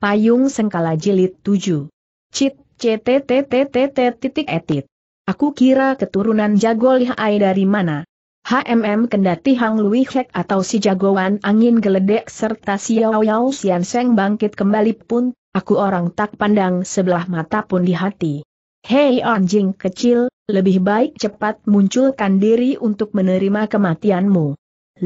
Payung Sengkala Jilid 7. Cit, titik etit. Aku kira keturunan jagol lihai dari mana? HMM kendati Hang Lui Hek atau si jagoan angin geledek serta si Yao Yao Sian Seng bangkit kembali pun, aku orang tak pandang sebelah mata pun di hati. Hei anjing kecil, lebih baik cepat munculkan diri untuk menerima kematianmu.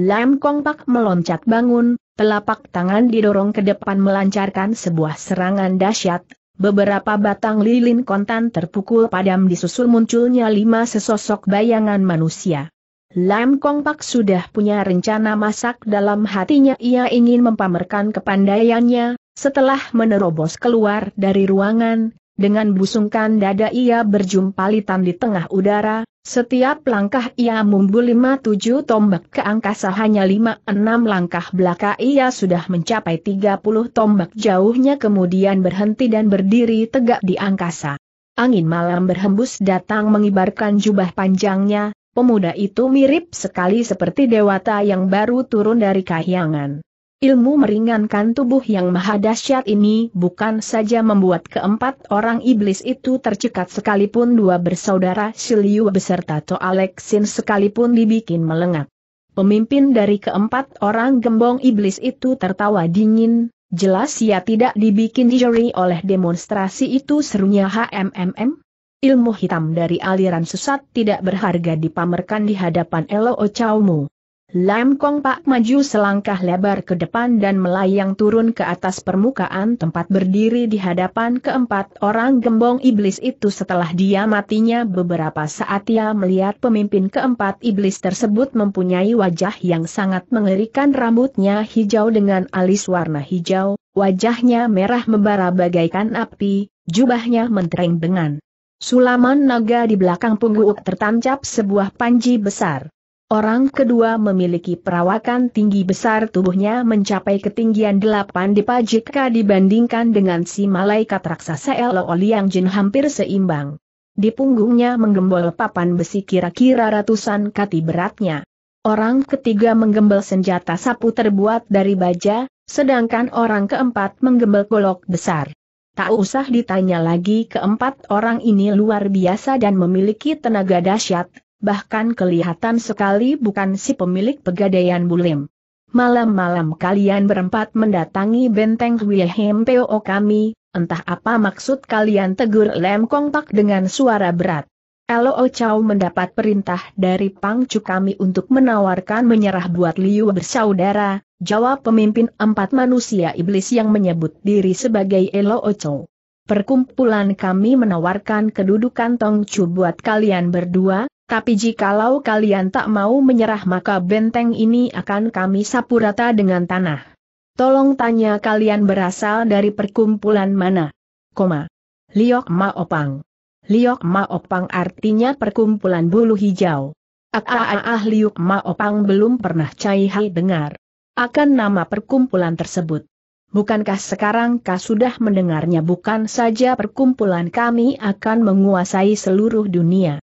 Lam Kong Pak meloncat bangun, Telapak tangan didorong ke depan melancarkan sebuah serangan dahsyat, beberapa batang lilin kontan terpukul padam disusul munculnya lima sesosok bayangan manusia. Lam Kong Pak sudah punya rencana masak dalam hatinya ia ingin mempamerkan kepandaiannya, setelah menerobos keluar dari ruangan, dengan busungkan dada ia berjumpalitan di tengah udara, setiap langkah ia mumbul lima tujuh tombak ke angkasa hanya lima enam langkah belaka ia sudah mencapai tiga puluh tombak jauhnya kemudian berhenti dan berdiri tegak di angkasa. Angin malam berhembus datang mengibarkan jubah panjangnya, pemuda itu mirip sekali seperti dewata yang baru turun dari kahyangan. Ilmu meringankan tubuh yang maha dahsyat ini bukan saja membuat keempat orang iblis itu tercekat sekalipun dua bersaudara Siliu beserta Alexin sekalipun dibikin melengak. Pemimpin dari keempat orang gembong iblis itu tertawa dingin, jelas ia tidak dibikin dijeri oleh demonstrasi itu serunya HMMM. Ilmu hitam dari aliran sesat tidak berharga dipamerkan di hadapan Elo Ochaumu. Lam Kong Pak maju selangkah lebar ke depan dan melayang turun ke atas permukaan tempat berdiri di hadapan keempat orang gembong iblis itu setelah dia matinya beberapa saat ia melihat pemimpin keempat iblis tersebut mempunyai wajah yang sangat mengerikan rambutnya hijau dengan alis warna hijau, wajahnya merah membara bagaikan api, jubahnya mentereng dengan sulaman naga di belakang punggung tertancap sebuah panji besar. Orang kedua memiliki perawakan tinggi besar tubuhnya mencapai ketinggian 8 depa jika dibandingkan dengan si malaikat raksasa Elo yang Jin hampir seimbang. Di punggungnya menggembol papan besi kira-kira ratusan kati beratnya. Orang ketiga menggembel senjata sapu terbuat dari baja, sedangkan orang keempat menggembel golok besar. Tak usah ditanya lagi keempat orang ini luar biasa dan memiliki tenaga dahsyat, bahkan kelihatan sekali bukan si pemilik pegadaian Bulim. Malam-malam kalian berempat mendatangi benteng Wilhelm PO kami, entah apa maksud kalian tegur Lem Kongpak dengan suara berat. Elo Chow mendapat perintah dari Pangcu kami untuk menawarkan menyerah buat Liu bersaudara, jawab pemimpin empat manusia iblis yang menyebut diri sebagai Elo Chow. Perkumpulan kami menawarkan kedudukan Tongcu buat kalian berdua, tapi jikalau kalian tak mau menyerah maka benteng ini akan kami sapu rata dengan tanah. Tolong tanya kalian berasal dari perkumpulan mana? Koma. Liok opang. Liok ma opang artinya perkumpulan bulu hijau. Ah Liok opang belum pernah Cai Hai dengar. Akan nama perkumpulan tersebut. Bukankah sekarang kau sudah mendengarnya bukan saja perkumpulan kami akan menguasai seluruh dunia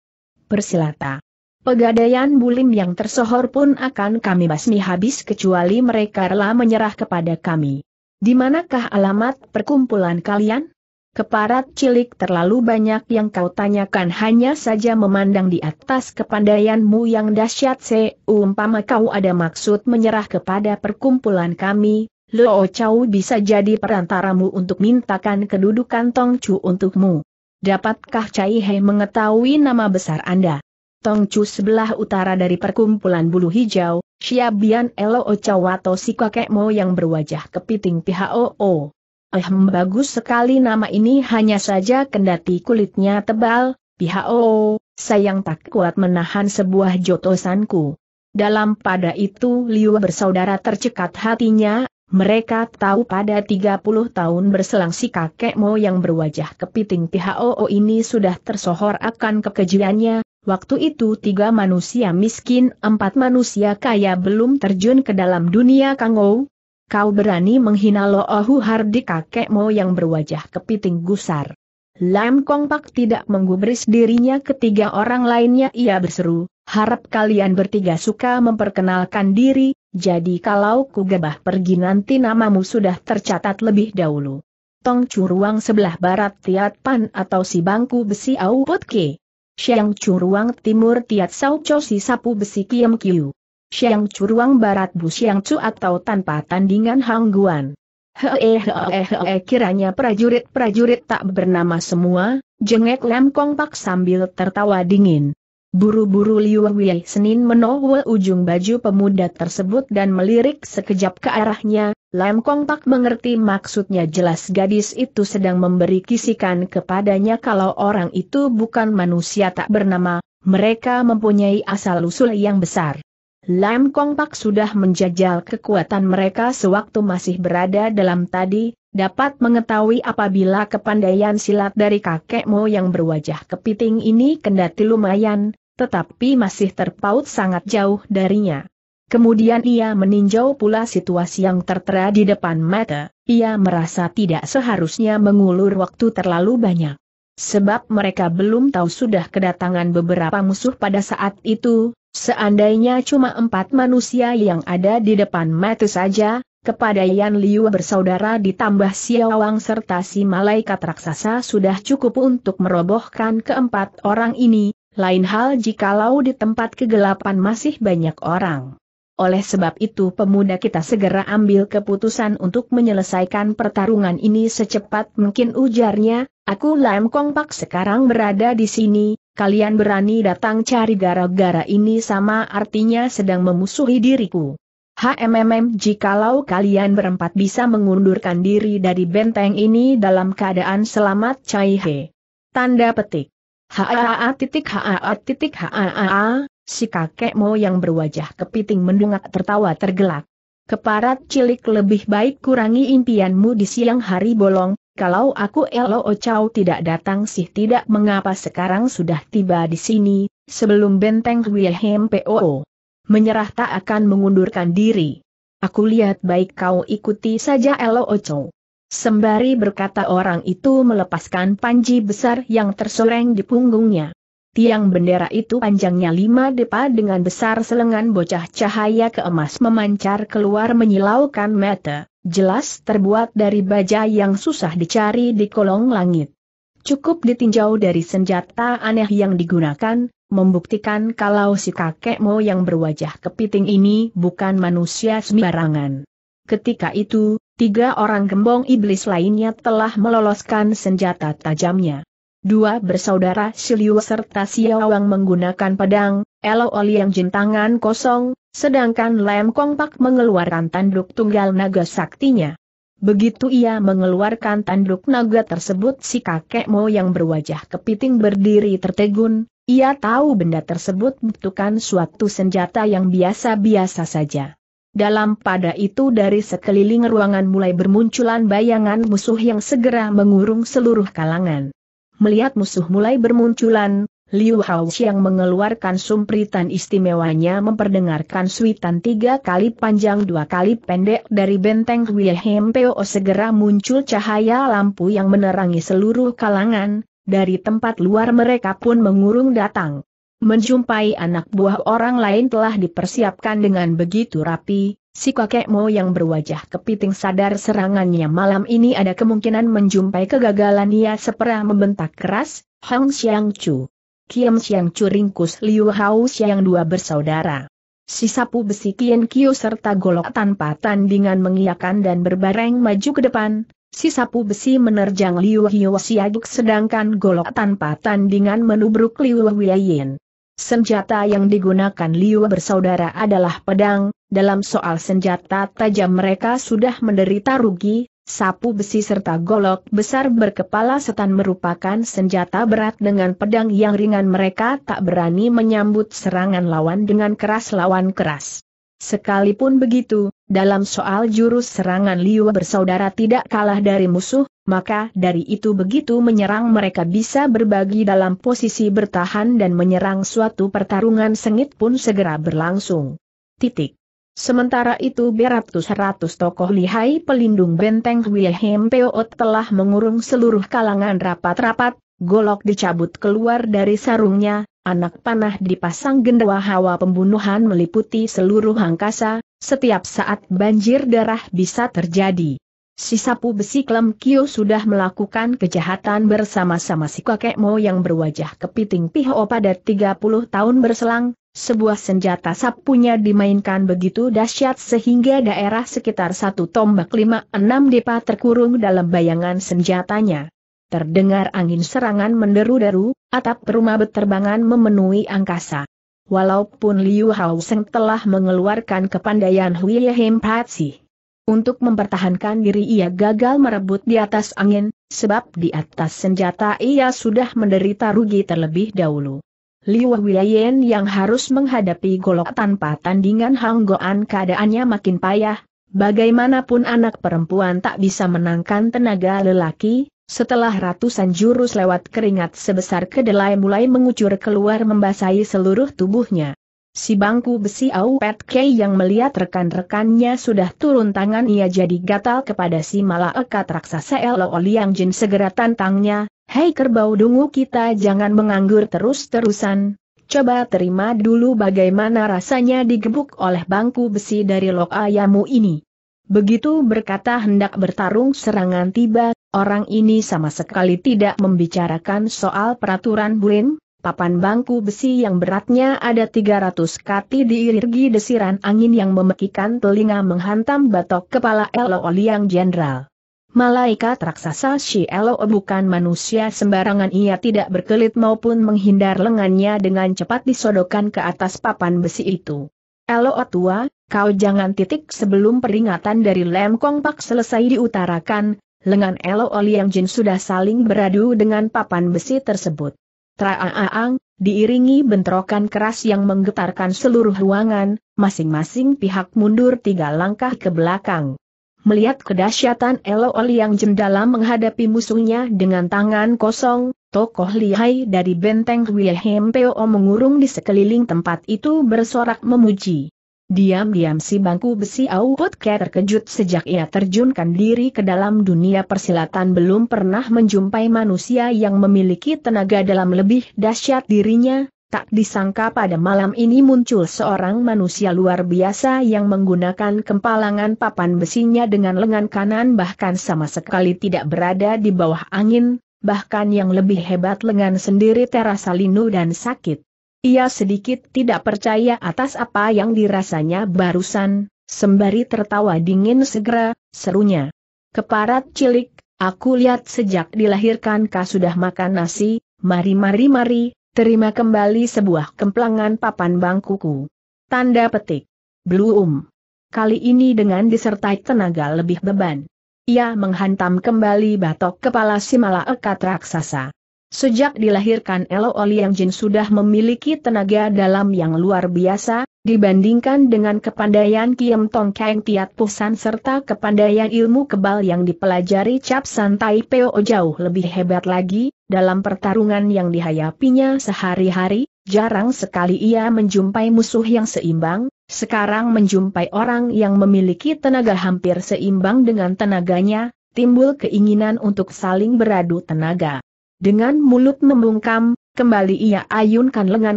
bersilata. Pegadaian bulim yang tersohor pun akan kami basmi habis kecuali mereka rela menyerah kepada kami. Di manakah alamat perkumpulan kalian? Keparat cilik terlalu banyak yang kau tanyakan hanya saja memandang di atas kepandaianmu yang dahsyat seumpama kau ada maksud menyerah kepada perkumpulan kami, Luo Chau bisa jadi perantaramu untuk mintakan kedudukan Tong Chu untukmu. Dapatkah Cai Hei mengetahui nama besar Anda? Tongcu sebelah utara dari perkumpulan bulu hijau, Syabian Elo Ochawato si kakek moyang berwajah kepiting PHOO. Ehem bagus sekali nama ini hanya saja kendati kulitnya tebal, PHOO, sayang tak kuat menahan sebuah jotosanku. Dalam pada itu Liu bersaudara tercekat hatinya, mereka tahu pada 30 tahun berselang si kakek Mo yang berwajah kepiting PHOO ini sudah tersohor akan kekejiannya, waktu itu tiga manusia miskin, empat manusia kaya belum terjun ke dalam dunia Kangou. Kau berani menghina Lo Ohu Hardi kakek Mo yang berwajah kepiting gusar. Lam Kong Pak tidak menggubris dirinya ketiga orang lainnya ia berseru, harap kalian bertiga suka memperkenalkan diri, jadi kalau ku gebah pergi nanti namamu sudah tercatat lebih dahulu. Tong Curuang sebelah barat Tiat Pan atau si bangku besi Au Pot Ke. Siang Curuang timur Tiat Sau Cho si sapu besi Kiem Kiu. Siang Curuang barat Bu Siang Cu atau tanpa tandingan Hangguan. Guan. Hehehe eh, eh, eh, kiranya prajurit-prajurit tak bernama semua, jengek Lem Kong Pak sambil tertawa dingin. Buru-buru Liu Wei Senin menowel ujung baju pemuda tersebut dan melirik sekejap ke arahnya, Lam Kong Pak mengerti maksudnya jelas gadis itu sedang memberi kisikan kepadanya kalau orang itu bukan manusia tak bernama, mereka mempunyai asal-usul yang besar. Lam Kong Pak sudah menjajal kekuatan mereka sewaktu masih berada dalam tadi, dapat mengetahui apabila kepandaian silat dari kakekmu yang berwajah kepiting ini kendati lumayan, tetapi masih terpaut sangat jauh darinya. Kemudian ia meninjau pula situasi yang tertera di depan mata, ia merasa tidak seharusnya mengulur waktu terlalu banyak. Sebab mereka belum tahu sudah kedatangan beberapa musuh pada saat itu, seandainya cuma empat manusia yang ada di depan mata saja, kepada Yan Liu bersaudara ditambah Siawang serta si malaikat raksasa sudah cukup untuk merobohkan keempat orang ini, lain hal jikalau di tempat kegelapan masih banyak orang. Oleh sebab itu pemuda kita segera ambil keputusan untuk menyelesaikan pertarungan ini secepat mungkin ujarnya, aku Lam Kong Pak sekarang berada di sini, kalian berani datang cari gara-gara ini sama artinya sedang memusuhi diriku. HMMM jikalau kalian berempat bisa mengundurkan diri dari benteng ini dalam keadaan selamat Cai He. Tanda petik. Haa titik haa titik haa, si kakek mo yang berwajah kepiting mendungak tertawa tergelak. Keparat cilik lebih baik kurangi impianmu di siang hari bolong, kalau aku Elo Ocau tidak datang sih tidak mengapa sekarang sudah tiba di sini, sebelum benteng Wilhelm PO. Menyerah tak akan mengundurkan diri. Aku lihat baik kau ikuti saja Elo Ocau. Sembari berkata orang itu melepaskan panji besar yang tersoreng di punggungnya. Tiang bendera itu panjangnya lima depa dengan besar selengan bocah cahaya keemas memancar keluar menyilaukan mata, jelas terbuat dari baja yang susah dicari di kolong langit. Cukup ditinjau dari senjata aneh yang digunakan, membuktikan kalau si kakek mo yang berwajah kepiting ini bukan manusia sembarangan. Ketika itu, tiga orang gembong iblis lainnya telah meloloskan senjata tajamnya. Dua bersaudara Siliu serta Siawang menggunakan pedang, Elo Oli yang jentangan kosong, sedangkan Lem Pak mengeluarkan tanduk tunggal naga saktinya. Begitu ia mengeluarkan tanduk naga tersebut si kakek Mo yang berwajah kepiting berdiri tertegun, ia tahu benda tersebut butuhkan suatu senjata yang biasa-biasa saja. Dalam pada itu dari sekeliling ruangan mulai bermunculan bayangan musuh yang segera mengurung seluruh kalangan. Melihat musuh mulai bermunculan, Liu Hao yang mengeluarkan sumpritan istimewanya memperdengarkan suitan tiga kali panjang dua kali pendek dari benteng Wilhelm Peo segera muncul cahaya lampu yang menerangi seluruh kalangan, dari tempat luar mereka pun mengurung datang. Menjumpai anak buah orang lain telah dipersiapkan dengan begitu rapi, si kakek Mo yang berwajah kepiting sadar serangannya malam ini ada kemungkinan menjumpai kegagalan ia sepera membentak keras, Hang Xiang Chu. Kiam Xiang Chu ringkus Liu Hao Xiang dua bersaudara. Si sapu besi Kien Kiu serta golok tanpa tandingan mengiakan dan berbareng maju ke depan, Si sapu besi menerjang Liu Hiu Siaguk sedangkan golok tanpa tandingan menubruk Liu Huiyin. Senjata yang digunakan Liu bersaudara adalah pedang, dalam soal senjata tajam mereka sudah menderita rugi, sapu besi serta golok besar berkepala setan merupakan senjata berat dengan pedang yang ringan mereka tak berani menyambut serangan lawan dengan keras lawan keras. Sekalipun begitu, dalam soal jurus serangan Liu bersaudara tidak kalah dari musuh, maka dari itu begitu menyerang mereka bisa berbagi dalam posisi bertahan dan menyerang suatu pertarungan sengit pun segera berlangsung. Titik. Sementara itu beratus-ratus tokoh lihai pelindung benteng Wilhelm Peot telah mengurung seluruh kalangan rapat-rapat, golok dicabut keluar dari sarungnya, anak panah dipasang gendawa hawa pembunuhan meliputi seluruh angkasa, setiap saat banjir darah bisa terjadi. Si sapu besi Klem Kio sudah melakukan kejahatan bersama-sama si kakek Mo yang berwajah kepiting Piho pada 30 tahun berselang, sebuah senjata sapunya dimainkan begitu dahsyat sehingga daerah sekitar satu tombak lima enam depa terkurung dalam bayangan senjatanya. Terdengar angin serangan menderu-deru, atap rumah beterbangan memenuhi angkasa walaupun Liu Hao Seng telah mengeluarkan kepandaian Hui Yehim Patsi. Untuk mempertahankan diri ia gagal merebut di atas angin, sebab di atas senjata ia sudah menderita rugi terlebih dahulu. Liu Wilayen yang harus menghadapi golok tanpa tandingan Hang Goan keadaannya makin payah, bagaimanapun anak perempuan tak bisa menangkan tenaga lelaki, setelah ratusan jurus lewat keringat sebesar kedelai mulai mengucur keluar membasahi seluruh tubuhnya. Si bangku besi Au Pet Kei yang melihat rekan-rekannya sudah turun tangan ia jadi gatal kepada si malaikat raksasa Elo Liang Jin segera tantangnya, Hei kerbau dungu kita jangan menganggur terus-terusan, coba terima dulu bagaimana rasanya digebuk oleh bangku besi dari lok ayamu ini. Begitu berkata hendak bertarung serangan tiba, orang ini sama sekali tidak membicarakan soal peraturan Buin, papan bangku besi yang beratnya ada 300 kati diirigi desiran angin yang memekikan telinga menghantam batok kepala Elo Liang Jenderal. Malaikat raksasa si Elo bukan manusia sembarangan ia tidak berkelit maupun menghindar lengannya dengan cepat disodokkan ke atas papan besi itu. Elo tua, Kau jangan titik sebelum peringatan dari Lem Kong Pak selesai diutarakan, lengan Elo Oliang Jin sudah saling beradu dengan papan besi tersebut. Traaang, diiringi bentrokan keras yang menggetarkan seluruh ruangan, masing-masing pihak mundur tiga langkah ke belakang. Melihat kedahsyatan Elo Oliang Jin dalam menghadapi musuhnya dengan tangan kosong, Tokoh lihai dari benteng Wilhelm Peo mengurung di sekeliling tempat itu bersorak memuji. Diam-diam si bangku besi Aupot Ke terkejut sejak ia terjunkan diri ke dalam dunia persilatan belum pernah menjumpai manusia yang memiliki tenaga dalam lebih dahsyat dirinya, tak disangka pada malam ini muncul seorang manusia luar biasa yang menggunakan kempalangan papan besinya dengan lengan kanan bahkan sama sekali tidak berada di bawah angin, bahkan yang lebih hebat lengan sendiri terasa linu dan sakit. Ia sedikit tidak percaya atas apa yang dirasanya barusan, sembari tertawa dingin segera, serunya. Keparat cilik, aku lihat sejak dilahirkan kau sudah makan nasi, mari-mari-mari, terima kembali sebuah kemplangan papan bangkuku. Tanda petik. Belum. Kali ini dengan disertai tenaga lebih beban. Ia menghantam kembali batok kepala si malaikat raksasa. Sejak dilahirkan Elo Oliang Jin sudah memiliki tenaga dalam yang luar biasa, dibandingkan dengan kepandaian Kiem Tong Kang Tiat Pusan serta kepandaian ilmu kebal yang dipelajari Cap Santai Peo jauh lebih hebat lagi, dalam pertarungan yang dihayapinya sehari-hari, jarang sekali ia menjumpai musuh yang seimbang, sekarang menjumpai orang yang memiliki tenaga hampir seimbang dengan tenaganya, timbul keinginan untuk saling beradu tenaga. Dengan mulut membungkam, kembali ia ayunkan lengan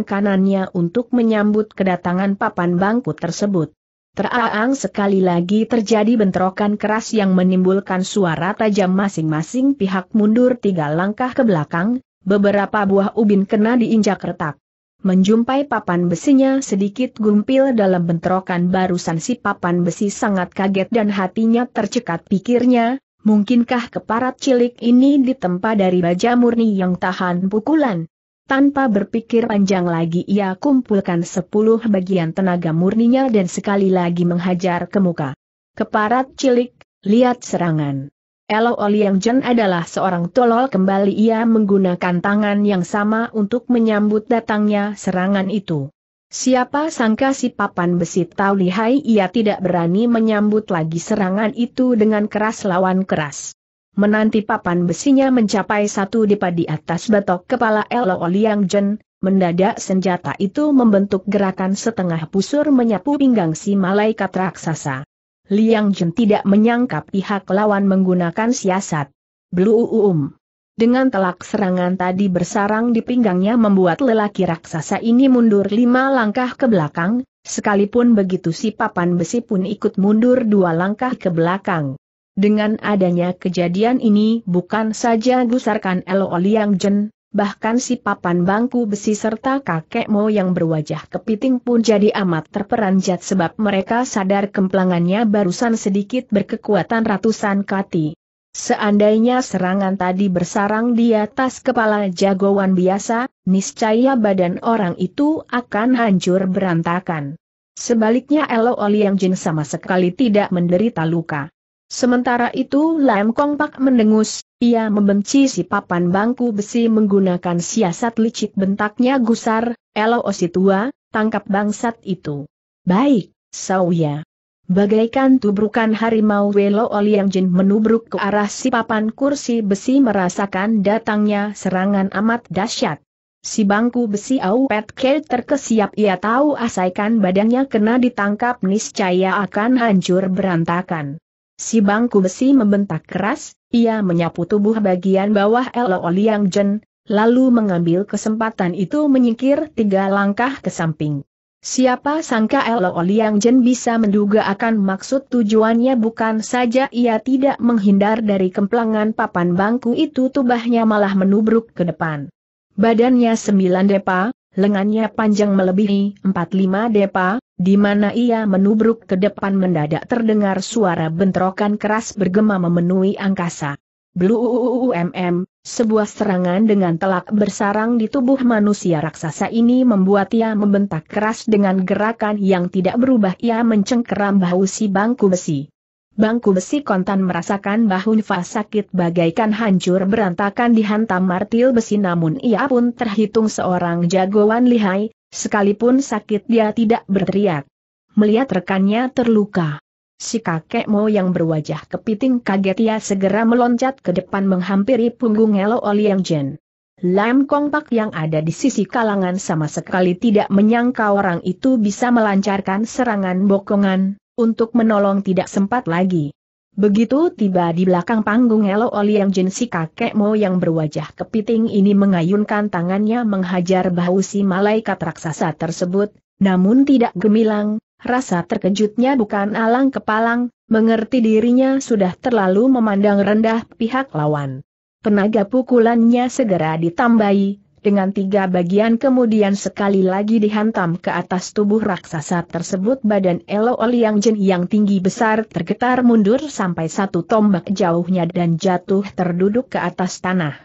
kanannya untuk menyambut kedatangan papan bangku tersebut. Teraang sekali lagi terjadi bentrokan keras yang menimbulkan suara tajam masing-masing pihak mundur tiga langkah ke belakang, beberapa buah ubin kena diinjak retak. Menjumpai papan besinya sedikit gumpil dalam bentrokan barusan si papan besi sangat kaget dan hatinya tercekat pikirnya, Mungkinkah keparat cilik ini ditempa dari baja murni yang tahan pukulan? Tanpa berpikir panjang lagi ia kumpulkan sepuluh bagian tenaga murninya dan sekali lagi menghajar ke muka. Keparat cilik, lihat serangan. Elo Oliang Jen adalah seorang tolol kembali ia menggunakan tangan yang sama untuk menyambut datangnya serangan itu. Siapa sangka si papan besi tahu lihai ia tidak berani menyambut lagi serangan itu dengan keras lawan keras. Menanti papan besinya mencapai satu depa di atas batok kepala Elo Liang Jen, mendadak senjata itu membentuk gerakan setengah pusur menyapu pinggang si malaikat raksasa. Liang Jen tidak menyangka pihak lawan menggunakan siasat. Blue Um. Dengan telak serangan tadi bersarang di pinggangnya membuat lelaki raksasa ini mundur lima langkah ke belakang, sekalipun begitu si papan besi pun ikut mundur dua langkah ke belakang. Dengan adanya kejadian ini bukan saja gusarkan Elo Liang Jen, bahkan si papan bangku besi serta kakek Mo yang berwajah kepiting pun jadi amat terperanjat sebab mereka sadar kemplangannya barusan sedikit berkekuatan ratusan kati. Seandainya serangan tadi bersarang di atas kepala jagoan biasa, niscaya badan orang itu akan hancur berantakan. Sebaliknya Elo Oliang Jin sama sekali tidak menderita luka. Sementara itu Lam Kong Pak mendengus, ia membenci si papan bangku besi menggunakan siasat licik bentaknya gusar, Elo Osi tua, tangkap bangsat itu. Baik, Sauya. Bagaikan tubrukan harimau Welo Oliang Jin menubruk ke arah si papan kursi besi merasakan datangnya serangan amat dahsyat. Si bangku besi Aupet Ke terkesiap ia tahu asaikan badannya kena ditangkap niscaya akan hancur berantakan. Si bangku besi membentak keras, ia menyapu tubuh bagian bawah Elo Oliang Jin, lalu mengambil kesempatan itu menyingkir tiga langkah ke samping. Siapa sangka Lo Liang Jen bisa menduga akan maksud tujuannya bukan saja ia tidak menghindar dari kemplangan papan bangku itu tubahnya malah menubruk ke depan. Badannya sembilan depa, lengannya panjang melebihi empat lima depa, di mana ia menubruk ke depan mendadak terdengar suara bentrokan keras bergema memenuhi angkasa. BLUUMM, sebuah serangan dengan telak bersarang di tubuh manusia raksasa ini membuat ia membentak keras dengan gerakan yang tidak berubah ia mencengkeram bahu si bangku besi. Bangku besi kontan merasakan bahu Nfa sakit bagaikan hancur berantakan dihantam martil besi namun ia pun terhitung seorang jagoan lihai, sekalipun sakit dia tidak berteriak. Melihat rekannya terluka, Si kakek mo yang berwajah kepiting kaget ia segera meloncat ke depan menghampiri punggung Elo Oliang Jen. Lam Kong Pak yang ada di sisi kalangan sama sekali tidak menyangka orang itu bisa melancarkan serangan bokongan, untuk menolong tidak sempat lagi. Begitu tiba di belakang panggung Elo Oliang Jen, si kakek Mo yang berwajah kepiting ini mengayunkan tangannya menghajar bahu si malaikat raksasa tersebut, namun tidak gemilang, rasa terkejutnya bukan alang kepalang, mengerti dirinya sudah terlalu memandang rendah pihak lawan. Tenaga pukulannya segera ditambahi, dengan tiga bagian kemudian sekali lagi dihantam ke atas tubuh raksasa tersebut badan Elo Liang Jin yang tinggi besar tergetar mundur sampai satu tombak jauhnya dan jatuh terduduk ke atas tanah.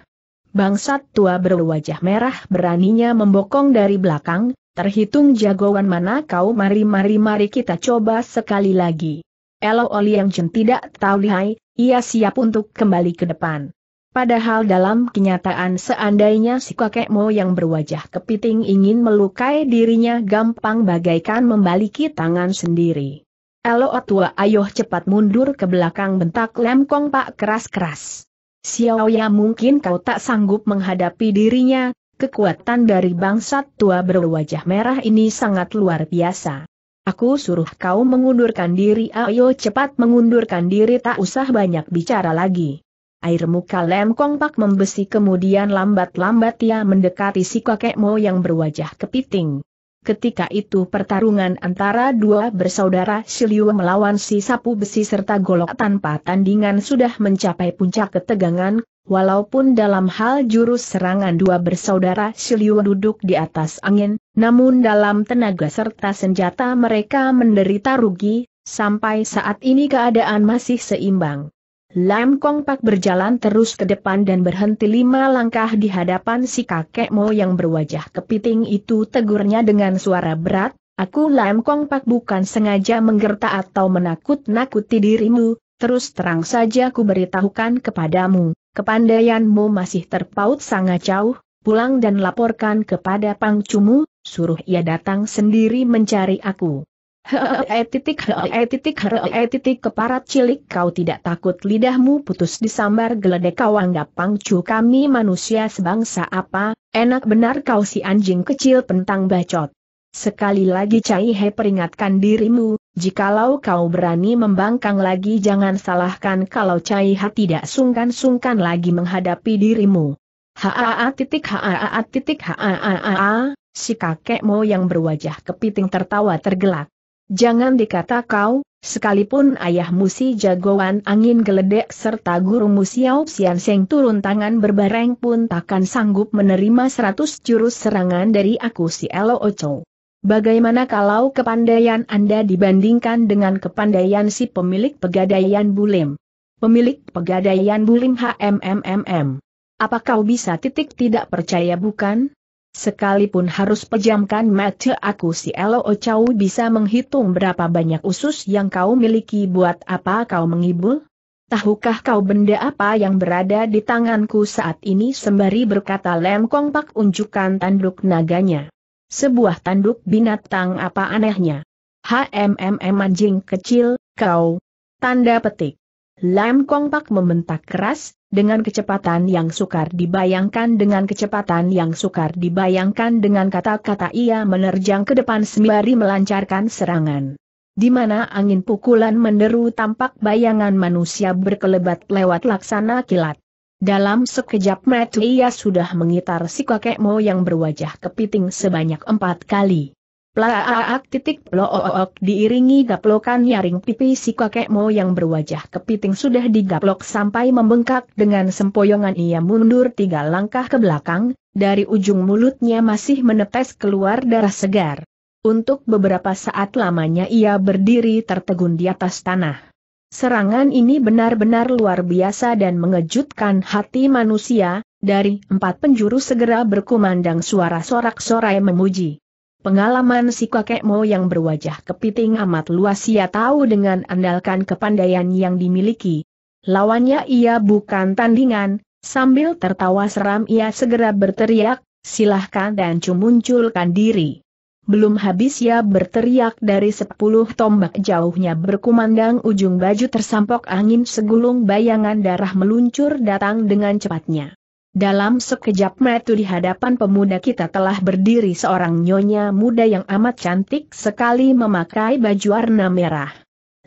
Bangsat tua berwajah merah beraninya membokong dari belakang, Terhitung jagoan mana kau mari-mari-mari kita coba sekali lagi. Elo Oli yang Jen tidak tahu lihai, ia siap untuk kembali ke depan. Padahal dalam kenyataan seandainya si kakek yang berwajah kepiting ingin melukai dirinya gampang bagaikan membaliki tangan sendiri. Elo otua, ayo cepat mundur ke belakang bentak Lem Kong Pak keras-keras. Xiao ya mungkin kau tak sanggup menghadapi dirinya, Kekuatan dari bangsa tua berwajah merah ini sangat luar biasa. Aku suruh kau mengundurkan diri ayo cepat mengundurkan diri tak usah banyak bicara lagi. Air muka lem pak membesi kemudian lambat-lambat ia mendekati si kakek mo yang berwajah kepiting. Ketika itu pertarungan antara dua bersaudara Siliu melawan si sapu besi serta golok tanpa tandingan sudah mencapai puncak ketegangan, Walaupun dalam hal jurus serangan dua bersaudara Siliu duduk di atas angin, namun dalam tenaga serta senjata mereka menderita rugi, sampai saat ini keadaan masih seimbang. Lam Kong Pak berjalan terus ke depan dan berhenti lima langkah di hadapan si kakek Mo yang berwajah kepiting itu tegurnya dengan suara berat, Aku Lam Kong Pak bukan sengaja menggerta atau menakut-nakuti dirimu, terus terang saja ku beritahukan kepadamu, kepandaianmu masih terpaut sangat jauh, pulang dan laporkan kepada pangcumu, suruh ia datang sendiri mencari aku. Hee titik hee titik hee titik keparat cilik kau tidak takut lidahmu putus disambar geledek kau anggap pangcu kami manusia sebangsa apa, enak benar kau si anjing kecil pentang bacot. Sekali lagi Cai He peringatkan dirimu, jikalau kau berani membangkang lagi jangan salahkan kalau Cai He tidak sungkan-sungkan lagi menghadapi dirimu. Haa titik haa titik haa si kakek yang berwajah kepiting tertawa tergelak. Jangan dikata kau, sekalipun ayah musi jagoan angin geledek serta gurumu Xiao Xian Seng turun tangan berbareng pun takkan sanggup menerima seratus jurus serangan dari aku si Elo Ocho. Bagaimana kalau kepandaian Anda dibandingkan dengan kepandaian si pemilik pegadaian Bulim? Pemilik pegadaian Bulim HMMMM. Apa kau bisa titik tidak percaya bukan? Sekalipun harus pejamkan mata aku si Elo Chow bisa menghitung berapa banyak usus yang kau miliki buat apa kau mengibul? Tahukah kau benda apa yang berada di tanganku saat ini sembari berkata Lem Kong Pak unjukkan tanduk naganya. Sebuah tanduk binatang apa anehnya? HMMM anjing kecil, kau. Tanda petik. Lam Kong Pak membentak keras, dengan kecepatan yang sukar dibayangkan dengan kecepatan yang sukar dibayangkan dengan kata-kata ia menerjang ke depan sembari melancarkan serangan. Di mana angin pukulan meneru tampak bayangan manusia berkelebat lewat laksana kilat. Dalam sekejap mata ia sudah mengitar si kakek mo yang berwajah kepiting sebanyak empat kali. Plaaak titik ploook diiringi gaplokan nyaring pipi si kakek mo yang berwajah kepiting sudah digaplok sampai membengkak dengan sempoyongan ia mundur tiga langkah ke belakang, dari ujung mulutnya masih menetes keluar darah segar. Untuk beberapa saat lamanya ia berdiri tertegun di atas tanah. Serangan ini benar-benar luar biasa dan mengejutkan hati manusia, dari empat penjuru segera berkumandang suara sorak-sorai memuji. Pengalaman si kakek Mo yang berwajah kepiting amat luas ia tahu dengan andalkan kepandaian yang dimiliki. Lawannya ia bukan tandingan, sambil tertawa seram ia segera berteriak, silahkan dan munculkan diri. Belum habis ia berteriak dari sepuluh tombak jauhnya berkumandang ujung baju tersampok angin segulung bayangan darah meluncur datang dengan cepatnya. Dalam sekejap mata di hadapan pemuda kita telah berdiri seorang nyonya muda yang amat cantik sekali memakai baju warna merah.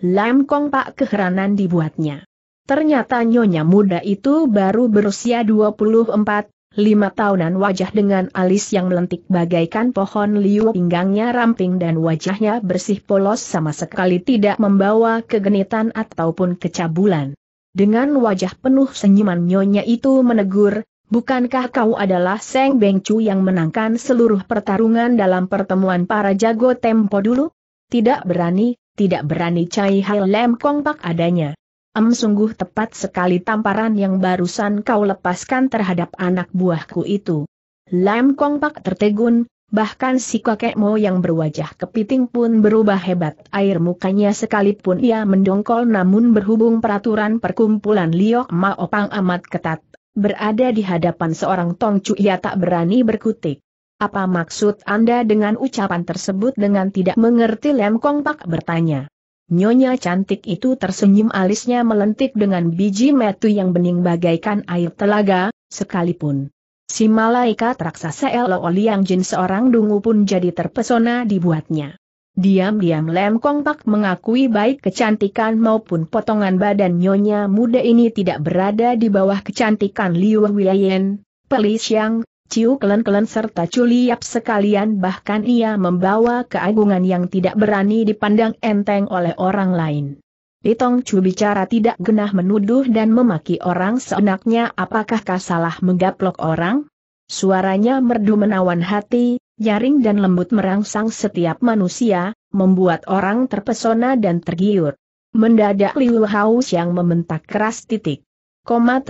Lam Kong Pak keheranan dibuatnya. Ternyata nyonya muda itu baru berusia 24 lima tahunan wajah dengan alis yang melentik bagaikan pohon liu pinggangnya ramping dan wajahnya bersih polos sama sekali tidak membawa kegenitan ataupun kecabulan. Dengan wajah penuh senyuman nyonya itu menegur, bukankah kau adalah Seng Beng Chu yang menangkan seluruh pertarungan dalam pertemuan para jago tempo dulu? Tidak berani, tidak berani Cai Hai Lem Pak adanya. Em sungguh tepat sekali tamparan yang barusan kau lepaskan terhadap anak buahku itu. Lam Kong Pak tertegun, bahkan si Mo yang berwajah kepiting pun berubah hebat. Air mukanya sekalipun ia mendongkol namun berhubung peraturan perkumpulan Liok Ma Opang amat ketat, berada di hadapan seorang Tongcu ia tak berani berkutik. Apa maksud Anda dengan ucapan tersebut dengan tidak mengerti Lam Kong Pak bertanya. Nyonya cantik itu tersenyum alisnya melentik dengan biji metu yang bening bagaikan air telaga, sekalipun. Si malaikat raksasa Elo yang Jin seorang dungu pun jadi terpesona dibuatnya. Diam-diam Lem Kong Pak mengakui baik kecantikan maupun potongan badan nyonya muda ini tidak berada di bawah kecantikan Liu Wilayen, Peli Xiang, Ciu Kelen-Kelen serta Culiap sekalian bahkan ia membawa keagungan yang tidak berani dipandang enteng oleh orang lain. Litong Chu bicara tidak genah menuduh dan memaki orang seenaknya apakahkah salah menggaplok orang? Suaranya merdu menawan hati, nyaring dan lembut merangsang setiap manusia, membuat orang terpesona dan tergiur. Mendadak Liu Haus yang membentak keras titik. Koma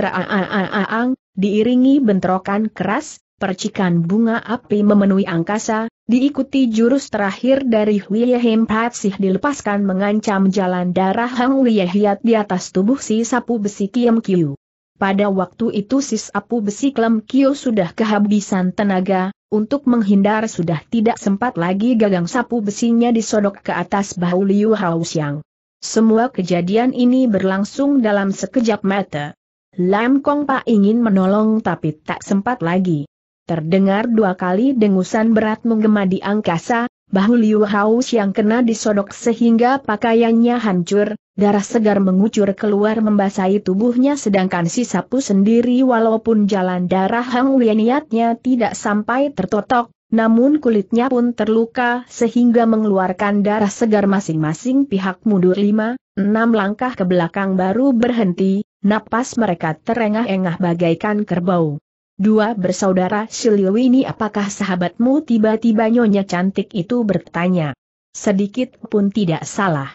diiringi bentrokan keras, percikan bunga api memenuhi angkasa, diikuti jurus terakhir dari Huiyahim Patsih dilepaskan mengancam jalan darah Hang Huiyahiat di atas tubuh si sapu besi Kiem Kiu. Pada waktu itu si sapu besi Kiem Kiu sudah kehabisan tenaga, untuk menghindar sudah tidak sempat lagi gagang sapu besinya disodok ke atas bahu Liu Haoxiang. Semua kejadian ini berlangsung dalam sekejap mata. Lam Kong Pa ingin menolong tapi tak sempat lagi. Terdengar dua kali dengusan berat menggema di angkasa, bahu Haus yang kena disodok sehingga pakaiannya hancur, darah segar mengucur keluar membasahi tubuhnya sedangkan si sapu sendiri walaupun jalan darah Hang Wei niatnya tidak sampai tertotok, namun kulitnya pun terluka sehingga mengeluarkan darah segar masing-masing pihak mundur lima, enam langkah ke belakang baru berhenti, napas mereka terengah-engah bagaikan kerbau. Dua bersaudara Siliu ini apakah sahabatmu tiba-tiba nyonya cantik itu bertanya. Sedikit pun tidak salah.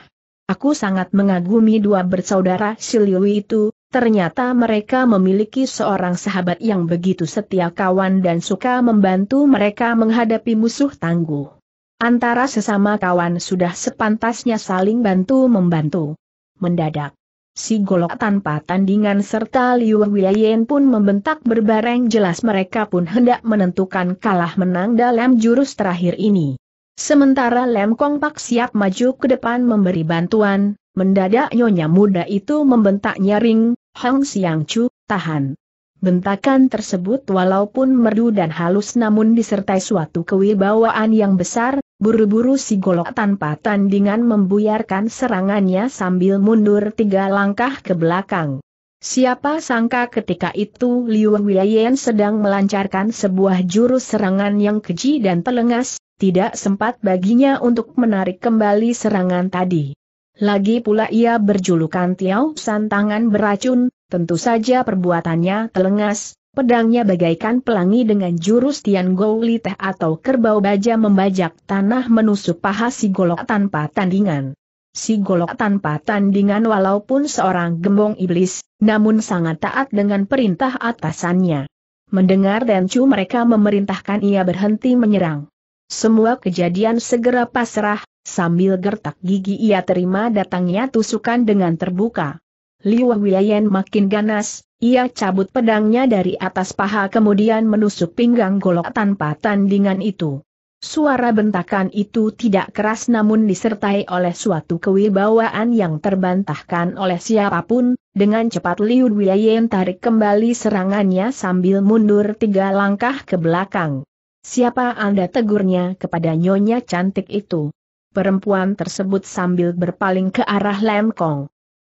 Aku sangat mengagumi dua bersaudara Siliu itu, ternyata mereka memiliki seorang sahabat yang begitu setia kawan dan suka membantu mereka menghadapi musuh tangguh. Antara sesama kawan sudah sepantasnya saling bantu-membantu. Mendadak, Si golok tanpa tandingan serta Liu Wiyen pun membentak berbareng jelas mereka pun hendak menentukan kalah menang dalam jurus terakhir ini. Sementara Lem Kong Pak siap maju ke depan memberi bantuan, mendadak nyonya muda itu membentak nyaring, Hang Siang Chu, tahan. Bentakan tersebut walaupun merdu dan halus namun disertai suatu kewibawaan yang besar, Buru-buru si golok tanpa tandingan membuyarkan serangannya sambil mundur tiga langkah ke belakang. Siapa sangka ketika itu Liu Wiyan sedang melancarkan sebuah jurus serangan yang keji dan telengas, tidak sempat baginya untuk menarik kembali serangan tadi. Lagi pula ia berjulukan Tiao San Tangan Beracun, tentu saja perbuatannya telengas, Pedangnya bagaikan pelangi dengan jurus Tian Gouli Teh atau kerbau baja membajak tanah menusuk paha si golok tanpa tandingan. Si golok tanpa tandingan walaupun seorang gembong iblis, namun sangat taat dengan perintah atasannya. Mendengar Dencu mereka memerintahkan ia berhenti menyerang. Semua kejadian segera pasrah, sambil gertak gigi ia terima datangnya tusukan dengan terbuka. Liu Wiyan makin ganas, ia cabut pedangnya dari atas paha kemudian menusuk pinggang golok tanpa tandingan itu. Suara bentakan itu tidak keras namun disertai oleh suatu kewibawaan yang terbantahkan oleh siapapun, dengan cepat Liu Wiyan tarik kembali serangannya sambil mundur tiga langkah ke belakang. Siapa Anda tegurnya kepada nyonya cantik itu? Perempuan tersebut sambil berpaling ke arah Lem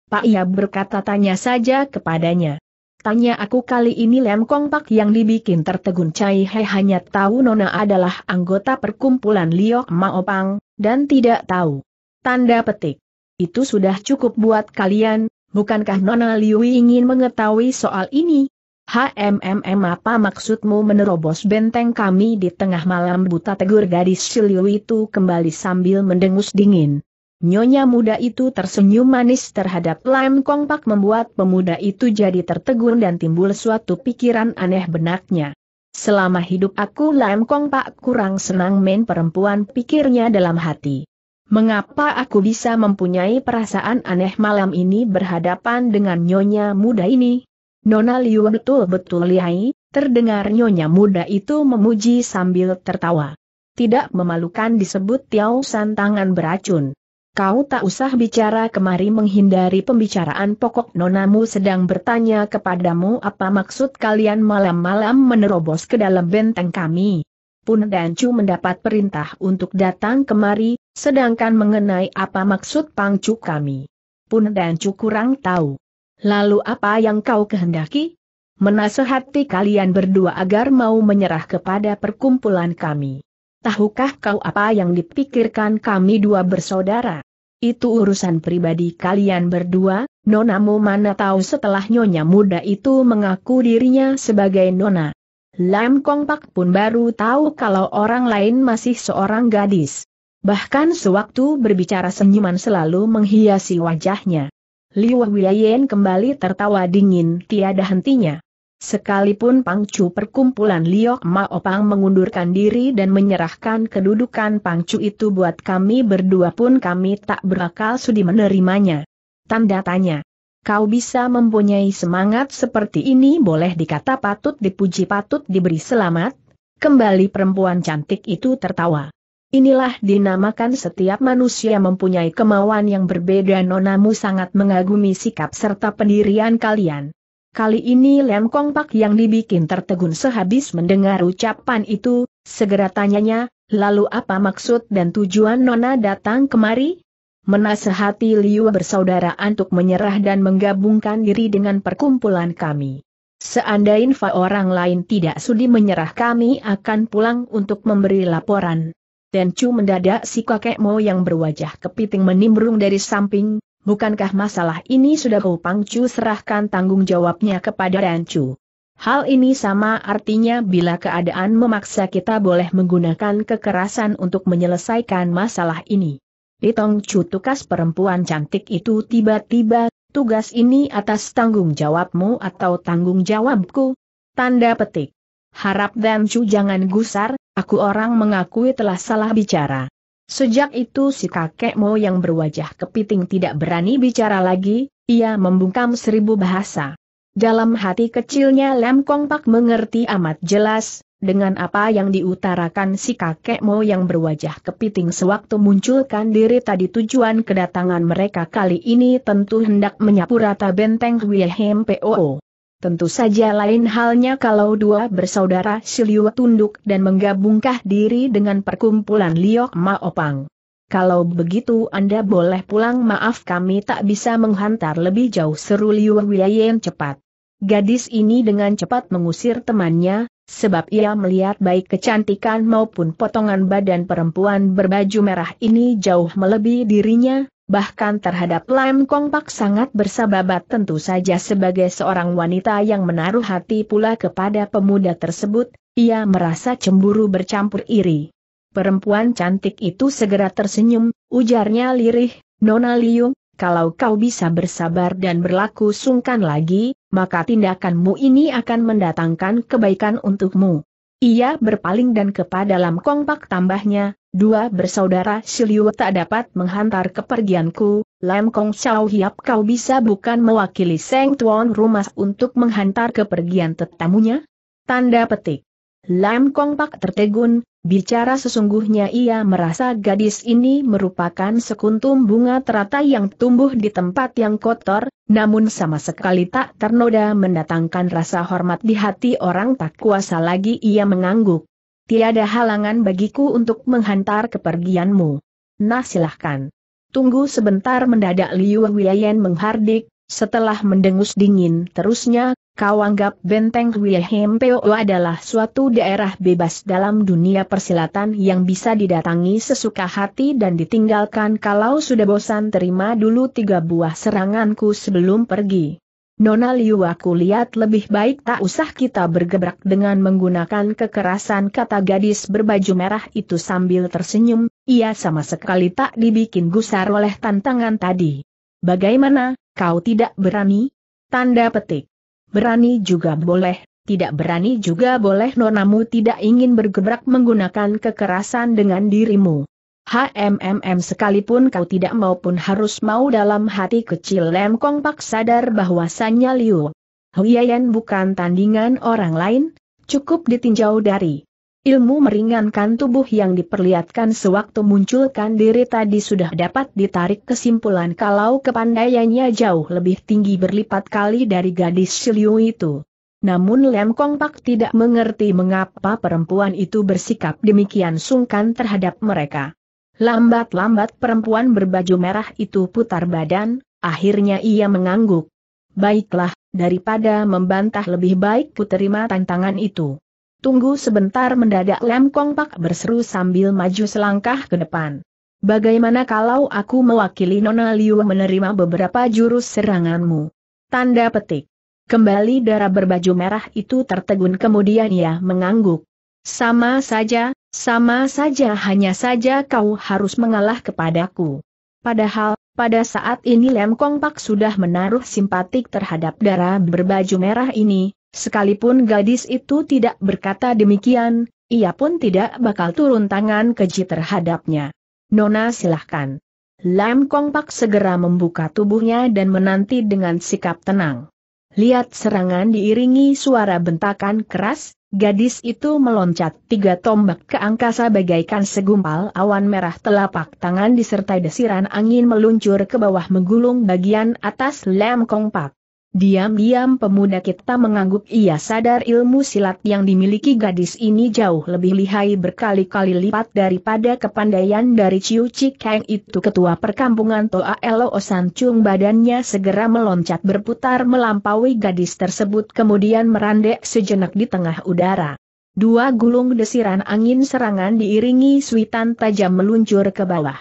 Pak ia berkata tanya saja kepadanya. Tanya aku kali ini Lem Kong Pak yang dibikin tertegun Cai He hanya tahu Nona adalah anggota perkumpulan Liok Maopang, dan tidak tahu. Tanda petik. Itu sudah cukup buat kalian, bukankah Nona Liui ingin mengetahui soal ini? HMMM apa maksudmu menerobos benteng kami di tengah malam buta tegur gadis Siliu itu kembali sambil mendengus dingin. Nyonya muda itu tersenyum manis terhadap Lam Kong Pak membuat pemuda itu jadi tertegun dan timbul suatu pikiran aneh benaknya. Selama hidup aku Lam Kong Pak kurang senang main perempuan pikirnya dalam hati. Mengapa aku bisa mempunyai perasaan aneh malam ini berhadapan dengan nyonya muda ini? Nona Liu betul-betul lihai, terdengar nyonya muda itu memuji sambil tertawa. Tidak memalukan disebut Tiao San tangan beracun. Kau tak usah bicara kemari menghindari pembicaraan pokok nonamu sedang bertanya kepadamu apa maksud kalian malam-malam menerobos ke dalam benteng kami. Pun Dancu mendapat perintah untuk datang kemari, sedangkan mengenai apa maksud pangcu kami. Pun Dancu kurang tahu. Lalu apa yang kau kehendaki? menasehati kalian berdua agar mau menyerah kepada perkumpulan kami. Tahukah kau apa yang dipikirkan kami dua bersaudara? Itu urusan pribadi kalian berdua, nonamu mana tahu setelah nyonya muda itu mengaku dirinya sebagai nona. Lam Kong Pak pun baru tahu kalau orang lain masih seorang gadis. Bahkan sewaktu berbicara senyuman selalu menghiasi wajahnya. Liu Wilayen kembali tertawa dingin tiada hentinya. Sekalipun pangcu perkumpulan Liok Maopang mengundurkan diri dan menyerahkan kedudukan pangcu itu buat kami berdua pun kami tak berakal sudi menerimanya. Tanda tanya. Kau bisa mempunyai semangat seperti ini boleh dikata patut dipuji patut diberi selamat? Kembali perempuan cantik itu tertawa. Inilah dinamakan setiap manusia mempunyai kemauan yang berbeda nonamu sangat mengagumi sikap serta pendirian kalian. Kali ini Lem Kong Pak yang dibikin tertegun sehabis mendengar ucapan itu, segera tanyanya, lalu apa maksud dan tujuan Nona datang kemari? Menasehati Liu bersaudara untuk menyerah dan menggabungkan diri dengan perkumpulan kami. Seandainya orang lain tidak sudi menyerah kami akan pulang untuk memberi laporan. Dan Chu mendadak si kakek Mo yang berwajah kepiting menimbrung dari samping, Bukankah masalah ini sudah kau Pangcu serahkan tanggung jawabnya kepada Rancu? Hal ini sama artinya bila keadaan memaksa kita boleh menggunakan kekerasan untuk menyelesaikan masalah ini. Ditong Chu tukas perempuan cantik itu tiba-tiba, tugas ini atas tanggung jawabmu atau tanggung jawabku? Tanda petik. Harap dan Chu jangan gusar, aku orang mengakui telah salah bicara. Sejak itu si kakek mo yang berwajah kepiting tidak berani bicara lagi, ia membungkam seribu bahasa. Dalam hati kecilnya Lem Kong Pak mengerti amat jelas, dengan apa yang diutarakan si kakek mo yang berwajah kepiting sewaktu munculkan diri tadi tujuan kedatangan mereka kali ini tentu hendak menyapu rata benteng Wilhelm P.O.O. Tentu saja lain halnya kalau dua bersaudara Siliu tunduk dan menggabungkah diri dengan perkumpulan Liok Maopang. Kalau begitu Anda boleh pulang maaf kami tak bisa menghantar lebih jauh seru Liu Wiyayen cepat. Gadis ini dengan cepat mengusir temannya, sebab ia melihat baik kecantikan maupun potongan badan perempuan berbaju merah ini jauh melebihi dirinya, bahkan terhadap Lam Kong Pak sangat bersababat tentu saja sebagai seorang wanita yang menaruh hati pula kepada pemuda tersebut, ia merasa cemburu bercampur iri. Perempuan cantik itu segera tersenyum, ujarnya lirih, Nona Liu, kalau kau bisa bersabar dan berlaku sungkan lagi, maka tindakanmu ini akan mendatangkan kebaikan untukmu. Ia berpaling dan kepada Lam Kongpak tambahnya, dua bersaudara Siliu tak dapat menghantar kepergianku, Lam Kong Chau Hiap kau bisa bukan mewakili Seng Tuan Rumah untuk menghantar kepergian tetamunya? Tanda petik. Lam Kong Pak tertegun, bicara sesungguhnya ia merasa gadis ini merupakan sekuntum bunga teratai yang tumbuh di tempat yang kotor, namun sama sekali tak ternoda mendatangkan rasa hormat di hati orang tak kuasa lagi ia mengangguk. Tiada halangan bagiku untuk menghantar kepergianmu. Nah silahkan. Tunggu sebentar mendadak Liu Wiayen menghardik, setelah mendengus dingin terusnya, kau anggap benteng Wilhelm Peo adalah suatu daerah bebas dalam dunia persilatan yang bisa didatangi sesuka hati dan ditinggalkan kalau sudah bosan terima dulu tiga buah seranganku sebelum pergi. Nona Liu aku lihat lebih baik tak usah kita bergebrak dengan menggunakan kekerasan kata gadis berbaju merah itu sambil tersenyum, ia sama sekali tak dibikin gusar oleh tantangan tadi. Bagaimana, kau tidak berani? Tanda petik. Berani juga boleh, tidak berani juga boleh nonamu tidak ingin bergerak menggunakan kekerasan dengan dirimu. HMMM sekalipun kau tidak maupun harus mau dalam hati kecil lemkong Pak sadar bahwasannya Liu Huiyan bukan tandingan orang lain, cukup ditinjau dari Ilmu meringankan tubuh yang diperlihatkan sewaktu munculkan diri tadi sudah dapat ditarik kesimpulan kalau kepandaiannya jauh lebih tinggi berlipat kali dari gadis Siliu itu. Namun Lem Kong Pak tidak mengerti mengapa perempuan itu bersikap demikian sungkan terhadap mereka. Lambat-lambat perempuan berbaju merah itu putar badan, akhirnya ia mengangguk. Baiklah, daripada membantah lebih baik ku terima tantangan itu. Tunggu sebentar mendadak Lem Kong Pak berseru sambil maju selangkah ke depan. Bagaimana kalau aku mewakili Nona Liu menerima beberapa jurus seranganmu? Tanda petik. Kembali darah berbaju merah itu tertegun kemudian ia mengangguk. Sama saja, sama saja hanya saja kau harus mengalah kepadaku. Padahal, pada saat ini Lem Kong Pak sudah menaruh simpatik terhadap darah berbaju merah ini, Sekalipun gadis itu tidak berkata demikian, ia pun tidak bakal turun tangan keji terhadapnya. Nona silahkan. Lam Kong Pak segera membuka tubuhnya dan menanti dengan sikap tenang. Lihat serangan diiringi suara bentakan keras, gadis itu meloncat tiga tombak ke angkasa bagaikan segumpal awan merah telapak tangan disertai desiran angin meluncur ke bawah menggulung bagian atas Lam Kong Pak. Diam-diam pemuda kita mengangguk ia sadar ilmu silat yang dimiliki gadis ini jauh lebih lihai berkali-kali lipat daripada kepandaian dari Ciu Cikeng itu ketua perkampungan Toa Elo Osancung badannya segera meloncat berputar melampaui gadis tersebut kemudian merandek sejenak di tengah udara. Dua gulung desiran angin serangan diiringi suitan tajam meluncur ke bawah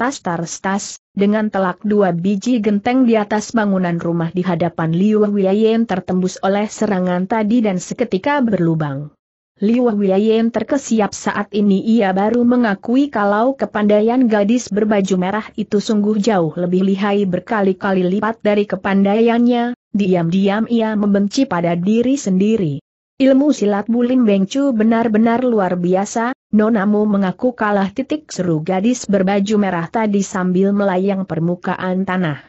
tas tarstas dengan telak dua biji genteng di atas bangunan rumah di hadapan Liu Wiyayen tertembus oleh serangan tadi dan seketika berlubang. Liu Wiyayen terkesiap saat ini ia baru mengakui kalau kepandaian gadis berbaju merah itu sungguh jauh lebih lihai berkali-kali lipat dari kepandaiannya, diam-diam ia membenci pada diri sendiri. Ilmu silat Bulim Bengcu benar-benar luar biasa, nonamu mengaku kalah titik seru gadis berbaju merah tadi sambil melayang permukaan tanah.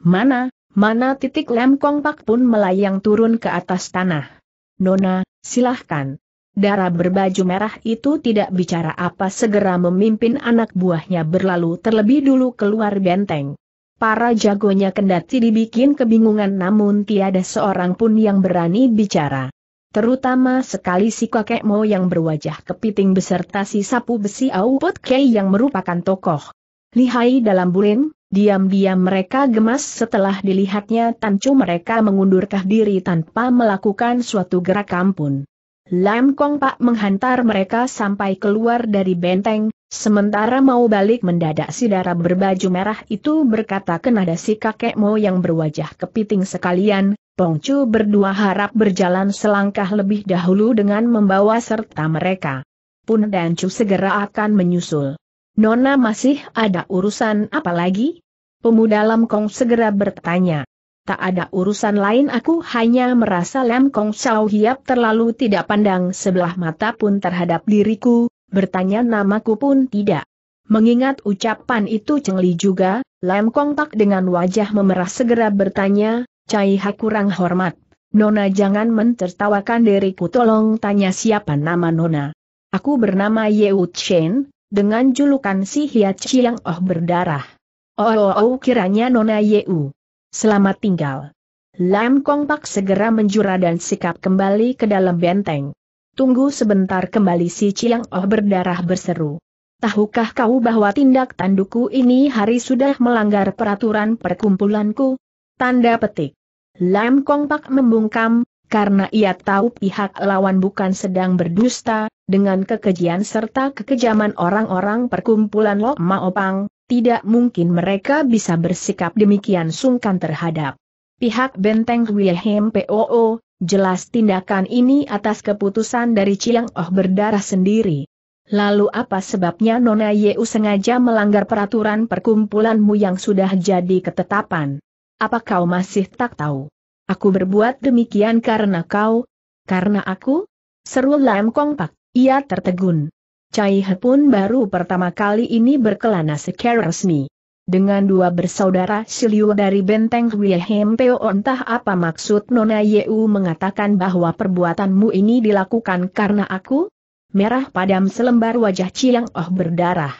Mana, mana titik lem kompak pun melayang turun ke atas tanah. Nona, silahkan. Darah berbaju merah itu tidak bicara apa segera memimpin anak buahnya berlalu terlebih dulu keluar benteng. Para jagonya kendati dibikin kebingungan namun tiada seorang pun yang berani bicara. Terutama sekali si kakek Mo yang berwajah kepiting beserta si sapu besi output Kei yang merupakan tokoh. Lihai dalam bulin, diam-diam mereka gemas setelah dilihatnya tancu mereka mengundurkan diri tanpa melakukan suatu gerak ampun. Lam Kong Pak menghantar mereka sampai keluar dari benteng, Sementara mau balik mendadak si darah berbaju merah itu berkata kenada si kakek Mo yang berwajah kepiting sekalian, Pongcu berdua harap berjalan selangkah lebih dahulu dengan membawa serta mereka. Pun dan Cu segera akan menyusul. Nona masih ada urusan apa lagi? Pemuda Kong segera bertanya. Tak ada urusan lain aku hanya merasa Lam Kong Chow Hiap terlalu tidak pandang sebelah mata pun terhadap diriku, bertanya namaku pun tidak. Mengingat ucapan itu cengli juga, Lam Kong Pak dengan wajah memerah segera bertanya, Cai Ha kurang hormat. Nona jangan mentertawakan diriku tolong tanya siapa nama Nona. Aku bernama Wu Chen, dengan julukan si Hiat yang Oh berdarah. Oh, oh, oh kiranya Nona Ye Yeu. Selamat tinggal. Lam Kong Pak segera menjura dan sikap kembali ke dalam benteng. Tunggu sebentar kembali si Chiang Oh berdarah berseru. Tahukah kau bahwa tindak tanduku ini hari sudah melanggar peraturan perkumpulanku? Tanda petik. Lam Kong Pak membungkam, karena ia tahu pihak lawan bukan sedang berdusta, dengan kekejian serta kekejaman orang-orang perkumpulan Lok Maopang, tidak mungkin mereka bisa bersikap demikian sungkan terhadap pihak benteng Wilhelm POO, Jelas tindakan ini atas keputusan dari Chiang Oh berdarah sendiri. Lalu apa sebabnya Nona Yeu sengaja melanggar peraturan perkumpulanmu yang sudah jadi ketetapan? Apa kau masih tak tahu? Aku berbuat demikian karena kau? Karena aku? Seru Lam Kong Pak, ia tertegun. Cai He pun baru pertama kali ini berkelana secara resmi. Dengan dua bersaudara Siliu dari benteng Wilhelm Peo entah apa maksud Nona Yeu mengatakan bahwa perbuatanmu ini dilakukan karena aku? Merah padam selembar wajah Chiang Oh berdarah.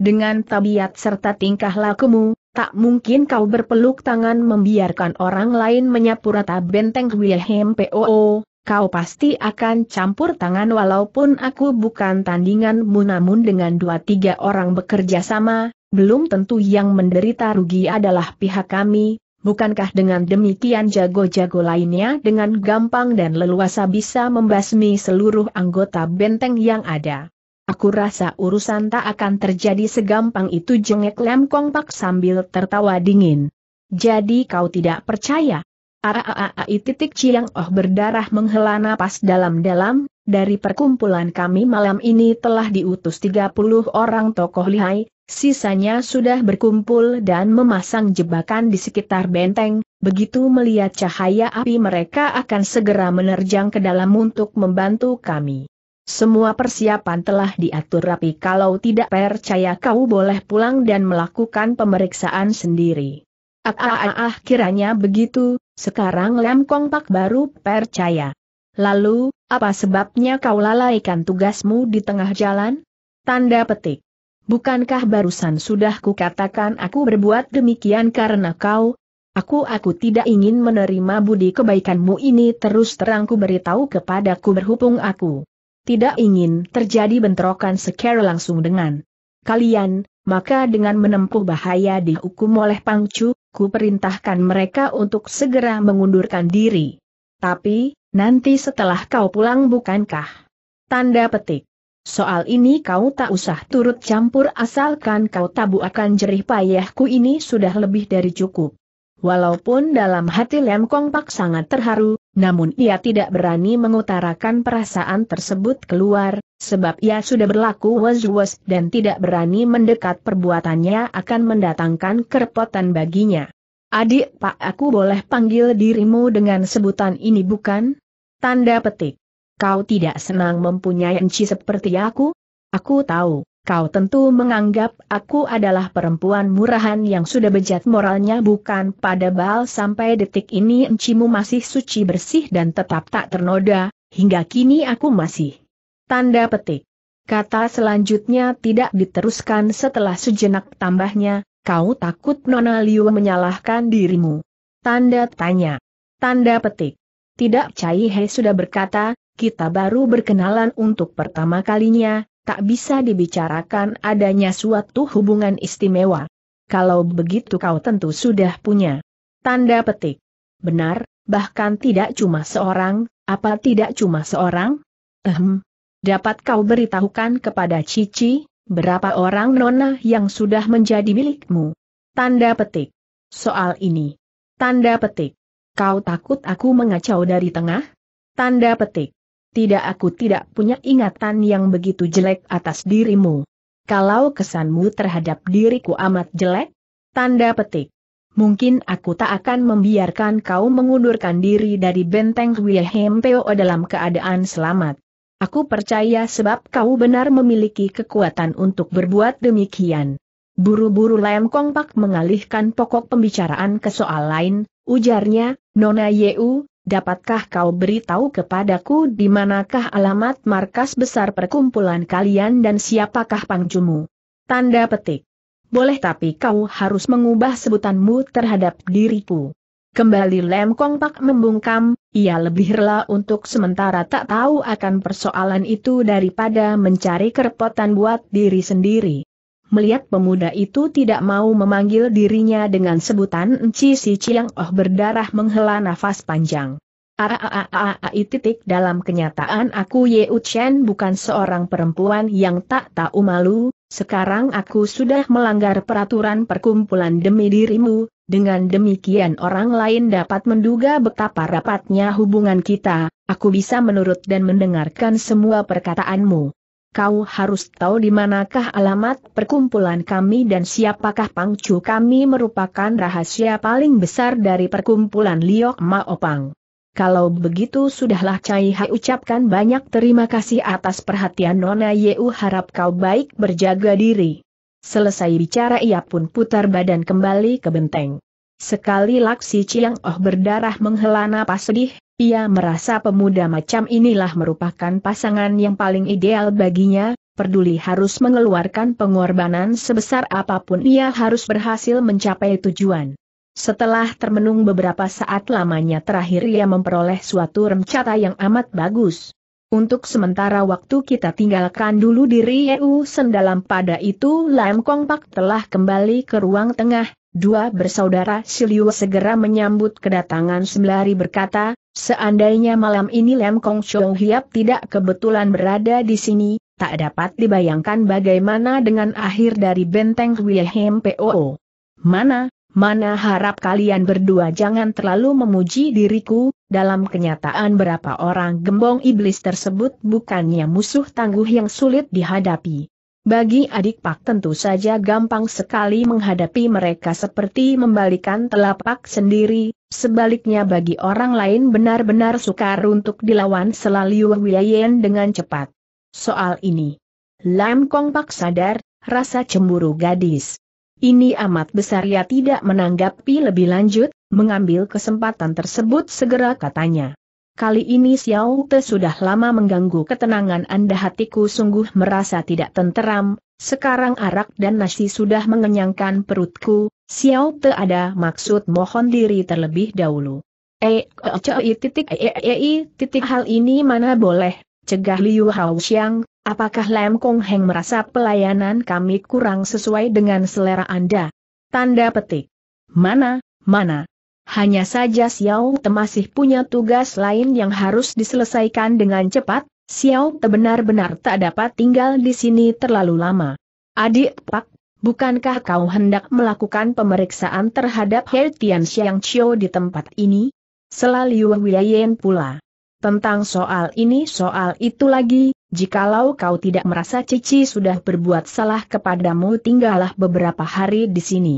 Dengan tabiat serta tingkah lakumu, tak mungkin kau berpeluk tangan membiarkan orang lain menyapu rata benteng Wilhelm Peo. Kau pasti akan campur tangan walaupun aku bukan tandinganmu namun dengan dua tiga orang bekerja sama, belum tentu yang menderita rugi adalah pihak kami, bukankah dengan demikian jago-jago lainnya dengan gampang dan leluasa bisa membasmi seluruh anggota benteng yang ada. Aku rasa urusan tak akan terjadi segampang itu jengek Lem Kong Pak sambil tertawa dingin. Jadi kau tidak percaya? Araaai titik Ciang Oh berdarah menghela napas dalam-dalam, dari perkumpulan kami malam ini telah diutus 30 orang tokoh lihai, Sisanya sudah berkumpul dan memasang jebakan di sekitar benteng, begitu melihat cahaya api mereka akan segera menerjang ke dalam untuk membantu kami. Semua persiapan telah diatur rapi kalau tidak percaya kau boleh pulang dan melakukan pemeriksaan sendiri. Ah, ah, ah, ah kiranya begitu, sekarang Lem Kong Pak baru percaya. Lalu, apa sebabnya kau lalaikan tugasmu di tengah jalan? Tanda petik. Bukankah barusan sudah kukatakan aku berbuat demikian karena kau? Aku aku tidak ingin menerima budi kebaikanmu ini terus terangku beritahu kepadaku berhubung aku. Tidak ingin terjadi bentrokan secara langsung dengan kalian, maka dengan menempuh bahaya dihukum oleh pangcu, ku perintahkan mereka untuk segera mengundurkan diri. Tapi, nanti setelah kau pulang bukankah? Tanda petik. Soal ini kau tak usah turut campur asalkan kau tabu akan jerih payahku ini sudah lebih dari cukup. Walaupun dalam hati Lem Kong Pak sangat terharu, namun ia tidak berani mengutarakan perasaan tersebut keluar, sebab ia sudah berlaku was-was dan tidak berani mendekat perbuatannya akan mendatangkan kerepotan baginya. Adik pak aku boleh panggil dirimu dengan sebutan ini bukan? Tanda petik kau tidak senang mempunyai enci seperti aku? Aku tahu, kau tentu menganggap aku adalah perempuan murahan yang sudah bejat moralnya bukan pada bal sampai detik ini encimu masih suci bersih dan tetap tak ternoda, hingga kini aku masih. Tanda petik. Kata selanjutnya tidak diteruskan setelah sejenak tambahnya, kau takut Nona Liu menyalahkan dirimu. Tanda tanya. Tanda petik. Tidak Cai He sudah berkata, kita baru berkenalan untuk pertama kalinya, tak bisa dibicarakan adanya suatu hubungan istimewa. Kalau begitu kau tentu sudah punya. Tanda petik. Benar, bahkan tidak cuma seorang, apa tidak cuma seorang? Ehem. Dapat kau beritahukan kepada Cici, berapa orang nona yang sudah menjadi milikmu? Tanda petik. Soal ini. Tanda petik. Kau takut aku mengacau dari tengah? Tanda petik. Tidak aku tidak punya ingatan yang begitu jelek atas dirimu. Kalau kesanmu terhadap diriku amat jelek, tanda petik. Mungkin aku tak akan membiarkan kau mengundurkan diri dari benteng Wilhelm Peo dalam keadaan selamat. Aku percaya sebab kau benar memiliki kekuatan untuk berbuat demikian. Buru-buru Lem Kong mengalihkan pokok pembicaraan ke soal lain, ujarnya, Nona Yeu, dapatkah kau beritahu kepadaku di manakah alamat markas besar perkumpulan kalian dan siapakah pangjumu? Tanda petik. Boleh tapi kau harus mengubah sebutanmu terhadap diriku. Kembali Lem Kong Pak membungkam, ia lebih rela untuk sementara tak tahu akan persoalan itu daripada mencari kerepotan buat diri sendiri. Melihat pemuda itu tidak mau memanggil dirinya dengan sebutan Enci Si Chiang Oh berdarah menghela nafas panjang. Aaaaaai titik dalam kenyataan aku Ye Chen bukan seorang perempuan yang tak tahu malu, sekarang aku sudah melanggar peraturan perkumpulan demi dirimu, dengan demikian orang lain dapat menduga betapa rapatnya hubungan kita, aku bisa menurut dan mendengarkan semua perkataanmu kau harus tahu di manakah alamat perkumpulan kami dan siapakah pangcu kami merupakan rahasia paling besar dari perkumpulan Liok Maopang. Kalau begitu sudahlah Cai Hai ucapkan banyak terima kasih atas perhatian Nona Yeu harap kau baik berjaga diri. Selesai bicara ia pun putar badan kembali ke benteng. Sekali Laksi Chiang Oh berdarah menghela napas sedih, ia merasa pemuda macam inilah merupakan pasangan yang paling ideal baginya, peduli harus mengeluarkan pengorbanan sebesar apapun ia harus berhasil mencapai tujuan. Setelah termenung beberapa saat lamanya terakhir ia memperoleh suatu remcata yang amat bagus. Untuk sementara waktu kita tinggalkan dulu diri Yeu Sendalam pada itu Lam Kong Pak telah kembali ke ruang tengah, dua bersaudara Siliu segera menyambut kedatangan sembari berkata, seandainya malam ini Lam Kong Chong Hiap tidak kebetulan berada di sini, tak dapat dibayangkan bagaimana dengan akhir dari benteng Wilhelm P.O. Mana, mana harap kalian berdua jangan terlalu memuji diriku, dalam kenyataan berapa orang gembong iblis tersebut bukannya musuh tangguh yang sulit dihadapi. Bagi adik pak tentu saja gampang sekali menghadapi mereka seperti membalikan telapak sendiri, sebaliknya bagi orang lain benar-benar sukar untuk dilawan selalu wilayen dengan cepat. Soal ini. Lam Kong Pak sadar, rasa cemburu gadis. Ini amat besar ya tidak menanggapi lebih lanjut, Mengambil kesempatan tersebut segera katanya. Kali ini Xiao Te sudah lama mengganggu ketenangan Anda hatiku sungguh merasa tidak tenteram, sekarang arak dan nasi sudah mengenyangkan perutku, Xiao Te ada maksud mohon diri terlebih dahulu. Eh, eh, eh titik eh, eh, titik hal ini mana boleh, cegah Liu Hao Xiang, apakah Lam Kong Heng merasa pelayanan kami kurang sesuai dengan selera Anda? Tanda petik. Mana, mana, hanya saja Xiao Te masih punya tugas lain yang harus diselesaikan dengan cepat, Xiao Te benar-benar tak dapat tinggal di sini terlalu lama. Adik Pak, bukankah kau hendak melakukan pemeriksaan terhadap He Tian Xiang Chio di tempat ini? Selalu Liu pula. Tentang soal ini soal itu lagi, jikalau kau tidak merasa Cici sudah berbuat salah kepadamu tinggallah beberapa hari di sini.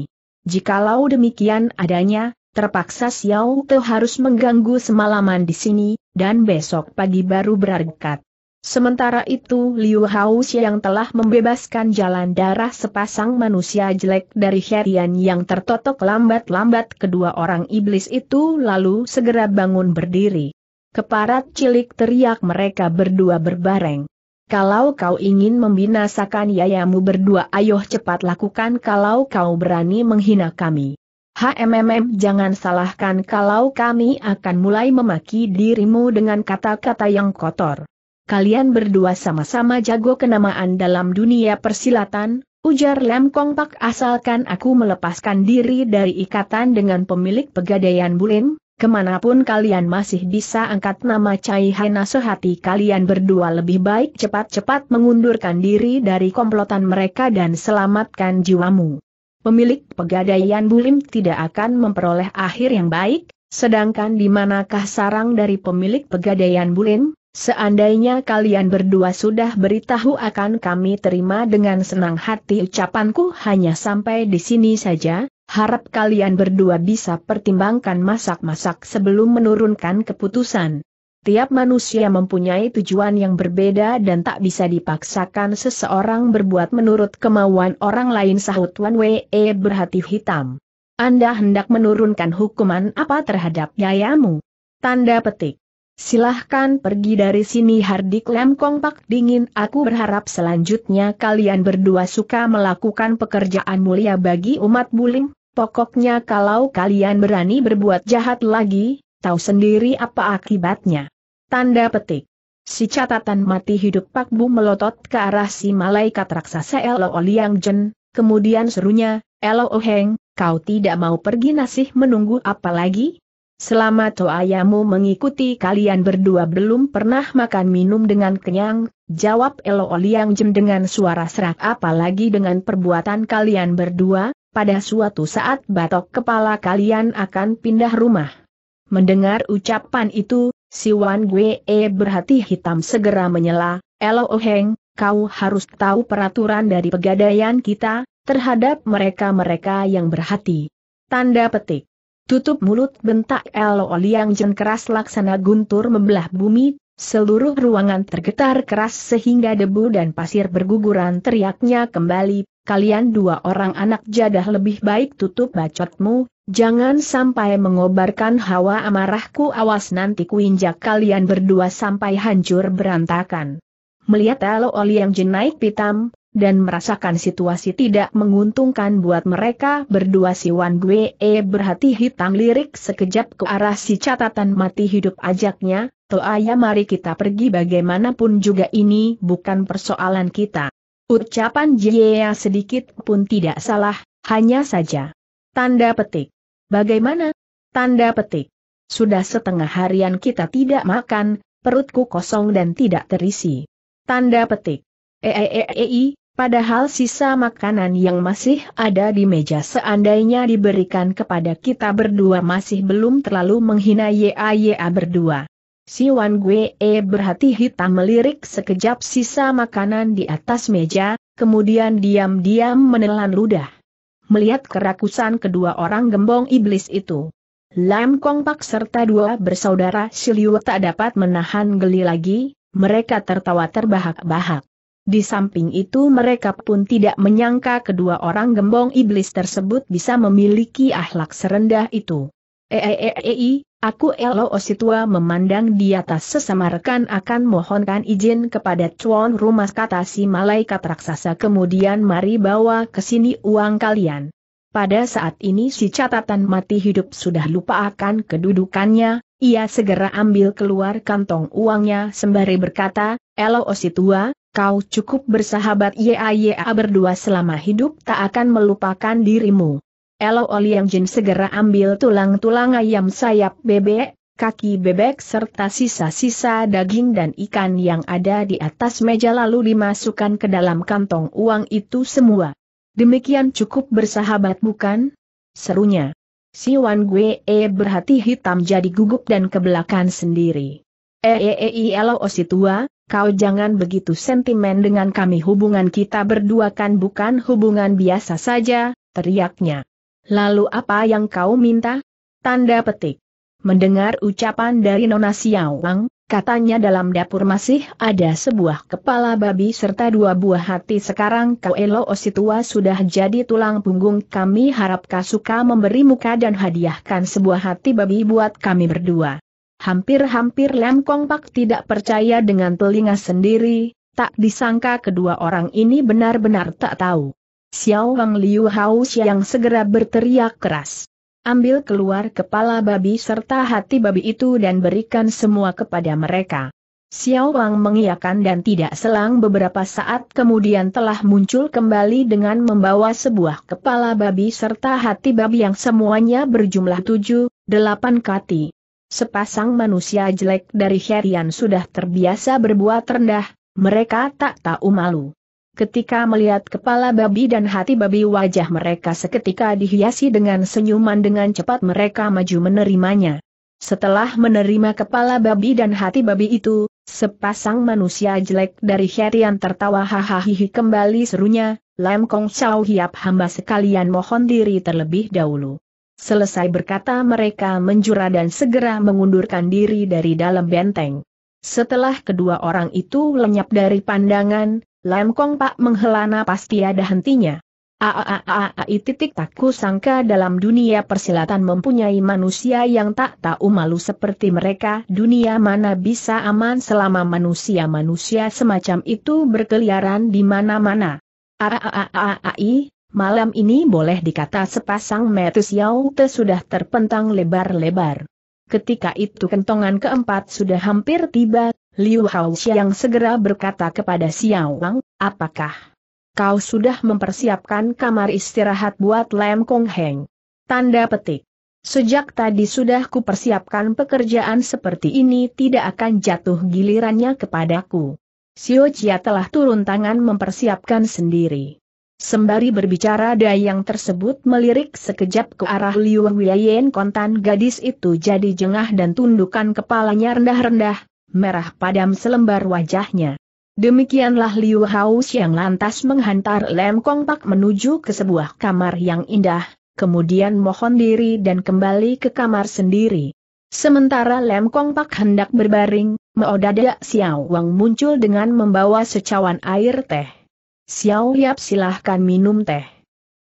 Jikalau demikian adanya, terpaksa Xiao Te harus mengganggu semalaman di sini, dan besok pagi baru berangkat. Sementara itu Liu Haus yang telah membebaskan jalan darah sepasang manusia jelek dari herian yang tertotok lambat-lambat kedua orang iblis itu lalu segera bangun berdiri. Keparat cilik teriak mereka berdua berbareng. Kalau kau ingin membinasakan yayamu berdua ayo cepat lakukan kalau kau berani menghina kami. HMMM jangan salahkan kalau kami akan mulai memaki dirimu dengan kata-kata yang kotor. Kalian berdua sama-sama jago kenamaan dalam dunia persilatan, ujar Lem Kong Pak asalkan aku melepaskan diri dari ikatan dengan pemilik pegadaian Bulin, kemanapun kalian masih bisa angkat nama Cai Hena sehati kalian berdua lebih baik cepat-cepat mengundurkan diri dari komplotan mereka dan selamatkan jiwamu pemilik pegadaian Bulim tidak akan memperoleh akhir yang baik, sedangkan di manakah sarang dari pemilik pegadaian Bulim? Seandainya kalian berdua sudah beritahu akan kami terima dengan senang hati ucapanku hanya sampai di sini saja, harap kalian berdua bisa pertimbangkan masak-masak sebelum menurunkan keputusan. Setiap manusia mempunyai tujuan yang berbeda dan tak bisa dipaksakan seseorang berbuat menurut kemauan orang lain sahut Wan Wei e, berhati hitam. Anda hendak menurunkan hukuman apa terhadap yayamu? Tanda petik. Silahkan pergi dari sini Hardik Lem Pak dingin aku berharap selanjutnya kalian berdua suka melakukan pekerjaan mulia bagi umat bulim, pokoknya kalau kalian berani berbuat jahat lagi, tahu sendiri apa akibatnya. Tanda petik. Si catatan mati hidup Pak Bu melotot ke arah si malaikat raksasa Elo Liang Jen, kemudian serunya, Elo Heng, kau tidak mau pergi nasih menunggu apa lagi? Selama toayamu mengikuti kalian berdua belum pernah makan minum dengan kenyang, jawab Elo Liang Jen dengan suara serak apalagi dengan perbuatan kalian berdua, pada suatu saat batok kepala kalian akan pindah rumah. Mendengar ucapan itu, si Wan Gue e berhati hitam segera menyela, Elo Oheng, kau harus tahu peraturan dari pegadaian kita, terhadap mereka-mereka yang berhati. Tanda petik. Tutup mulut bentak Elo Liang Jen keras laksana guntur membelah bumi, seluruh ruangan tergetar keras sehingga debu dan pasir berguguran teriaknya kembali, kalian dua orang anak jadah lebih baik tutup bacotmu, jangan sampai mengobarkan hawa amarahku awas nanti kuinjak kalian berdua sampai hancur berantakan. Melihat halo Oli yang jenaik pitam, dan merasakan situasi tidak menguntungkan buat mereka berdua si Wan e berhati hitam lirik sekejap ke arah si catatan mati hidup ajaknya, Toa ya, mari kita pergi bagaimanapun juga ini bukan persoalan kita. Ucapan Jia sedikit pun tidak salah, hanya saja. Tanda petik. Bagaimana? Tanda petik. Sudah setengah harian kita tidak makan, perutku kosong dan tidak terisi. Tanda petik. Eeeei, padahal sisa makanan yang masih ada di meja seandainya diberikan kepada kita berdua masih belum terlalu menghina Yaya berdua. Si Wan Gue eh, berhati hitam melirik sekejap sisa makanan di atas meja, kemudian diam-diam menelan ludah. Melihat kerakusan kedua orang gembong iblis itu. Lam Kong Pak serta dua bersaudara Siliu tak dapat menahan geli lagi, mereka tertawa terbahak-bahak. Di samping itu mereka pun tidak menyangka kedua orang gembong iblis tersebut bisa memiliki akhlak serendah itu. EEEI, aku Elo Ositua memandang di atas sesama rekan akan mohonkan izin kepada cuan rumah kata si malaikat raksasa kemudian mari bawa ke sini uang kalian. Pada saat ini si catatan mati hidup sudah lupa akan kedudukannya, ia segera ambil keluar kantong uangnya sembari berkata, Elo Ositua, kau cukup bersahabat YAYA berdua selama hidup tak akan melupakan dirimu. Elo Oliang Jin segera ambil tulang-tulang ayam sayap bebek, kaki bebek serta sisa-sisa daging dan ikan yang ada di atas meja lalu dimasukkan ke dalam kantong uang itu semua. Demikian cukup bersahabat bukan? Serunya. Si Wan Gue e berhati hitam jadi gugup dan kebelakan sendiri. Eeei elo si tua, kau jangan begitu sentimen dengan kami hubungan kita berdua kan bukan hubungan biasa saja, teriaknya. Lalu apa yang kau minta? Tanda petik. Mendengar ucapan dari Nona Xiaowang, katanya dalam dapur masih ada sebuah kepala babi serta dua buah hati sekarang kau elo ositua sudah jadi tulang punggung kami harap kau suka memberi muka dan hadiahkan sebuah hati babi buat kami berdua. Hampir-hampir Lem Kong Pak tidak percaya dengan telinga sendiri, tak disangka kedua orang ini benar-benar tak tahu. Xiao Wang Liu Haus yang segera berteriak keras. Ambil keluar kepala babi serta hati babi itu dan berikan semua kepada mereka. Xiao Wang mengiyakan dan tidak selang beberapa saat kemudian telah muncul kembali dengan membawa sebuah kepala babi serta hati babi yang semuanya berjumlah tujuh, delapan kati. Sepasang manusia jelek dari Herian sudah terbiasa berbuat rendah, mereka tak tahu malu. Ketika melihat kepala babi dan hati babi wajah mereka seketika dihiasi dengan senyuman dengan cepat mereka maju menerimanya. Setelah menerima kepala babi dan hati babi itu, sepasang manusia jelek dari Herian tertawa hahaha kembali serunya, Lam Kong chau Hiap hamba sekalian mohon diri terlebih dahulu. Selesai berkata mereka menjura dan segera mengundurkan diri dari dalam benteng. Setelah kedua orang itu lenyap dari pandangan, Lam Kong Pak menghela napas tiada hentinya. Aaaaaai titik tak sangka dalam dunia persilatan mempunyai manusia yang tak tahu malu seperti mereka dunia mana bisa aman selama manusia-manusia semacam itu berkeliaran di mana-mana. Aaaaaai, malam ini boleh dikata sepasang metus te sudah terpentang lebar-lebar. Ketika itu kentongan keempat sudah hampir tiba Liu Hao Haoxiang segera berkata kepada Xiao Wang, apakah kau sudah mempersiapkan kamar istirahat buat Lam Kong Heng? Tanda petik. Sejak tadi sudah kupersiapkan pekerjaan seperti ini tidak akan jatuh gilirannya kepadaku. Xiao Chia telah turun tangan mempersiapkan sendiri. Sembari berbicara dayang tersebut melirik sekejap ke arah Liu Wiayen kontan gadis itu jadi jengah dan tundukan kepalanya rendah-rendah, merah padam selembar wajahnya. Demikianlah Liu Haus yang lantas menghantar Lem Kong Pak menuju ke sebuah kamar yang indah, kemudian mohon diri dan kembali ke kamar sendiri. Sementara Lem Kong Pak hendak berbaring, Mao Dada Xiao Wang muncul dengan membawa secawan air teh. Xiao Yap silahkan minum teh.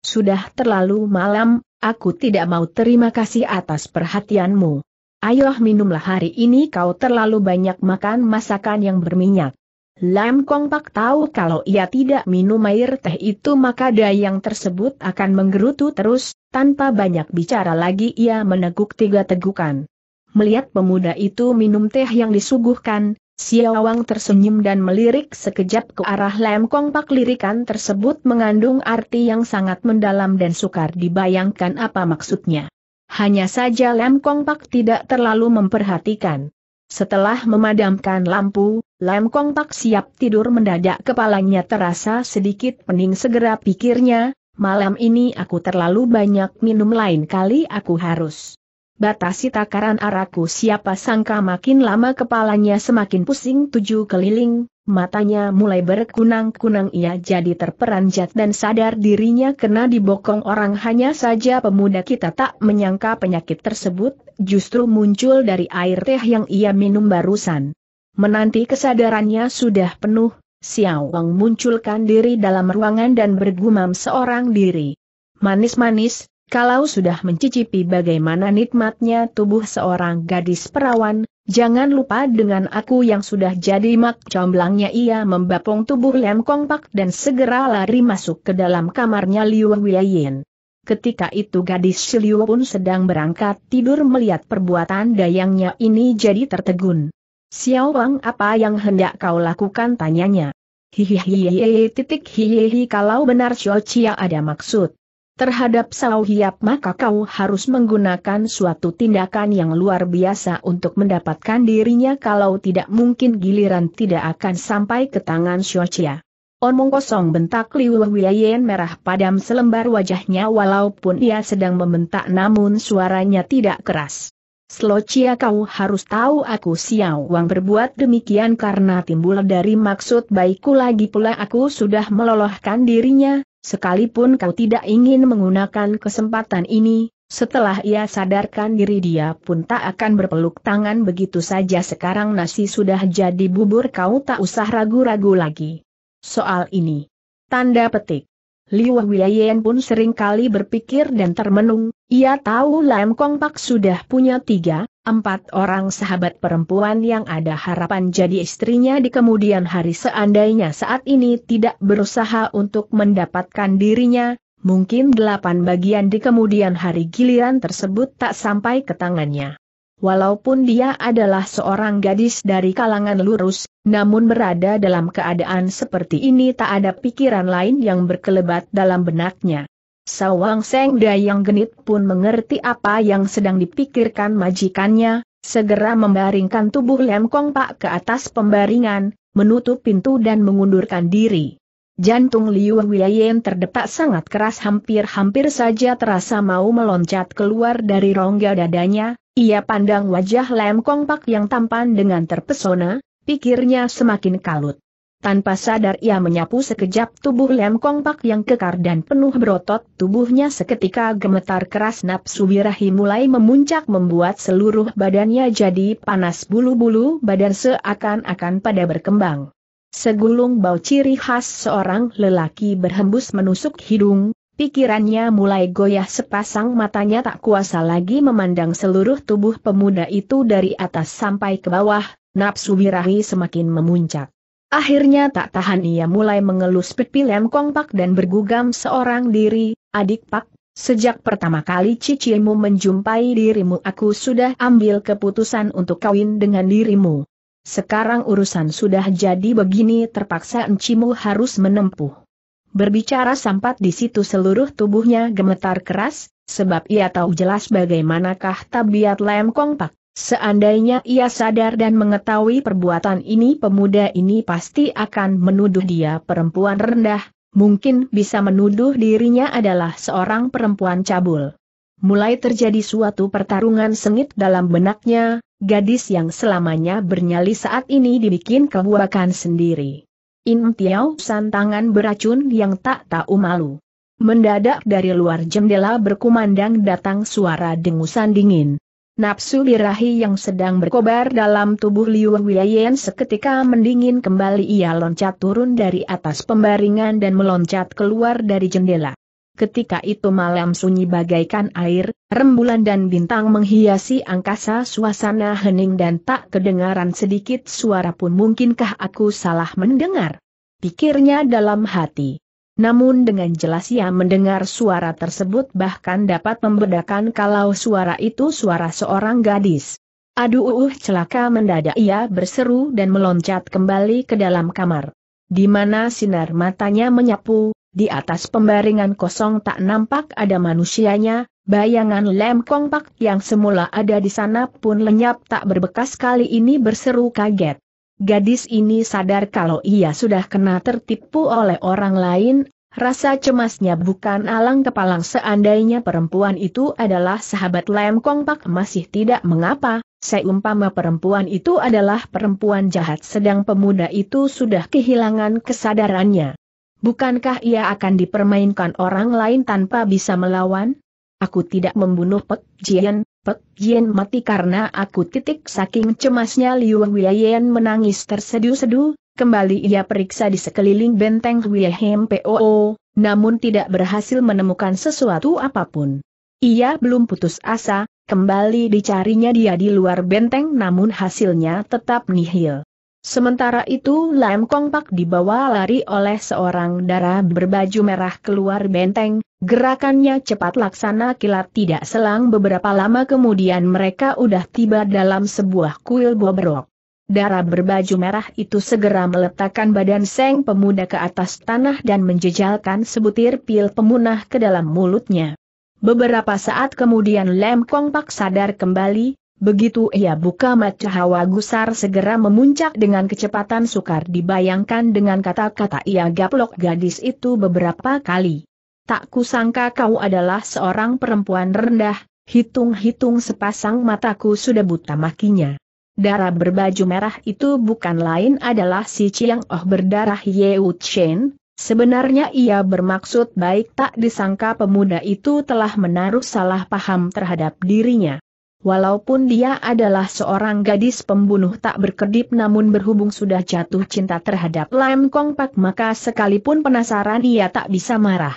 Sudah terlalu malam, aku tidak mau terima kasih atas perhatianmu. Ayoh minumlah hari ini kau terlalu banyak makan masakan yang berminyak. Lam Kong Pak tahu kalau ia tidak minum air teh itu maka dayang tersebut akan menggerutu terus, tanpa banyak bicara lagi ia meneguk tiga tegukan. Melihat pemuda itu minum teh yang disuguhkan, Siawang tersenyum dan melirik sekejap ke arah Lam Kong Pak lirikan tersebut mengandung arti yang sangat mendalam dan sukar dibayangkan apa maksudnya. Hanya saja Lem Kong Pak tidak terlalu memperhatikan. Setelah memadamkan lampu, Lem Kong Pak siap tidur mendadak kepalanya terasa sedikit pening segera pikirnya, malam ini aku terlalu banyak minum lain kali aku harus batasi takaran araku siapa sangka makin lama kepalanya semakin pusing tujuh keliling, matanya mulai berkunang-kunang ia jadi terperanjat dan sadar dirinya kena dibokong orang hanya saja pemuda kita tak menyangka penyakit tersebut justru muncul dari air teh yang ia minum barusan. Menanti kesadarannya sudah penuh, Xiao Wang munculkan diri dalam ruangan dan bergumam seorang diri. Manis-manis, kalau sudah mencicipi bagaimana nikmatnya tubuh seorang gadis perawan, jangan lupa dengan aku yang sudah jadi mak comblangnya ia membapong tubuh Lem Kongpak dan segera lari masuk ke dalam kamarnya Liu Wiyin. Ketika itu gadis Liu pun sedang berangkat tidur melihat perbuatan dayangnya ini jadi tertegun. Xiao Wang apa yang hendak kau lakukan tanyanya. Hihihihi titik hihihi kalau benar Xiao Chia ada maksud terhadap Hiap maka kau harus menggunakan suatu tindakan yang luar biasa untuk mendapatkan dirinya kalau tidak mungkin giliran tidak akan sampai ke tangan Chia. Omong kosong bentak Liu Wieyen merah padam selembar wajahnya walaupun ia sedang membentak namun suaranya tidak keras. Slochia kau harus tahu aku Xiao Wang berbuat demikian karena timbul dari maksud baikku lagi pula aku sudah melolohkan dirinya, Sekalipun kau tidak ingin menggunakan kesempatan ini, setelah ia sadarkan diri dia pun tak akan berpeluk tangan begitu saja sekarang nasi sudah jadi bubur kau tak usah ragu-ragu lagi. Soal ini. Tanda petik. Liwa Wiyayen pun sering kali berpikir dan termenung, ia tahu Lam Kong Pak sudah punya tiga, empat orang sahabat perempuan yang ada harapan jadi istrinya di kemudian hari seandainya saat ini tidak berusaha untuk mendapatkan dirinya, mungkin delapan bagian di kemudian hari giliran tersebut tak sampai ke tangannya. Walaupun dia adalah seorang gadis dari kalangan lurus, namun berada dalam keadaan seperti ini tak ada pikiran lain yang berkelebat dalam benaknya. Sawang Seng Dayang genit pun mengerti apa yang sedang dipikirkan majikannya, segera membaringkan tubuh Lem Kong Pak ke atas pembaringan, menutup pintu dan mengundurkan diri. Jantung Liu Wiyayen terdetak sangat keras hampir-hampir saja terasa mau meloncat keluar dari rongga dadanya, ia pandang wajah Lem Kong Pak yang tampan dengan terpesona, pikirnya semakin kalut. Tanpa sadar ia menyapu sekejap tubuh lem Pak yang kekar dan penuh berotot, tubuhnya seketika gemetar keras nafsu birahi mulai memuncak membuat seluruh badannya jadi panas bulu-bulu badan seakan-akan pada berkembang. Segulung bau ciri khas seorang lelaki berhembus menusuk hidung, pikirannya mulai goyah sepasang matanya tak kuasa lagi memandang seluruh tubuh pemuda itu dari atas sampai ke bawah, nafsu birahi semakin memuncak. Akhirnya tak tahan ia mulai mengelus pipi Lem Kong Pak dan bergugam seorang diri, adik Pak, sejak pertama kali cicimu menjumpai dirimu aku sudah ambil keputusan untuk kawin dengan dirimu. Sekarang urusan sudah jadi begini terpaksa encimu harus menempuh. Berbicara sampat di situ seluruh tubuhnya gemetar keras, sebab ia tahu jelas bagaimanakah tabiat Lem Kong Pak. Seandainya ia sadar dan mengetahui perbuatan ini pemuda ini pasti akan menuduh dia perempuan rendah, mungkin bisa menuduh dirinya adalah seorang perempuan cabul. Mulai terjadi suatu pertarungan sengit dalam benaknya, gadis yang selamanya bernyali saat ini dibikin kebuakan sendiri. Intiaw Tiao San tangan beracun yang tak tahu malu. Mendadak dari luar jendela berkumandang datang suara dengusan dingin. Napsu birahi yang sedang berkobar dalam tubuh Liu Huiyen seketika mendingin kembali ia loncat turun dari atas pembaringan dan meloncat keluar dari jendela. Ketika itu malam sunyi bagaikan air, rembulan dan bintang menghiasi angkasa suasana hening dan tak kedengaran sedikit suara pun mungkinkah aku salah mendengar? Pikirnya dalam hati. Namun dengan jelas ia mendengar suara tersebut bahkan dapat membedakan kalau suara itu suara seorang gadis. Aduh uh, celaka mendadak ia berseru dan meloncat kembali ke dalam kamar. Di mana sinar matanya menyapu, di atas pembaringan kosong tak nampak ada manusianya, Bayangan lem kompak yang semula ada di sana pun lenyap tak berbekas kali ini berseru kaget. Gadis ini sadar kalau ia sudah kena tertipu oleh orang lain, rasa cemasnya bukan alang kepalang seandainya perempuan itu adalah sahabat Lem Kong Pak masih tidak mengapa, seumpama perempuan itu adalah perempuan jahat sedang pemuda itu sudah kehilangan kesadarannya. Bukankah ia akan dipermainkan orang lain tanpa bisa melawan? Aku tidak membunuh Pek Jian, Pek mati karena aku titik saking cemasnya Liu Wiyan menangis tersedu-sedu, kembali ia periksa di sekeliling benteng Wiyahem POO, namun tidak berhasil menemukan sesuatu apapun. Ia belum putus asa, kembali dicarinya dia di luar benteng namun hasilnya tetap nihil. Sementara itu Lam Kong Pak dibawa lari oleh seorang darah berbaju merah keluar benteng, gerakannya cepat laksana kilat tidak selang beberapa lama kemudian mereka udah tiba dalam sebuah kuil bobrok. Darah berbaju merah itu segera meletakkan badan Seng pemuda ke atas tanah dan menjejalkan sebutir pil pemunah ke dalam mulutnya. Beberapa saat kemudian Lem Kong Pak sadar kembali, Begitu ia buka mata hawa gusar segera memuncak dengan kecepatan sukar dibayangkan dengan kata-kata ia gaplok gadis itu beberapa kali. Tak kusangka kau adalah seorang perempuan rendah, hitung-hitung sepasang mataku sudah buta makinya. Darah berbaju merah itu bukan lain adalah si Chiang Oh berdarah Yeu Chen. Sebenarnya ia bermaksud baik tak disangka pemuda itu telah menaruh salah paham terhadap dirinya. Walaupun dia adalah seorang gadis pembunuh tak berkedip namun berhubung sudah jatuh cinta terhadap Lam Kong Pak maka sekalipun penasaran ia tak bisa marah.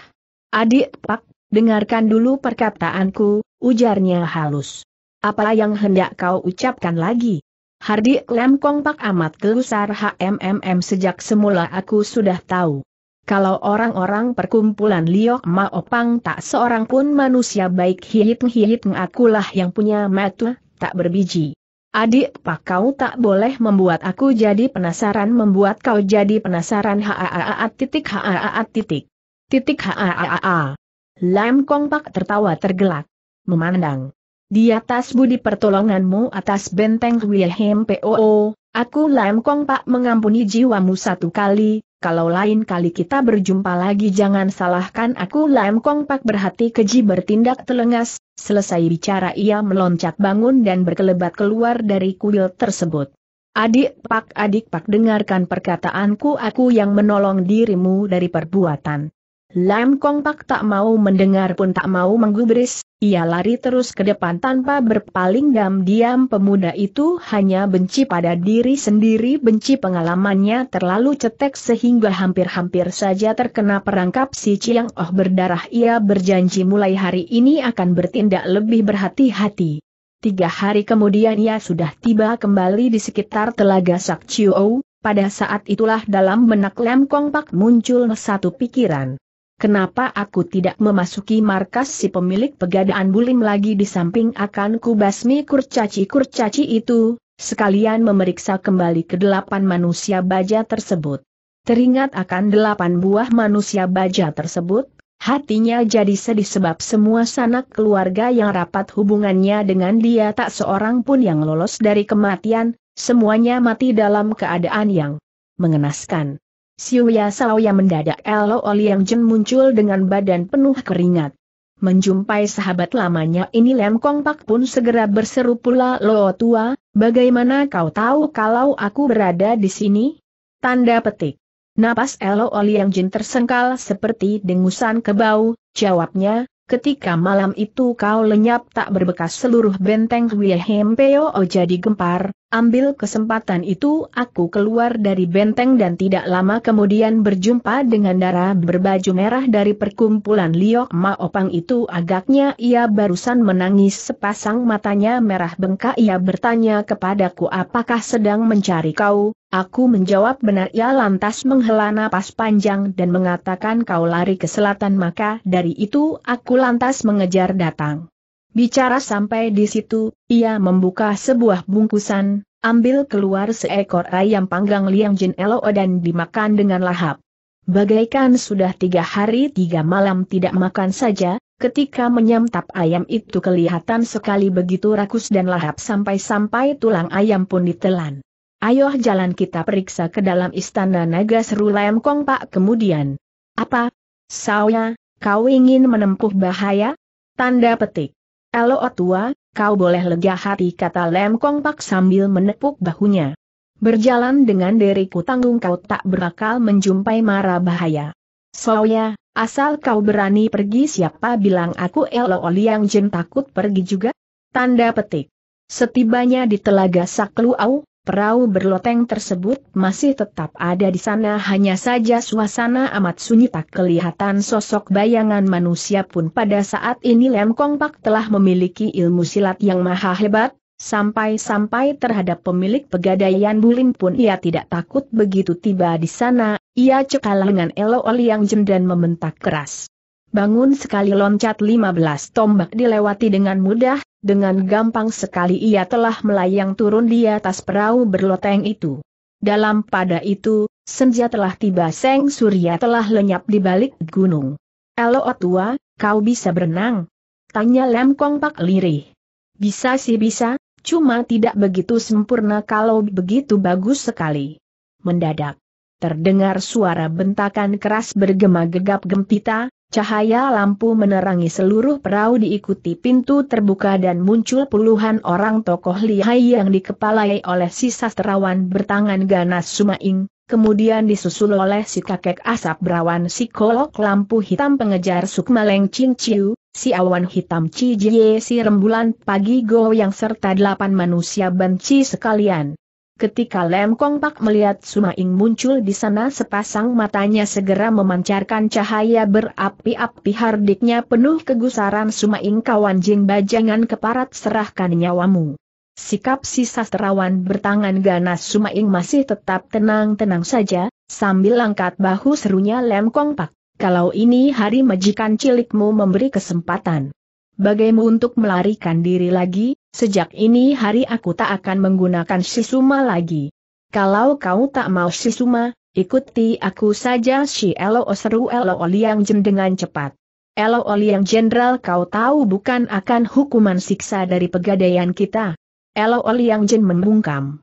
Adik Pak, dengarkan dulu perkataanku, ujarnya halus. Apa yang hendak kau ucapkan lagi? Hardik Lam Kong Pak amat kelusar HMMM sejak semula aku sudah tahu. Kalau orang-orang perkumpulan Liok Maopang tak seorang pun manusia baik hihit-hihit akulah yang punya mata, tak berbiji. Adik pak kau tak boleh membuat aku jadi penasaran membuat kau jadi penasaran haaaaa titik haaaaa titik. Titik haaaaa. Lam Kong Pak tertawa tergelak. Memandang. Di atas budi pertolonganmu atas benteng Wilhelm POO, oh, oh. Aku Lam Kong Pak mengampuni jiwamu satu kali, kalau lain kali kita berjumpa lagi jangan salahkan aku Lam Kong Pak berhati keji bertindak telengas, selesai bicara ia meloncat bangun dan berkelebat keluar dari kuil tersebut. Adik Pak adik Pak dengarkan perkataanku aku yang menolong dirimu dari perbuatan. Lam Kong Pak tak mau mendengar pun tak mau menggubris, ia lari terus ke depan tanpa berpaling diam-diam pemuda itu hanya benci pada diri sendiri benci pengalamannya terlalu cetek sehingga hampir-hampir saja terkena perangkap si Chiang Oh berdarah ia berjanji mulai hari ini akan bertindak lebih berhati-hati. Tiga hari kemudian ia sudah tiba kembali di sekitar telaga Sak Chiu, pada saat itulah dalam benak Lam Kong Pak muncul satu pikiran. Kenapa aku tidak memasuki markas si pemilik pegadaan bulim lagi di samping akan kubasmi kurcaci-kurcaci itu, sekalian memeriksa kembali delapan manusia baja tersebut. Teringat akan delapan buah manusia baja tersebut, hatinya jadi sedih sebab semua sanak keluarga yang rapat hubungannya dengan dia tak seorang pun yang lolos dari kematian, semuanya mati dalam keadaan yang mengenaskan. Siuya Saoya mendadak Oli yang Jin muncul dengan badan penuh keringat. Menjumpai sahabat lamanya ini Lem Kong Pak pun segera berseru pula Lo Tua, bagaimana kau tahu kalau aku berada di sini? Tanda petik. Napas Elo yang Jin tersengkal seperti dengusan kebau, jawabnya, ketika malam itu kau lenyap tak berbekas seluruh benteng Huye Peo jadi gempar, Ambil kesempatan itu aku keluar dari benteng dan tidak lama kemudian berjumpa dengan darah berbaju merah dari perkumpulan Liok Opang itu agaknya ia barusan menangis sepasang matanya merah bengkak ia bertanya kepadaku apakah sedang mencari kau, aku menjawab benar ia lantas menghela napas panjang dan mengatakan kau lari ke selatan maka dari itu aku lantas mengejar datang. Bicara sampai di situ, ia membuka sebuah bungkusan, ambil keluar seekor ayam panggang liang jin elo dan dimakan dengan lahap. Bagaikan sudah tiga hari tiga malam tidak makan saja, ketika menyantap ayam itu kelihatan sekali begitu rakus dan lahap sampai-sampai tulang ayam pun ditelan. Ayo jalan kita periksa ke dalam istana naga seru layam Kong Pak kemudian. Apa? Saya, kau ingin menempuh bahaya? Tanda petik. Elo oh tua, kau boleh lega hati kata Lem Kong Pak sambil menepuk bahunya. Berjalan dengan deriku tanggung kau tak berakal menjumpai mara bahaya. Soya, asal kau berani pergi siapa bilang aku Elo Liang Jin takut pergi juga? Tanda petik. Setibanya di Telaga Sakluau, Perahu berloteng tersebut masih tetap ada di sana hanya saja suasana amat sunyi tak kelihatan sosok bayangan manusia pun pada saat ini Lem Kong Pak telah memiliki ilmu silat yang maha hebat, sampai-sampai terhadap pemilik pegadaian Bulim pun ia tidak takut begitu tiba di sana, ia cekal dengan Elo yang Jem dan membentak keras. Bangun sekali loncat 15 tombak dilewati dengan mudah, dengan gampang sekali ia telah melayang turun di atas perahu berloteng itu. Dalam pada itu, senja telah tiba seng surya telah lenyap di balik gunung. Elo oh tua, kau bisa berenang? Tanya Lem Kong Pak lirih. Bisa sih bisa, cuma tidak begitu sempurna kalau begitu bagus sekali. Mendadak. Terdengar suara bentakan keras bergema gegap gempita, Cahaya lampu menerangi seluruh perahu diikuti pintu terbuka dan muncul puluhan orang tokoh lihai yang dikepalai oleh si sastrawan bertangan ganas Sumaing, kemudian disusul oleh si kakek asap berawan si kolok lampu hitam pengejar Sukmaleng Cinciu, si awan hitam Cijie, si rembulan pagi Go yang serta delapan manusia benci sekalian. Ketika Lem Kong Pak melihat Sumaing muncul di sana sepasang matanya segera memancarkan cahaya berapi-api hardiknya penuh kegusaran Sumaing kawan jing bajangan keparat serahkan nyawamu. Sikap si sastrawan bertangan ganas Sumaing masih tetap tenang-tenang saja, sambil angkat bahu serunya Lem Kong Pak, kalau ini hari majikan cilikmu memberi kesempatan bagaimu untuk melarikan diri lagi, sejak ini hari aku tak akan menggunakan Shisuma lagi. Kalau kau tak mau Shisuma, ikuti aku saja si Elo seru Elo Oliang Jen dengan cepat. Elo Oliang Jenderal kau tahu bukan akan hukuman siksa dari pegadaian kita. Elo Oliang Jen membungkam.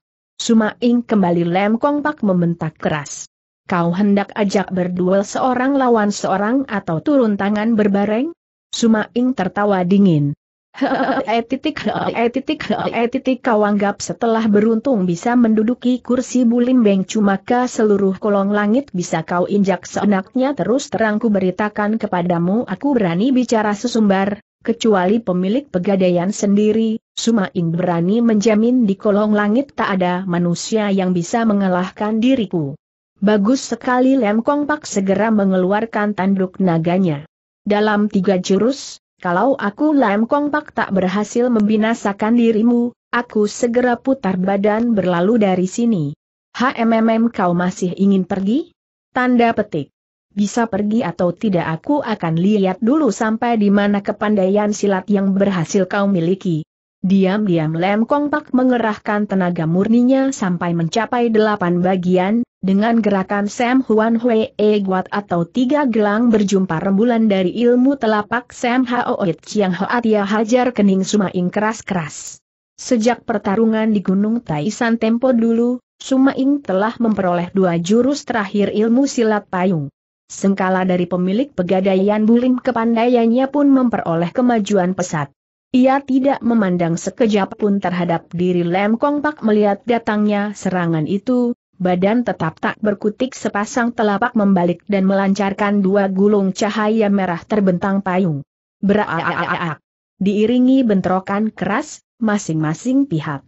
Ing kembali Lem Kong Pak membentak keras. Kau hendak ajak berduel seorang lawan seorang atau turun tangan berbareng? Suma Ing tertawa dingin. Hehehe, titik hee eh, titik eh, titik kau anggap setelah beruntung bisa menduduki kursi bulim cuma cumaka seluruh kolong langit bisa kau injak seenaknya terus terangku beritakan kepadamu aku berani bicara sesumbar, kecuali pemilik pegadaian sendiri, Suma Ing berani menjamin di kolong langit tak ada manusia yang bisa mengalahkan diriku. Bagus sekali Lem Kong Pak segera mengeluarkan tanduk naganya. Dalam tiga jurus, kalau aku Lam Kong Pak tak berhasil membinasakan dirimu, aku segera putar badan berlalu dari sini. HMMM kau masih ingin pergi? Tanda petik. Bisa pergi atau tidak aku akan lihat dulu sampai di mana kepandaian silat yang berhasil kau miliki. Diam-diam Lem Kong Pak mengerahkan tenaga murninya sampai mencapai delapan bagian, dengan gerakan Sam Huan Hui E Guat atau tiga gelang berjumpa rembulan dari ilmu telapak Sam Hao Chiang Hoa Tia hajar kening Sumaing keras-keras. Sejak pertarungan di Gunung Taisan Tempo dulu, Sumaing telah memperoleh dua jurus terakhir ilmu silat payung. Sengkala dari pemilik pegadaian bulim kepandaiannya pun memperoleh kemajuan pesat. Ia tidak memandang sekejap pun terhadap diri Lem Kong Pak melihat datangnya serangan itu, badan tetap tak berkutik sepasang telapak membalik dan melancarkan dua gulung cahaya merah terbentang payung. Beraaaaak. Diiringi bentrokan keras, masing-masing pihak.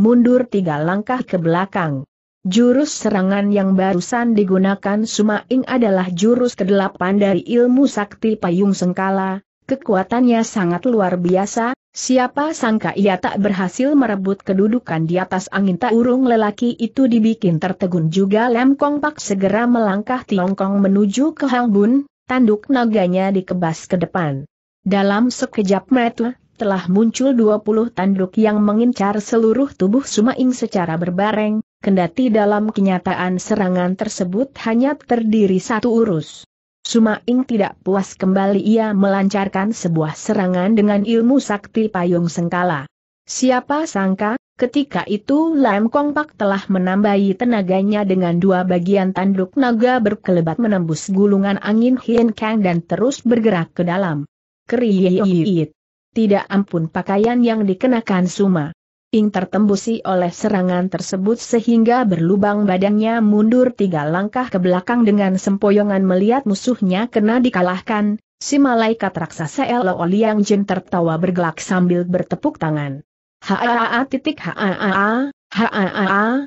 Mundur tiga langkah ke belakang. Jurus serangan yang barusan digunakan Sumaing adalah jurus kedelapan dari ilmu sakti payung sengkala, Kekuatannya sangat luar biasa, siapa sangka ia tak berhasil merebut kedudukan di atas angin tak urung lelaki itu dibikin tertegun juga Lem Kong Pak segera melangkah Tiongkong menuju ke Hang Bun, tanduk naganya dikebas ke depan. Dalam sekejap mata, telah muncul 20 tanduk yang mengincar seluruh tubuh Sumaing secara berbareng, kendati dalam kenyataan serangan tersebut hanya terdiri satu urus. Sumaing tidak puas kembali ia melancarkan sebuah serangan dengan ilmu sakti payung sengkala. Siapa sangka, ketika itu Lam Kong Pak telah menambahi tenaganya dengan dua bagian tanduk naga berkelebat menembus gulungan angin Hien Kang dan terus bergerak ke dalam. Kriyiit. Tidak ampun pakaian yang dikenakan Suma. Ing tertembusi oleh serangan tersebut sehingga berlubang badannya mundur tiga langkah ke belakang dengan sempoyongan melihat musuhnya kena dikalahkan, si malaikat raksasa Elo Oliang Jin tertawa bergelak sambil bertepuk tangan. Haa titik haa, haa,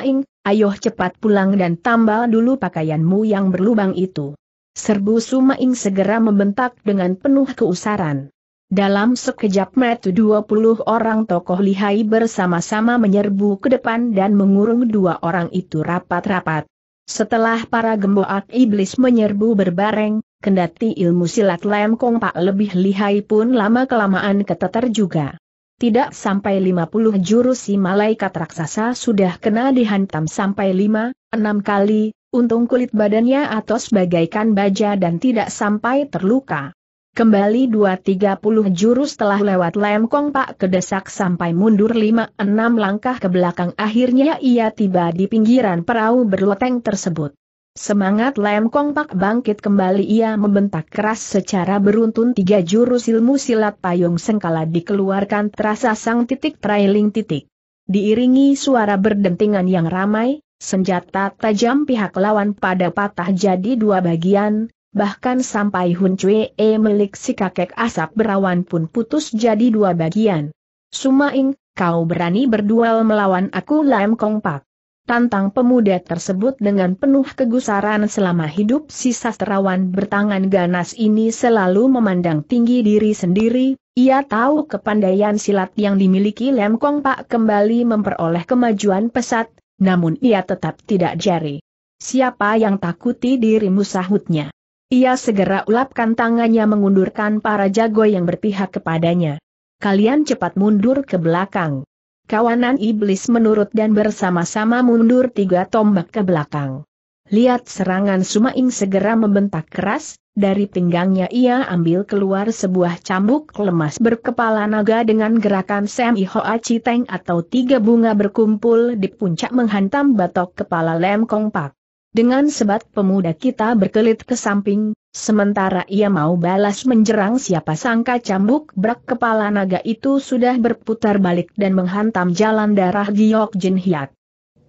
Ing, ayo cepat pulang dan tambal dulu pakaianmu yang berlubang itu. Serbu Suma Ing segera membentak dengan penuh keusaran. Dalam sekejap mata 20 orang tokoh lihai bersama-sama menyerbu ke depan dan mengurung dua orang itu rapat-rapat. Setelah para gemboak iblis menyerbu berbareng, kendati ilmu silat Lem Kong Pak lebih lihai pun lama-kelamaan keteter juga. Tidak sampai 50 jurus si malaikat raksasa sudah kena dihantam sampai 5, 6 kali, untung kulit badannya atau bagaikan baja dan tidak sampai terluka. Kembali dua tiga puluh jurus telah lewat Lem Kong Pak kedesak sampai mundur lima enam langkah ke belakang akhirnya ia tiba di pinggiran perahu berloteng tersebut. Semangat Lem Kong Pak bangkit kembali ia membentak keras secara beruntun tiga jurus ilmu silat payung sengkala dikeluarkan terasa sang titik trailing titik. Diiringi suara berdentingan yang ramai, senjata tajam pihak lawan pada patah jadi dua bagian, bahkan sampai Hun Cue E melik si kakek asap berawan pun putus jadi dua bagian. Sumaing, kau berani berduel melawan aku Lam Kong Pak. Tantang pemuda tersebut dengan penuh kegusaran selama hidup si sastrawan bertangan ganas ini selalu memandang tinggi diri sendiri, ia tahu kepandaian silat yang dimiliki Lam Kong Pak kembali memperoleh kemajuan pesat, namun ia tetap tidak jari. Siapa yang takuti dirimu sahutnya? Ia segera ulapkan tangannya mengundurkan para jago yang berpihak kepadanya. Kalian cepat mundur ke belakang. Kawanan iblis menurut dan bersama-sama mundur tiga tombak ke belakang. Lihat serangan Sumaing segera membentak keras, dari pinggangnya ia ambil keluar sebuah cambuk lemas berkepala naga dengan gerakan Sam Citeng atau tiga bunga berkumpul di puncak menghantam batok kepala Lem Kong Pak. Dengan sebat pemuda kita berkelit ke samping, sementara ia mau balas menjerang siapa sangka cambuk brak kepala naga itu sudah berputar balik dan menghantam jalan darah Giok Jin Hiat.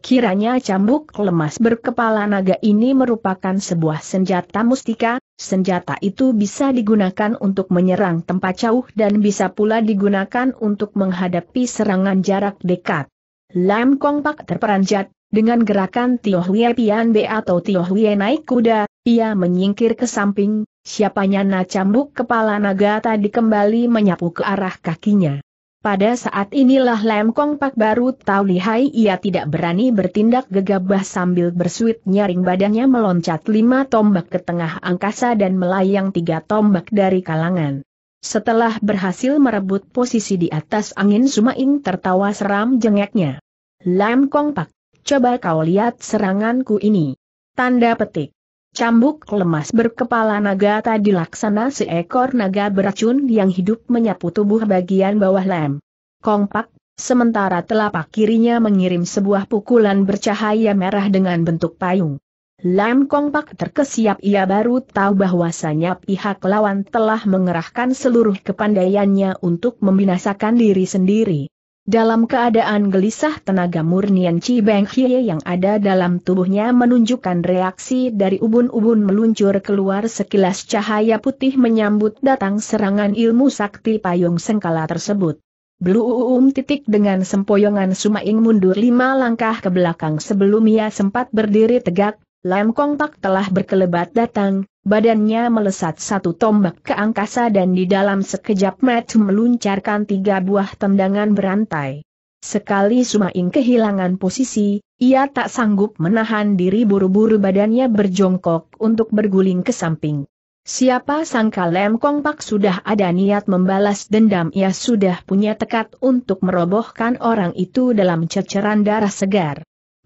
Kiranya cambuk lemas berkepala naga ini merupakan sebuah senjata mustika, senjata itu bisa digunakan untuk menyerang tempat jauh dan bisa pula digunakan untuk menghadapi serangan jarak dekat. Lam Kong Pak terperanjat, dengan gerakan Tio Hwee Pian Be atau Tio Hwee naik kuda, ia menyingkir ke samping, siapanya na cambuk kepala naga tadi kembali menyapu ke arah kakinya. Pada saat inilah Lem Kong Pak baru tahu lihai ia tidak berani bertindak gegabah sambil bersuit nyaring badannya meloncat lima tombak ke tengah angkasa dan melayang tiga tombak dari kalangan. Setelah berhasil merebut posisi di atas angin Sumaing tertawa seram jengeknya. Lem Kong Pak, Coba kau lihat seranganku ini. Tanda petik. Cambuk lemas berkepala naga tadi laksana seekor naga beracun yang hidup menyapu tubuh bagian bawah lem. Kompak, sementara telapak kirinya mengirim sebuah pukulan bercahaya merah dengan bentuk payung. Lem kompak terkesiap ia baru tahu bahwasanya pihak lawan telah mengerahkan seluruh kepandaiannya untuk membinasakan diri sendiri. Dalam keadaan gelisah tenaga murnian Chi Beng Hie yang ada dalam tubuhnya menunjukkan reaksi dari ubun-ubun meluncur keluar sekilas cahaya putih menyambut datang serangan ilmu sakti payung sengkala tersebut. Bluum titik dengan sempoyongan Sumaing mundur lima langkah ke belakang sebelum ia sempat berdiri tegak, Lem Kong Pak telah berkelebat datang, badannya melesat satu tombak ke angkasa dan di dalam sekejap mata meluncarkan tiga buah tendangan berantai. Sekali Sumaing kehilangan posisi, ia tak sanggup menahan diri buru-buru badannya berjongkok untuk berguling ke samping. Siapa sangka Lem Kong Pak sudah ada niat membalas dendam ia sudah punya tekad untuk merobohkan orang itu dalam ceceran darah segar.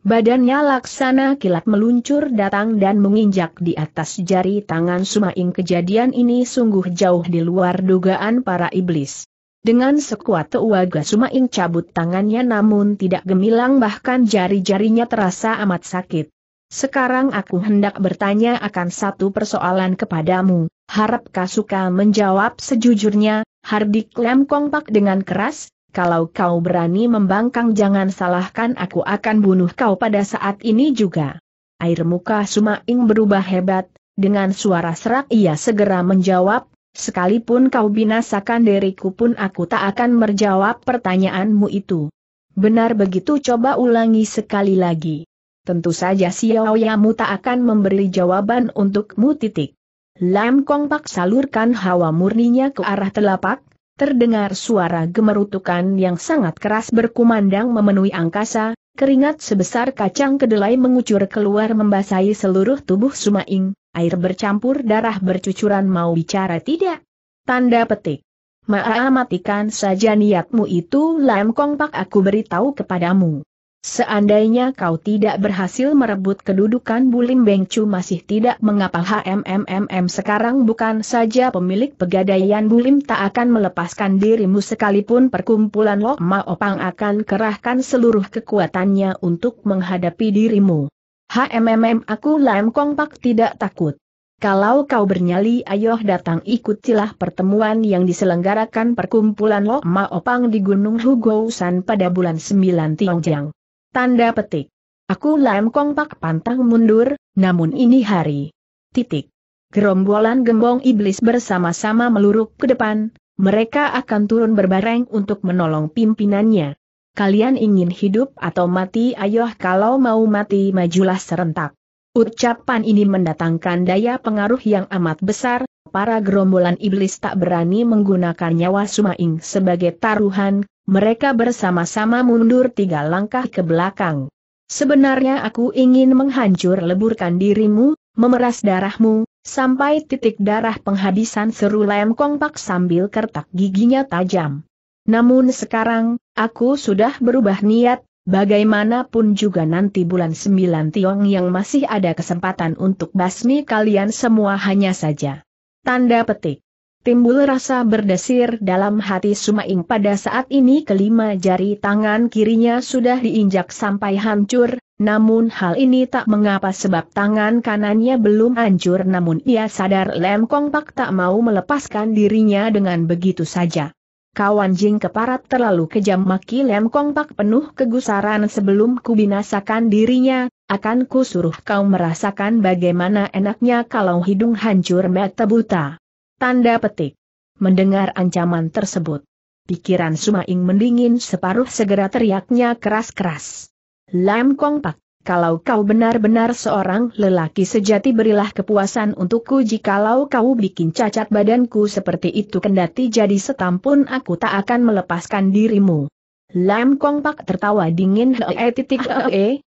Badannya laksana kilat meluncur datang dan menginjak di atas jari tangan Sumaing kejadian ini sungguh jauh di luar dugaan para iblis. Dengan sekuat tenaga Sumaing cabut tangannya namun tidak gemilang bahkan jari-jarinya terasa amat sakit. Sekarang aku hendak bertanya akan satu persoalan kepadamu, harap Kasuka menjawab sejujurnya, Hardik lem kompak dengan keras, kalau kau berani membangkang jangan salahkan aku akan bunuh kau pada saat ini juga. Air muka Sumaing berubah hebat, dengan suara serak ia segera menjawab, sekalipun kau binasakan diriku pun aku tak akan menjawab pertanyaanmu itu. Benar begitu coba ulangi sekali lagi. Tentu saja Xiaoyamu tak akan memberi jawaban untukmu titik. Lam Kong Pak salurkan hawa murninya ke arah telapak, Terdengar suara gemerutukan yang sangat keras berkumandang memenuhi angkasa, keringat sebesar kacang kedelai mengucur keluar membasahi seluruh tubuh Sumaing, air bercampur darah bercucuran mau bicara tidak? Tanda petik. maaf matikan saja niatmu itu Lam Kong Pak aku beritahu kepadamu. Seandainya kau tidak berhasil merebut kedudukan Bulim Bengcu masih tidak mengapa HMMMM sekarang bukan saja pemilik pegadaian Bulim tak akan melepaskan dirimu sekalipun perkumpulan Lokma Opang akan kerahkan seluruh kekuatannya untuk menghadapi dirimu. HMMM aku Lam Pak tidak takut. Kalau kau bernyali ayoh datang ikutilah pertemuan yang diselenggarakan perkumpulan Lokma Opang di Gunung San pada bulan 9 Tiongjiang. Tanda petik. Aku Lam Kong Pak pantang mundur, namun ini hari. Titik. Gerombolan gembong iblis bersama-sama meluruk ke depan, mereka akan turun berbareng untuk menolong pimpinannya. Kalian ingin hidup atau mati ayoh kalau mau mati majulah serentak. Ucapan ini mendatangkan daya pengaruh yang amat besar, para gerombolan iblis tak berani menggunakan nyawa Sumaing sebagai taruhan, mereka bersama-sama mundur tiga langkah ke belakang. Sebenarnya aku ingin menghancur leburkan dirimu, memeras darahmu, sampai titik darah penghabisan seru Lem sambil kertak giginya tajam. Namun sekarang, aku sudah berubah niat, bagaimanapun juga nanti bulan sembilan Tiong yang masih ada kesempatan untuk basmi kalian semua hanya saja. Tanda petik. Timbul rasa berdesir dalam hati Sumaing pada saat ini kelima jari tangan kirinya sudah diinjak sampai hancur, namun hal ini tak mengapa sebab tangan kanannya belum hancur namun ia sadar Lem Kong Pak tak mau melepaskan dirinya dengan begitu saja. Kawan Jing keparat terlalu kejam maki Lem Kong Pak penuh kegusaran sebelum kubinasakan dirinya, akan kusuruh kau merasakan bagaimana enaknya kalau hidung hancur mata buta. Tanda petik. Mendengar ancaman tersebut. Pikiran Sumaing mendingin separuh segera teriaknya keras-keras. Lam Kong Pak, kalau kau benar-benar seorang lelaki sejati berilah kepuasan untukku jikalau kau bikin cacat badanku seperti itu kendati jadi setampun aku tak akan melepaskan dirimu. Lam Kong Pak tertawa dingin hee titik hee,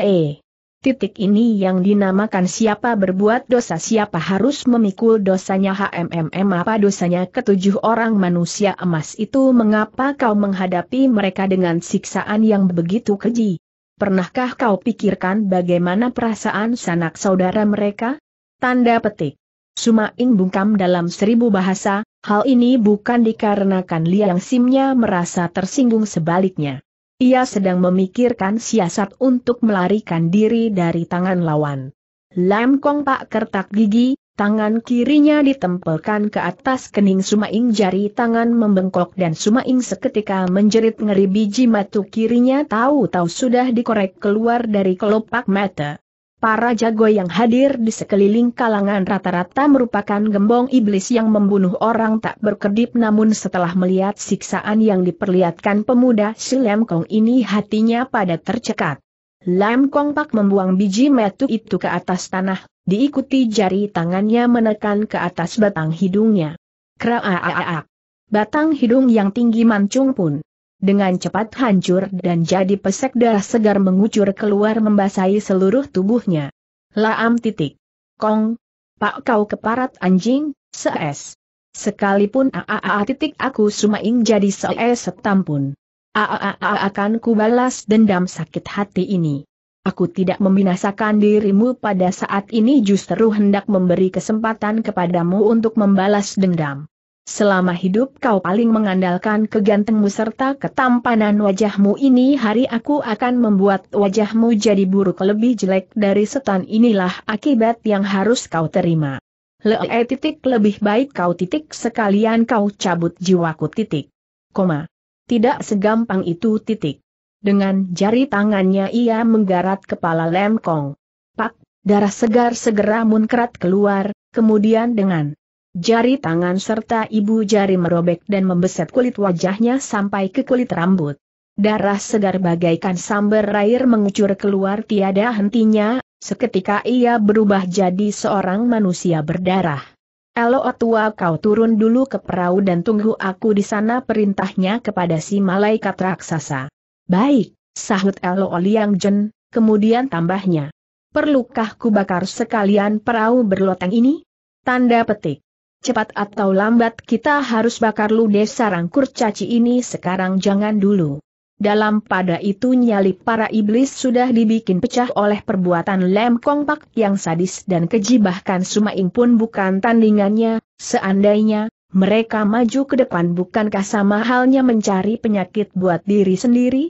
hee. Titik ini yang dinamakan siapa berbuat dosa siapa harus memikul dosanya HMMM apa dosanya ketujuh orang manusia emas itu mengapa kau menghadapi mereka dengan siksaan yang begitu keji? Pernahkah kau pikirkan bagaimana perasaan sanak saudara mereka? Tanda petik. Sumaing bungkam dalam seribu bahasa, hal ini bukan dikarenakan Liang Simnya merasa tersinggung sebaliknya. Ia sedang memikirkan siasat untuk melarikan diri dari tangan lawan. Lam Kong Pak kertak gigi, tangan kirinya ditempelkan ke atas kening Sumaing jari tangan membengkok dan Sumaing seketika menjerit ngeri biji matu kirinya tahu-tahu sudah dikorek keluar dari kelopak mata. Para jago yang hadir di sekeliling kalangan rata-rata merupakan gembong iblis yang membunuh orang tak berkedip namun setelah melihat siksaan yang diperlihatkan pemuda si Lam Kong ini hatinya pada tercekat. Lam Kong Pak membuang biji metu itu ke atas tanah, diikuti jari tangannya menekan ke atas batang hidungnya. Kraaaaak. Batang hidung yang tinggi mancung pun dengan cepat hancur dan jadi pesek darah segar mengucur keluar membasahi seluruh tubuhnya. Laam titik. Kong. Pak kau keparat anjing, sees. Sekalipun aaa titik aku sumaing jadi sees setampun. Aaa akan kubalas dendam sakit hati ini. Aku tidak membinasakan dirimu pada saat ini justru hendak memberi kesempatan kepadamu untuk membalas dendam. Selama hidup kau paling mengandalkan kegantengmu serta ketampanan wajahmu ini hari aku akan membuat wajahmu jadi buruk lebih jelek dari setan inilah akibat yang harus kau terima. -e titik lebih baik kau titik sekalian kau cabut jiwaku titik. Koma. Tidak segampang itu titik. Dengan jari tangannya ia menggarat kepala Lem Kong. Pak, darah segar segera munkrat keluar, kemudian dengan Jari tangan serta ibu jari merobek dan membeset kulit wajahnya sampai ke kulit rambut. Darah segar bagaikan sambar air mengucur keluar tiada hentinya, seketika ia berubah jadi seorang manusia berdarah. Elo tua kau turun dulu ke perahu dan tunggu aku di sana perintahnya kepada si malaikat raksasa. Baik, sahut Elo Liang Jen, kemudian tambahnya. Perlukah ku bakar sekalian perahu berloteng ini? Tanda petik cepat atau lambat kita harus bakar lu sarang rangkur ini sekarang jangan dulu. Dalam pada itu nyali para iblis sudah dibikin pecah oleh perbuatan lem kompak yang sadis dan keji bahkan Sumaing pun bukan tandingannya, seandainya, mereka maju ke depan bukankah sama halnya mencari penyakit buat diri sendiri?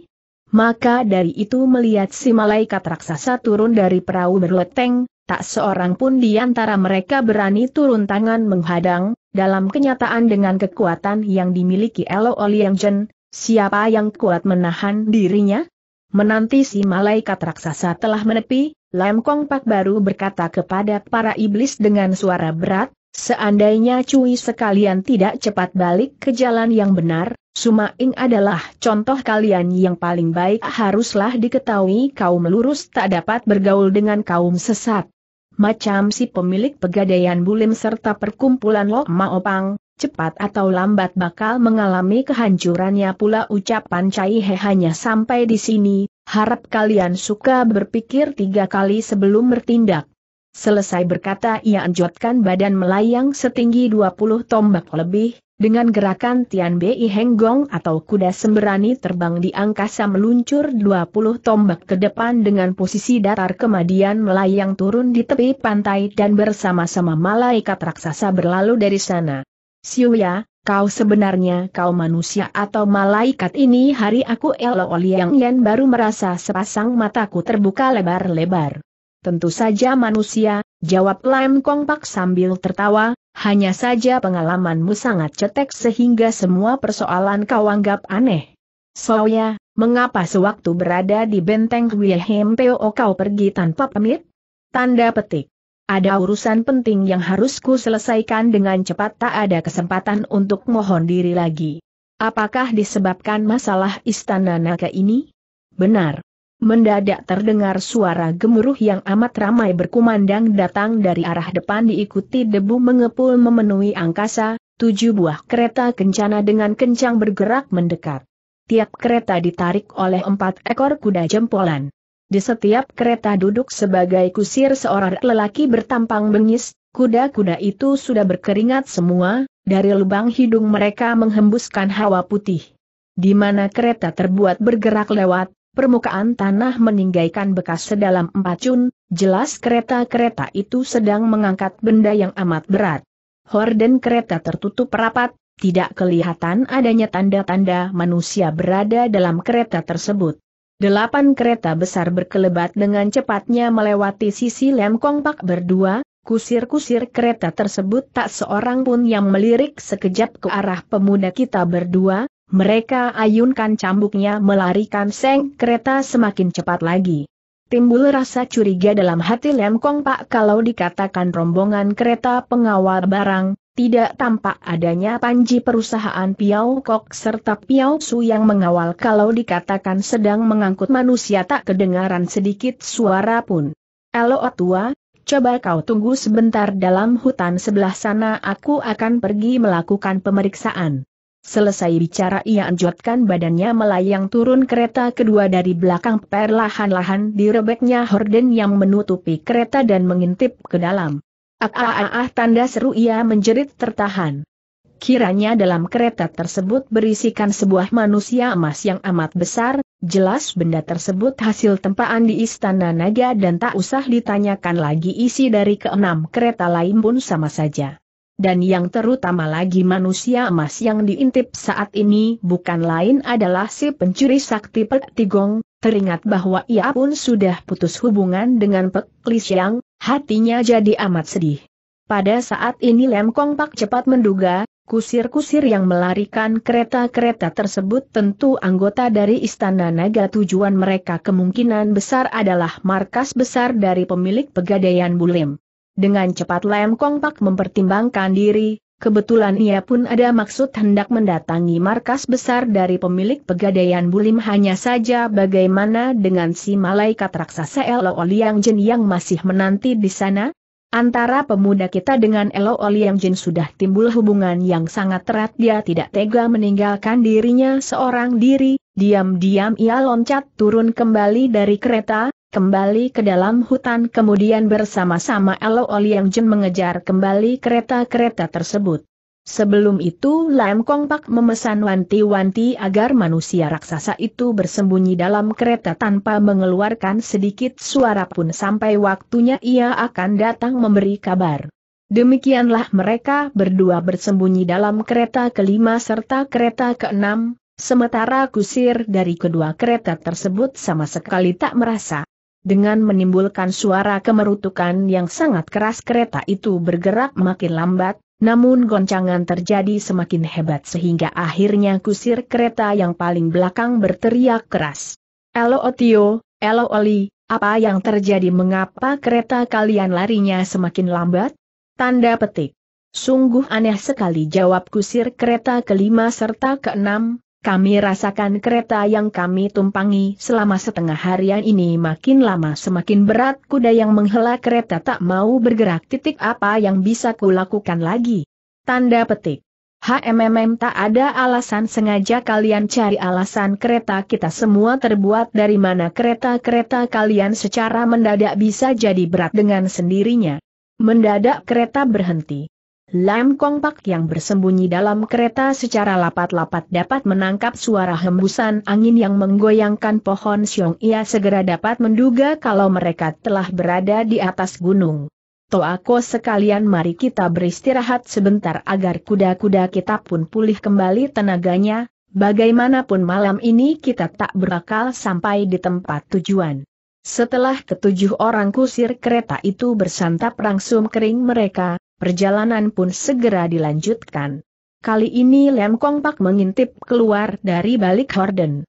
Maka dari itu melihat si malaikat raksasa turun dari perahu berleteng, Tak seorang pun di antara mereka berani turun tangan menghadang, dalam kenyataan dengan kekuatan yang dimiliki Elo Oliangjen, siapa yang kuat menahan dirinya? Menanti si malaikat raksasa telah menepi, Lam Kong Pak baru berkata kepada para iblis dengan suara berat, seandainya cuy sekalian tidak cepat balik ke jalan yang benar, Sumaing adalah contoh kalian yang paling baik haruslah diketahui kaum lurus tak dapat bergaul dengan kaum sesat. Macam si pemilik pegadaian bulim serta perkumpulan Lok Maopang, cepat atau lambat bakal mengalami kehancurannya pula ucapan Cai He hanya sampai di sini, harap kalian suka berpikir tiga kali sebelum bertindak. Selesai berkata ia anjotkan badan melayang setinggi 20 tombak lebih, dengan gerakan Tian Bei Henggong atau kuda sembrani terbang di angkasa meluncur 20 tombak ke depan dengan posisi datar kemudian melayang turun di tepi pantai dan bersama-sama malaikat raksasa berlalu dari sana. Siuya, kau sebenarnya kau manusia atau malaikat ini hari aku Elo Liang Yan baru merasa sepasang mataku terbuka lebar-lebar. Tentu saja manusia, jawab Lam Kong Pak sambil tertawa, hanya saja pengalamanmu sangat cetek sehingga semua persoalan kau anggap aneh. Soya, mengapa sewaktu berada di benteng Wilhelm Peo kau pergi tanpa pamit? Tanda petik. Ada urusan penting yang harusku selesaikan dengan cepat tak ada kesempatan untuk mohon diri lagi. Apakah disebabkan masalah istana naga ini? Benar, Mendadak terdengar suara gemuruh yang amat ramai berkumandang datang dari arah depan diikuti debu mengepul memenuhi angkasa, tujuh buah kereta kencana dengan kencang bergerak mendekat. Tiap kereta ditarik oleh empat ekor kuda jempolan. Di setiap kereta duduk sebagai kusir seorang lelaki bertampang bengis, kuda-kuda itu sudah berkeringat semua, dari lubang hidung mereka menghembuskan hawa putih. Di mana kereta terbuat bergerak lewat, permukaan tanah meninggalkan bekas sedalam empat cun, jelas kereta-kereta itu sedang mengangkat benda yang amat berat. Horden kereta tertutup rapat, tidak kelihatan adanya tanda-tanda manusia berada dalam kereta tersebut. Delapan kereta besar berkelebat dengan cepatnya melewati sisi lem kompak berdua, kusir-kusir kereta tersebut tak seorang pun yang melirik sekejap ke arah pemuda kita berdua, mereka ayunkan cambuknya melarikan seng kereta semakin cepat lagi. Timbul rasa curiga dalam hati Lem Kong Pak kalau dikatakan rombongan kereta pengawal barang, tidak tampak adanya panji perusahaan Piau Kok serta Piau Su yang mengawal kalau dikatakan sedang mengangkut manusia tak kedengaran sedikit suara pun. Elo tua, coba kau tunggu sebentar dalam hutan sebelah sana aku akan pergi melakukan pemeriksaan. Selesai bicara ia anjotkan badannya melayang turun kereta kedua dari belakang perlahan-lahan direbeknya horden yang menutupi kereta dan mengintip ke dalam. Ah, ah ah ah, tanda seru ia menjerit tertahan. Kiranya dalam kereta tersebut berisikan sebuah manusia emas yang amat besar, jelas benda tersebut hasil tempaan di Istana Naga dan tak usah ditanyakan lagi isi dari keenam kereta lain pun sama saja. Dan yang terutama lagi manusia emas yang diintip saat ini bukan lain adalah si pencuri sakti Pek Tigong, teringat bahwa ia pun sudah putus hubungan dengan Pek Lisiang, hatinya jadi amat sedih. Pada saat ini Lem Kong Pak cepat menduga, kusir-kusir yang melarikan kereta-kereta tersebut tentu anggota dari Istana Naga tujuan mereka kemungkinan besar adalah markas besar dari pemilik pegadaian bulim. Dengan cepat Lem Kong Pak mempertimbangkan diri, kebetulan ia pun ada maksud hendak mendatangi markas besar dari pemilik pegadaian Bulim hanya saja bagaimana dengan si malaikat raksasa Elo Liang Jin yang masih menanti di sana? Antara pemuda kita dengan Elo Liang Jin sudah timbul hubungan yang sangat erat dia tidak tega meninggalkan dirinya seorang diri, diam-diam ia loncat turun kembali dari kereta, kembali ke dalam hutan kemudian bersama-sama Elo Oliang Jin mengejar kembali kereta-kereta tersebut. Sebelum itu Lam Kong Pak memesan wanti-wanti agar manusia raksasa itu bersembunyi dalam kereta tanpa mengeluarkan sedikit suara pun sampai waktunya ia akan datang memberi kabar. Demikianlah mereka berdua bersembunyi dalam kereta kelima serta kereta keenam, sementara kusir dari kedua kereta tersebut sama sekali tak merasa dengan menimbulkan suara kemerutukan yang sangat keras kereta itu bergerak makin lambat, namun goncangan terjadi semakin hebat sehingga akhirnya kusir kereta yang paling belakang berteriak keras. Elo Otio, Elo Oli, apa yang terjadi mengapa kereta kalian larinya semakin lambat? Tanda petik. Sungguh aneh sekali jawab kusir kereta kelima serta keenam, kami rasakan kereta yang kami tumpangi selama setengah harian ini makin lama semakin berat kuda yang menghela kereta tak mau bergerak titik apa yang bisa kulakukan lagi. Tanda petik. HMMM tak ada alasan sengaja kalian cari alasan kereta kita semua terbuat dari mana kereta-kereta kalian secara mendadak bisa jadi berat dengan sendirinya. Mendadak kereta berhenti. Lam Kong Pak yang bersembunyi dalam kereta secara lapat-lapat dapat menangkap suara hembusan angin yang menggoyangkan pohon siong ia segera dapat menduga kalau mereka telah berada di atas gunung. Toako sekalian mari kita beristirahat sebentar agar kuda-kuda kita pun pulih kembali tenaganya, bagaimanapun malam ini kita tak berakal sampai di tempat tujuan. Setelah ketujuh orang kusir kereta itu bersantap langsung kering mereka, perjalanan pun segera dilanjutkan. Kali ini Lem Kong Pak mengintip keluar dari balik horden.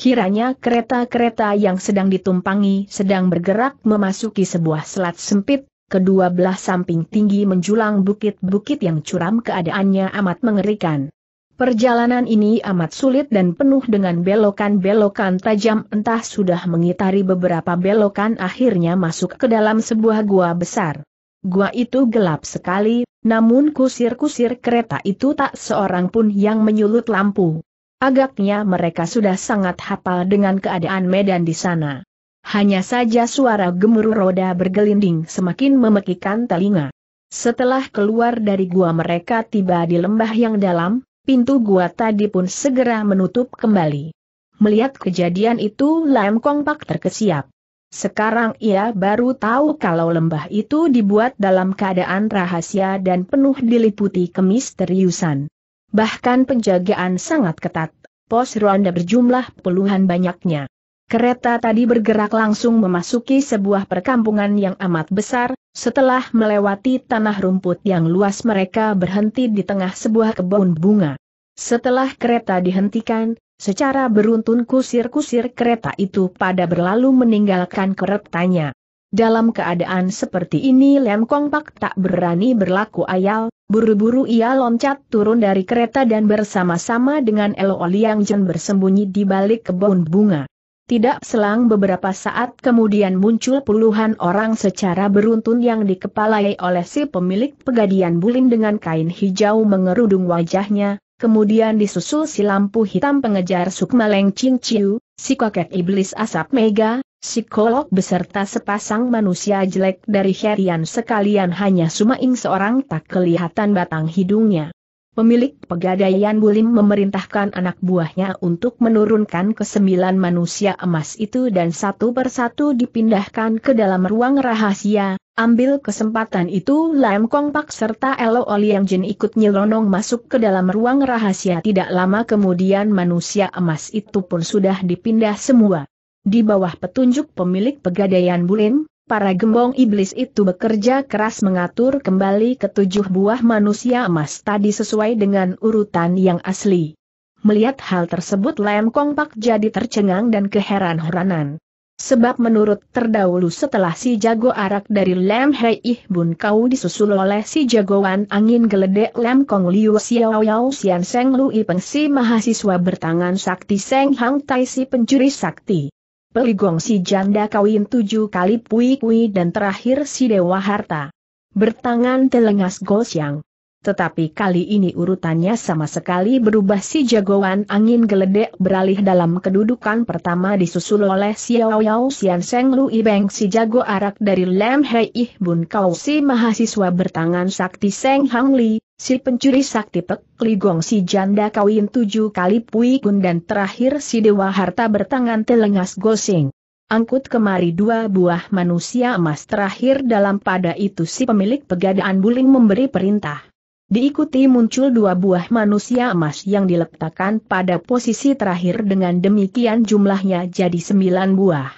Kiranya kereta-kereta yang sedang ditumpangi sedang bergerak memasuki sebuah selat sempit, kedua belah samping tinggi menjulang bukit-bukit yang curam keadaannya amat mengerikan. Perjalanan ini amat sulit dan penuh dengan belokan-belokan tajam entah sudah mengitari beberapa belokan akhirnya masuk ke dalam sebuah gua besar. Gua itu gelap sekali, namun kusir-kusir kereta itu tak seorang pun yang menyulut lampu. Agaknya mereka sudah sangat hafal dengan keadaan medan di sana. Hanya saja suara gemuruh roda bergelinding semakin memekikan telinga. Setelah keluar dari gua mereka tiba di lembah yang dalam, pintu gua tadi pun segera menutup kembali. Melihat kejadian itu Lam Kong Pak terkesiap. Sekarang ia baru tahu kalau lembah itu dibuat dalam keadaan rahasia dan penuh diliputi kemisteriusan. Bahkan penjagaan sangat ketat, pos ronda berjumlah puluhan banyaknya. Kereta tadi bergerak langsung memasuki sebuah perkampungan yang amat besar, setelah melewati tanah rumput yang luas mereka berhenti di tengah sebuah kebun bunga. Setelah kereta dihentikan, Secara beruntun kusir-kusir kereta itu pada berlalu meninggalkan keretanya. Dalam keadaan seperti ini Lem Kong Pak tak berani berlaku ayal, buru-buru ia loncat turun dari kereta dan bersama-sama dengan Elo Liang Jen bersembunyi di balik kebun bunga. Tidak selang beberapa saat kemudian muncul puluhan orang secara beruntun yang dikepalai oleh si pemilik pegadian bulim dengan kain hijau mengerudung wajahnya, kemudian disusul si lampu hitam pengejar Sukma Leng Ching Chiu, si kakek iblis asap mega, si kolok beserta sepasang manusia jelek dari Herian sekalian hanya Sumaing seorang tak kelihatan batang hidungnya pemilik pegadaian Bulim memerintahkan anak buahnya untuk menurunkan kesembilan manusia emas itu dan satu persatu dipindahkan ke dalam ruang rahasia, ambil kesempatan itu Lam Kong Pak serta Elo Oli Yang Jin ikut nyelonong masuk ke dalam ruang rahasia tidak lama kemudian manusia emas itu pun sudah dipindah semua. Di bawah petunjuk pemilik pegadaian Bulim, para gembong iblis itu bekerja keras mengatur kembali ketujuh buah manusia emas tadi sesuai dengan urutan yang asli. Melihat hal tersebut Lem Pak jadi tercengang dan keheran-heranan. Sebab menurut terdahulu setelah si jago arak dari Lem Hei Ih Bun Kau disusul oleh si jagoan angin geledek Lem Kong Liu Xiao Yao Sian Seng Lui Si mahasiswa bertangan sakti Seng Hang Tai si pencuri sakti. Peligong si janda kawin tujuh kali pui-pui dan terakhir si dewa harta. Bertangan telengas gosyang. Tetapi kali ini urutannya sama sekali berubah si jagoan angin geledek beralih dalam kedudukan pertama disusul oleh Xiao Yao Sian Seng Lu Ibeng si jago arak dari Lem Hei Bun Kau si mahasiswa bertangan sakti Seng Hang Li, si pencuri sakti Pek Ligong si janda kawin tujuh kali Pui Kun dan terakhir si dewa harta bertangan telengas gosing. Angkut kemari dua buah manusia emas terakhir dalam pada itu si pemilik pegadaan buling memberi perintah. Diikuti muncul dua buah manusia emas yang diletakkan pada posisi terakhir dengan demikian jumlahnya jadi sembilan buah.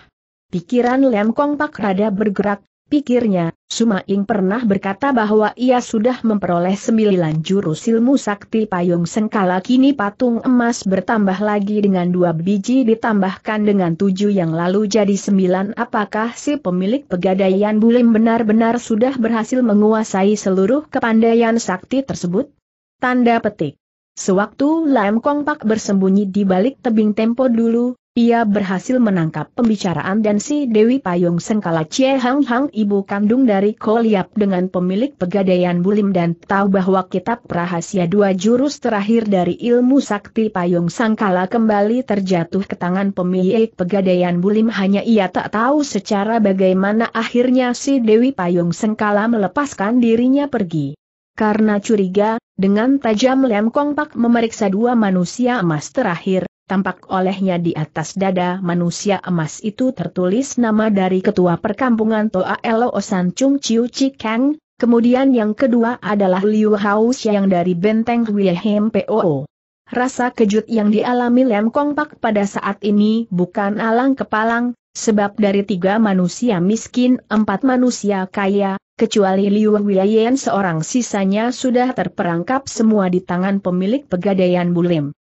Pikiran Lem Kong Pak rada bergerak, pikirnya, Sumaing pernah berkata bahwa ia sudah memperoleh sembilan jurus ilmu sakti payung sengkala kini patung emas bertambah lagi dengan dua biji ditambahkan dengan tujuh yang lalu jadi sembilan apakah si pemilik pegadaian bulim benar-benar sudah berhasil menguasai seluruh kepandaian sakti tersebut? Tanda petik. Sewaktu Lam Kong Pak bersembunyi di balik tebing tempo dulu, ia berhasil menangkap pembicaraan dan si Dewi Payung Sengkala Cie Hang Hang ibu kandung dari Koliap dengan pemilik pegadaian Bulim dan tahu bahwa kitab rahasia dua jurus terakhir dari ilmu sakti Payung Sangkala kembali terjatuh ke tangan pemilik pegadaian Bulim hanya ia tak tahu secara bagaimana akhirnya si Dewi Payung Sengkala melepaskan dirinya pergi. Karena curiga, dengan tajam Lem Kong memeriksa dua manusia emas terakhir, tampak olehnya di atas dada manusia emas itu tertulis nama dari ketua perkampungan Toa Elo Osan Chung Chiu Chikang, kemudian yang kedua adalah Liu Haus yang dari benteng Huyehem POO. Rasa kejut yang dialami Lem Kong Pak pada saat ini bukan alang kepalang, sebab dari tiga manusia miskin empat manusia kaya, kecuali Liu Wilayen seorang sisanya sudah terperangkap semua di tangan pemilik pegadaian Bulim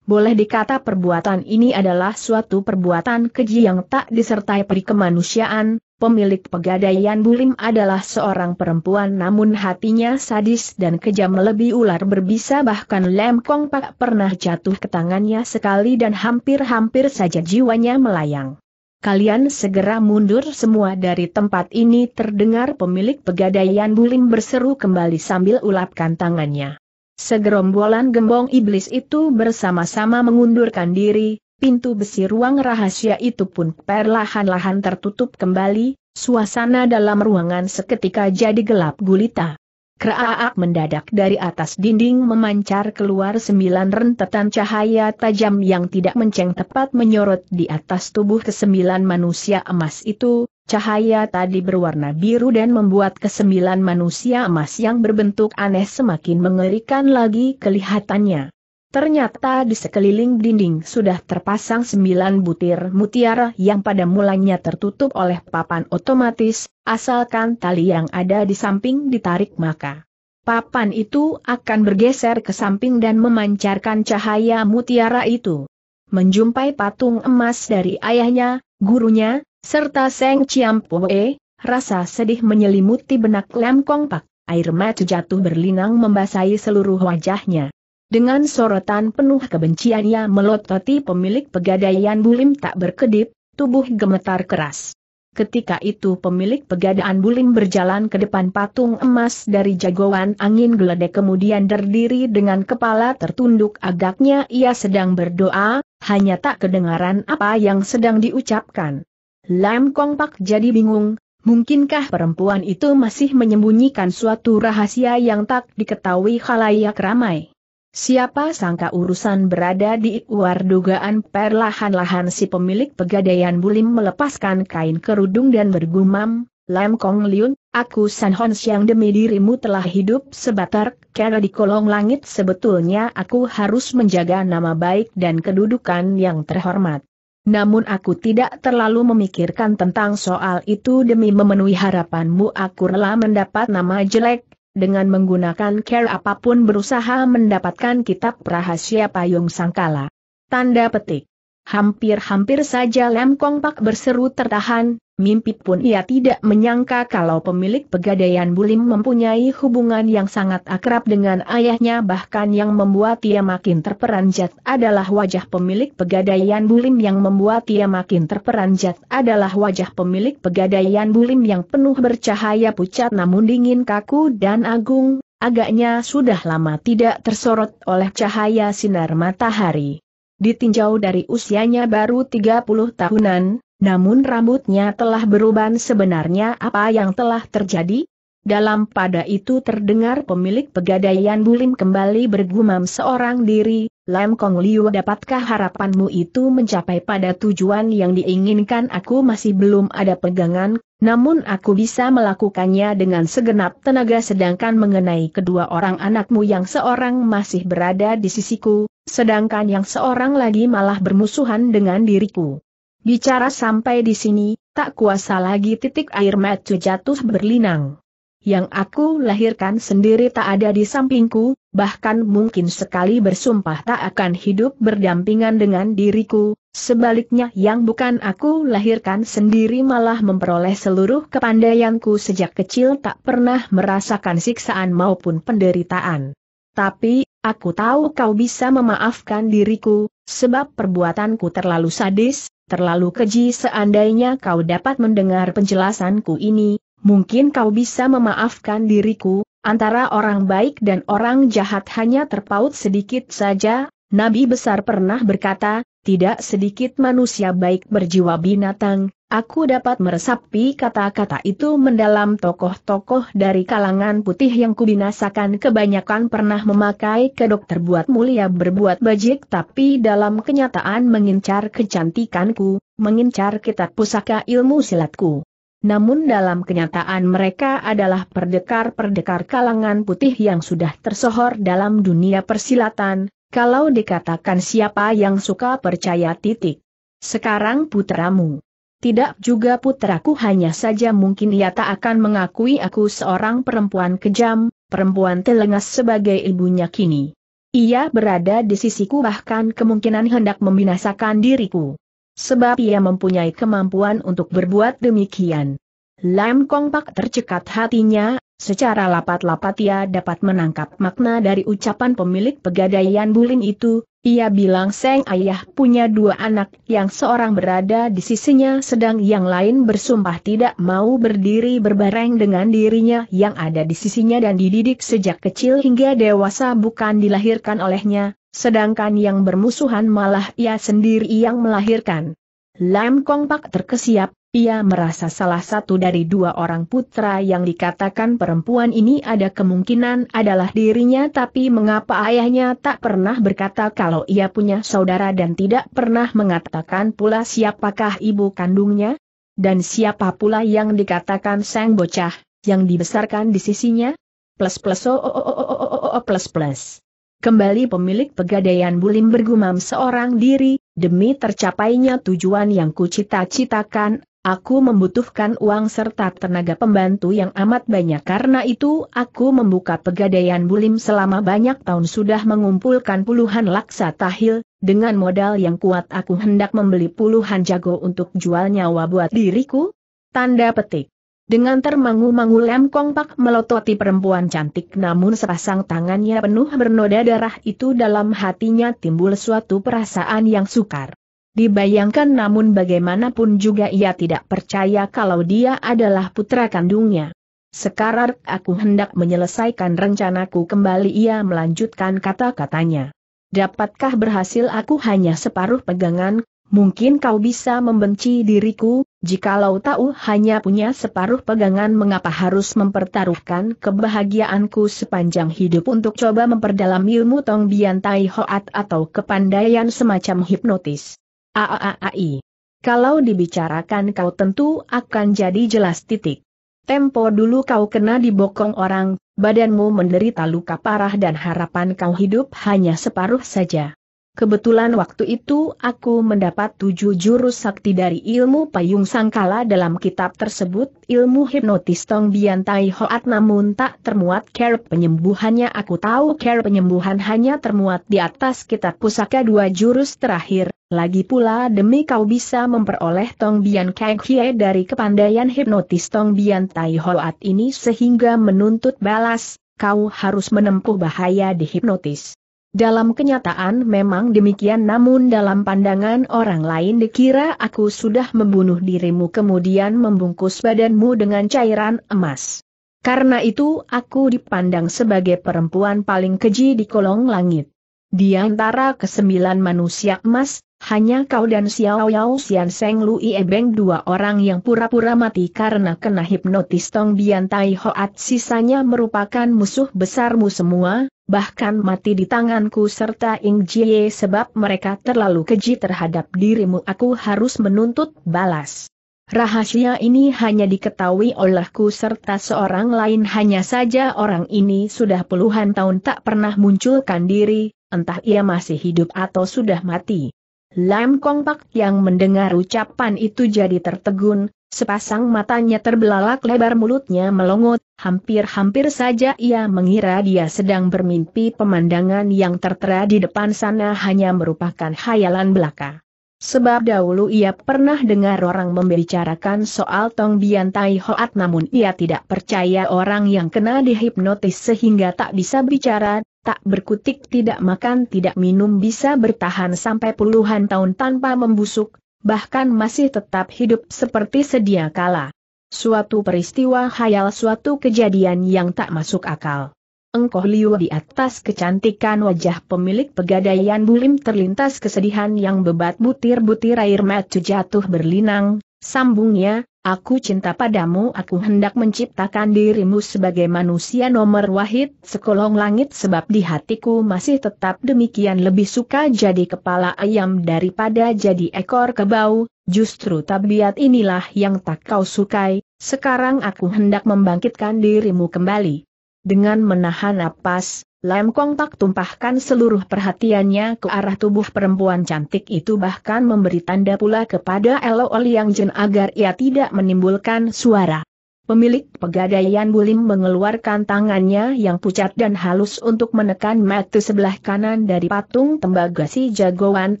boleh dikata perbuatan ini adalah suatu perbuatan keji yang tak disertai perikemanusiaan, pemilik pegadaian Bulim adalah seorang perempuan namun hatinya sadis dan kejam lebih ular berbisa bahkan Lem Kong Pak pernah jatuh ke tangannya sekali dan hampir-hampir saja jiwanya melayang. Kalian segera mundur semua dari tempat ini terdengar pemilik pegadaian Bulim berseru kembali sambil ulapkan tangannya. Segerombolan gembong iblis itu bersama-sama mengundurkan diri, pintu besi ruang rahasia itu pun perlahan-lahan tertutup kembali, suasana dalam ruangan seketika jadi gelap gulita. Keraak mendadak dari atas dinding memancar keluar sembilan rentetan cahaya tajam yang tidak menceng tepat menyorot di atas tubuh kesembilan manusia emas itu, cahaya tadi berwarna biru dan membuat kesembilan manusia emas yang berbentuk aneh semakin mengerikan lagi kelihatannya. Ternyata di sekeliling dinding sudah terpasang sembilan butir mutiara yang pada mulanya tertutup oleh papan otomatis, asalkan tali yang ada di samping ditarik maka. Papan itu akan bergeser ke samping dan memancarkan cahaya mutiara itu. Menjumpai patung emas dari ayahnya, gurunya, serta Seng Chiam Poe, rasa sedih menyelimuti benak Lam Kong Pak, air mata jatuh berlinang membasahi seluruh wajahnya. Dengan sorotan penuh kebencian ia melototi pemilik pegadaian bulim tak berkedip, tubuh gemetar keras. Ketika itu pemilik pegadaan bulim berjalan ke depan patung emas dari jagoan angin geledek kemudian berdiri dengan kepala tertunduk agaknya ia sedang berdoa, hanya tak kedengaran apa yang sedang diucapkan. Lam Kong Pak jadi bingung, mungkinkah perempuan itu masih menyembunyikan suatu rahasia yang tak diketahui khalayak ramai? Siapa sangka urusan berada di luar dugaan perlahan-lahan si pemilik pegadaian bulim melepaskan kain kerudung dan bergumam, Lam Kong Liun, aku San Hon Siang demi dirimu telah hidup sebatar kera di kolong langit sebetulnya aku harus menjaga nama baik dan kedudukan yang terhormat. Namun aku tidak terlalu memikirkan tentang soal itu demi memenuhi harapanmu aku rela mendapat nama jelek, dengan menggunakan care apapun berusaha mendapatkan kitab rahasia payung sangkala. Tanda petik. Hampir-hampir saja Lem Kong Pak berseru tertahan, mimpi pun ia tidak menyangka kalau pemilik pegadaian Bulim mempunyai hubungan yang sangat akrab dengan ayahnya bahkan yang membuat ia makin terperanjat adalah wajah pemilik pegadaian Bulim yang membuat ia makin terperanjat adalah wajah pemilik pegadaian Bulim yang penuh bercahaya pucat namun dingin kaku dan agung, agaknya sudah lama tidak tersorot oleh cahaya sinar matahari. Ditinjau dari usianya baru 30 tahunan, namun rambutnya telah beruban sebenarnya apa yang telah terjadi? Dalam pada itu terdengar pemilik pegadaian Bulim kembali bergumam seorang diri, Lam Kong Liu dapatkah harapanmu itu mencapai pada tujuan yang diinginkan aku masih belum ada pegangan, namun aku bisa melakukannya dengan segenap tenaga sedangkan mengenai kedua orang anakmu yang seorang masih berada di sisiku, sedangkan yang seorang lagi malah bermusuhan dengan diriku. Bicara sampai di sini, tak kuasa lagi titik air mata jatuh berlinang. Yang aku lahirkan sendiri tak ada di sampingku, bahkan mungkin sekali bersumpah tak akan hidup berdampingan dengan diriku, sebaliknya yang bukan aku lahirkan sendiri malah memperoleh seluruh kepandaianku sejak kecil tak pernah merasakan siksaan maupun penderitaan. Tapi, aku tahu kau bisa memaafkan diriku, sebab perbuatanku terlalu sadis, terlalu keji seandainya kau dapat mendengar penjelasanku ini, mungkin kau bisa memaafkan diriku, antara orang baik dan orang jahat hanya terpaut sedikit saja, Nabi besar pernah berkata, tidak sedikit manusia baik berjiwa binatang, Aku dapat meresapi kata-kata itu mendalam tokoh-tokoh dari kalangan putih yang kubinasakan kebanyakan pernah memakai kedok terbuat mulia berbuat bajik tapi dalam kenyataan mengincar kecantikanku, mengincar kitab pusaka ilmu silatku. Namun dalam kenyataan mereka adalah perdekar-perdekar kalangan putih yang sudah tersohor dalam dunia persilatan, kalau dikatakan siapa yang suka percaya titik. Sekarang putramu. Tidak juga putraku hanya saja mungkin ia tak akan mengakui aku seorang perempuan kejam, perempuan telengas sebagai ibunya kini. Ia berada di sisiku bahkan kemungkinan hendak membinasakan diriku. Sebab ia mempunyai kemampuan untuk berbuat demikian. Lam Kong Pak tercekat hatinya, Secara lapat-lapat ia dapat menangkap makna dari ucapan pemilik pegadaian Bulin itu, ia bilang Seng Ayah punya dua anak yang seorang berada di sisinya sedang yang lain bersumpah tidak mau berdiri berbareng dengan dirinya yang ada di sisinya dan dididik sejak kecil hingga dewasa bukan dilahirkan olehnya, sedangkan yang bermusuhan malah ia sendiri yang melahirkan. Lam Kong Pak terkesiap, ia merasa salah satu dari dua orang putra yang dikatakan perempuan ini ada kemungkinan adalah dirinya tapi mengapa ayahnya tak pernah berkata kalau ia punya saudara dan tidak pernah mengatakan pula siapakah ibu kandungnya? Dan siapa pula yang dikatakan sang bocah, yang dibesarkan di sisinya? Plus plus oh oh oh oh oh oh, oh, oh plus plus. Kembali pemilik pegadaian Bulim bergumam seorang diri, demi tercapainya tujuan yang kucita-citakan, Aku membutuhkan uang serta tenaga pembantu yang amat banyak karena itu aku membuka pegadaian bulim selama banyak tahun sudah mengumpulkan puluhan laksa tahil, dengan modal yang kuat aku hendak membeli puluhan jago untuk jual nyawa buat diriku? Tanda petik. Dengan termangu-mangu Lem kongpak melototi perempuan cantik namun sepasang tangannya penuh bernoda darah itu dalam hatinya timbul suatu perasaan yang sukar. Dibayangkan namun bagaimanapun juga ia tidak percaya kalau dia adalah putra kandungnya. Sekarang aku hendak menyelesaikan rencanaku kembali ia melanjutkan kata-katanya. Dapatkah berhasil aku hanya separuh pegangan, mungkin kau bisa membenci diriku, jikalau tahu hanya punya separuh pegangan mengapa harus mempertaruhkan kebahagiaanku sepanjang hidup untuk coba memperdalam ilmu Tong Bian Tai Hoat atau kepandaian semacam hipnotis. AAAI. Kalau dibicarakan kau tentu akan jadi jelas titik. Tempo dulu kau kena dibokong orang, badanmu menderita luka parah dan harapan kau hidup hanya separuh saja. Kebetulan waktu itu aku mendapat tujuh jurus sakti dari ilmu payung sangkala dalam kitab tersebut, ilmu hipnotis Tong Bian Tai Hoat namun tak termuat care penyembuhannya aku tahu care penyembuhan hanya termuat di atas kitab pusaka dua jurus terakhir, lagi pula demi kau bisa memperoleh Tong Bian Kang Hie dari kepandaian hipnotis Tong Bian Tai Hoat ini sehingga menuntut balas, kau harus menempuh bahaya di hipnotis. Dalam kenyataan memang demikian namun dalam pandangan orang lain dikira aku sudah membunuh dirimu kemudian membungkus badanmu dengan cairan emas. Karena itu aku dipandang sebagai perempuan paling keji di kolong langit. Di antara kesembilan manusia emas, hanya kau dan Xiao Yao Xian Seng Lui Ebeng dua orang yang pura-pura mati karena kena hipnotis Tong Bian Tai Hoat sisanya merupakan musuh besarmu semua, bahkan mati di tanganku serta Ing Jie sebab mereka terlalu keji terhadap dirimu aku harus menuntut balas. Rahasia ini hanya diketahui olehku serta seorang lain hanya saja orang ini sudah puluhan tahun tak pernah munculkan diri, entah ia masih hidup atau sudah mati. Lam Kong Pak yang mendengar ucapan itu jadi tertegun, Sepasang matanya terbelalak lebar mulutnya melongot, hampir-hampir saja ia mengira dia sedang bermimpi pemandangan yang tertera di depan sana hanya merupakan khayalan belaka. Sebab dahulu ia pernah dengar orang membicarakan soal Tong Bian Tai Hoat namun ia tidak percaya orang yang kena dihipnotis sehingga tak bisa bicara, tak berkutik tidak makan tidak minum bisa bertahan sampai puluhan tahun tanpa membusuk, bahkan masih tetap hidup seperti sedia kala. Suatu peristiwa hayal suatu kejadian yang tak masuk akal. Engkau Liu di atas kecantikan wajah pemilik pegadaian bulim terlintas kesedihan yang bebat butir-butir air mata jatuh berlinang, sambungnya, Aku cinta padamu aku hendak menciptakan dirimu sebagai manusia nomor wahid sekolong langit sebab di hatiku masih tetap demikian lebih suka jadi kepala ayam daripada jadi ekor kebau, justru tabiat inilah yang tak kau sukai, sekarang aku hendak membangkitkan dirimu kembali. Dengan menahan napas, Lam Kong Pak tumpahkan seluruh perhatiannya ke arah tubuh perempuan cantik itu bahkan memberi tanda pula kepada Elo Liang Jen agar ia tidak menimbulkan suara. Pemilik pegadaian Bulim mengeluarkan tangannya yang pucat dan halus untuk menekan mata sebelah kanan dari patung tembaga si jagoan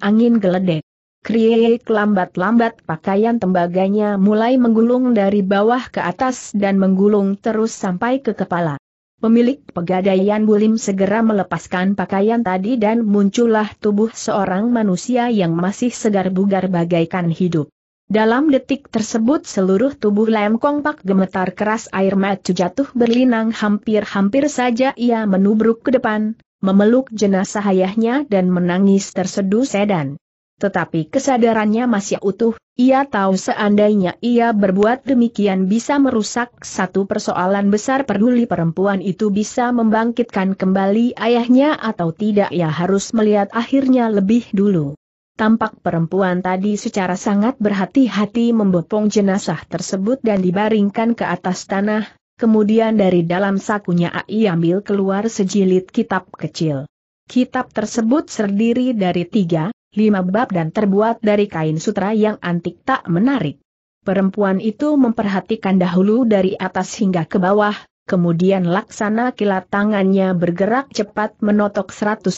angin geledek. Kriek lambat-lambat pakaian tembaganya mulai menggulung dari bawah ke atas dan menggulung terus sampai ke kepala. Pemilik pegadaian Bulim segera melepaskan pakaian tadi dan muncullah tubuh seorang manusia yang masih segar bugar bagaikan hidup. Dalam detik tersebut seluruh tubuh Lem Kong Pak gemetar keras air mata jatuh berlinang hampir-hampir saja ia menubruk ke depan, memeluk jenazah ayahnya dan menangis terseduh sedan tetapi kesadarannya masih utuh, ia tahu seandainya ia berbuat demikian bisa merusak satu persoalan besar peduli perempuan itu bisa membangkitkan kembali ayahnya atau tidak ia harus melihat akhirnya lebih dulu. Tampak perempuan tadi secara sangat berhati-hati membopong jenazah tersebut dan dibaringkan ke atas tanah, kemudian dari dalam sakunya ia ambil keluar sejilid kitab kecil. Kitab tersebut terdiri dari tiga, lima bab dan terbuat dari kain sutra yang antik tak menarik. Perempuan itu memperhatikan dahulu dari atas hingga ke bawah, kemudian laksana kilat tangannya bergerak cepat menotok 108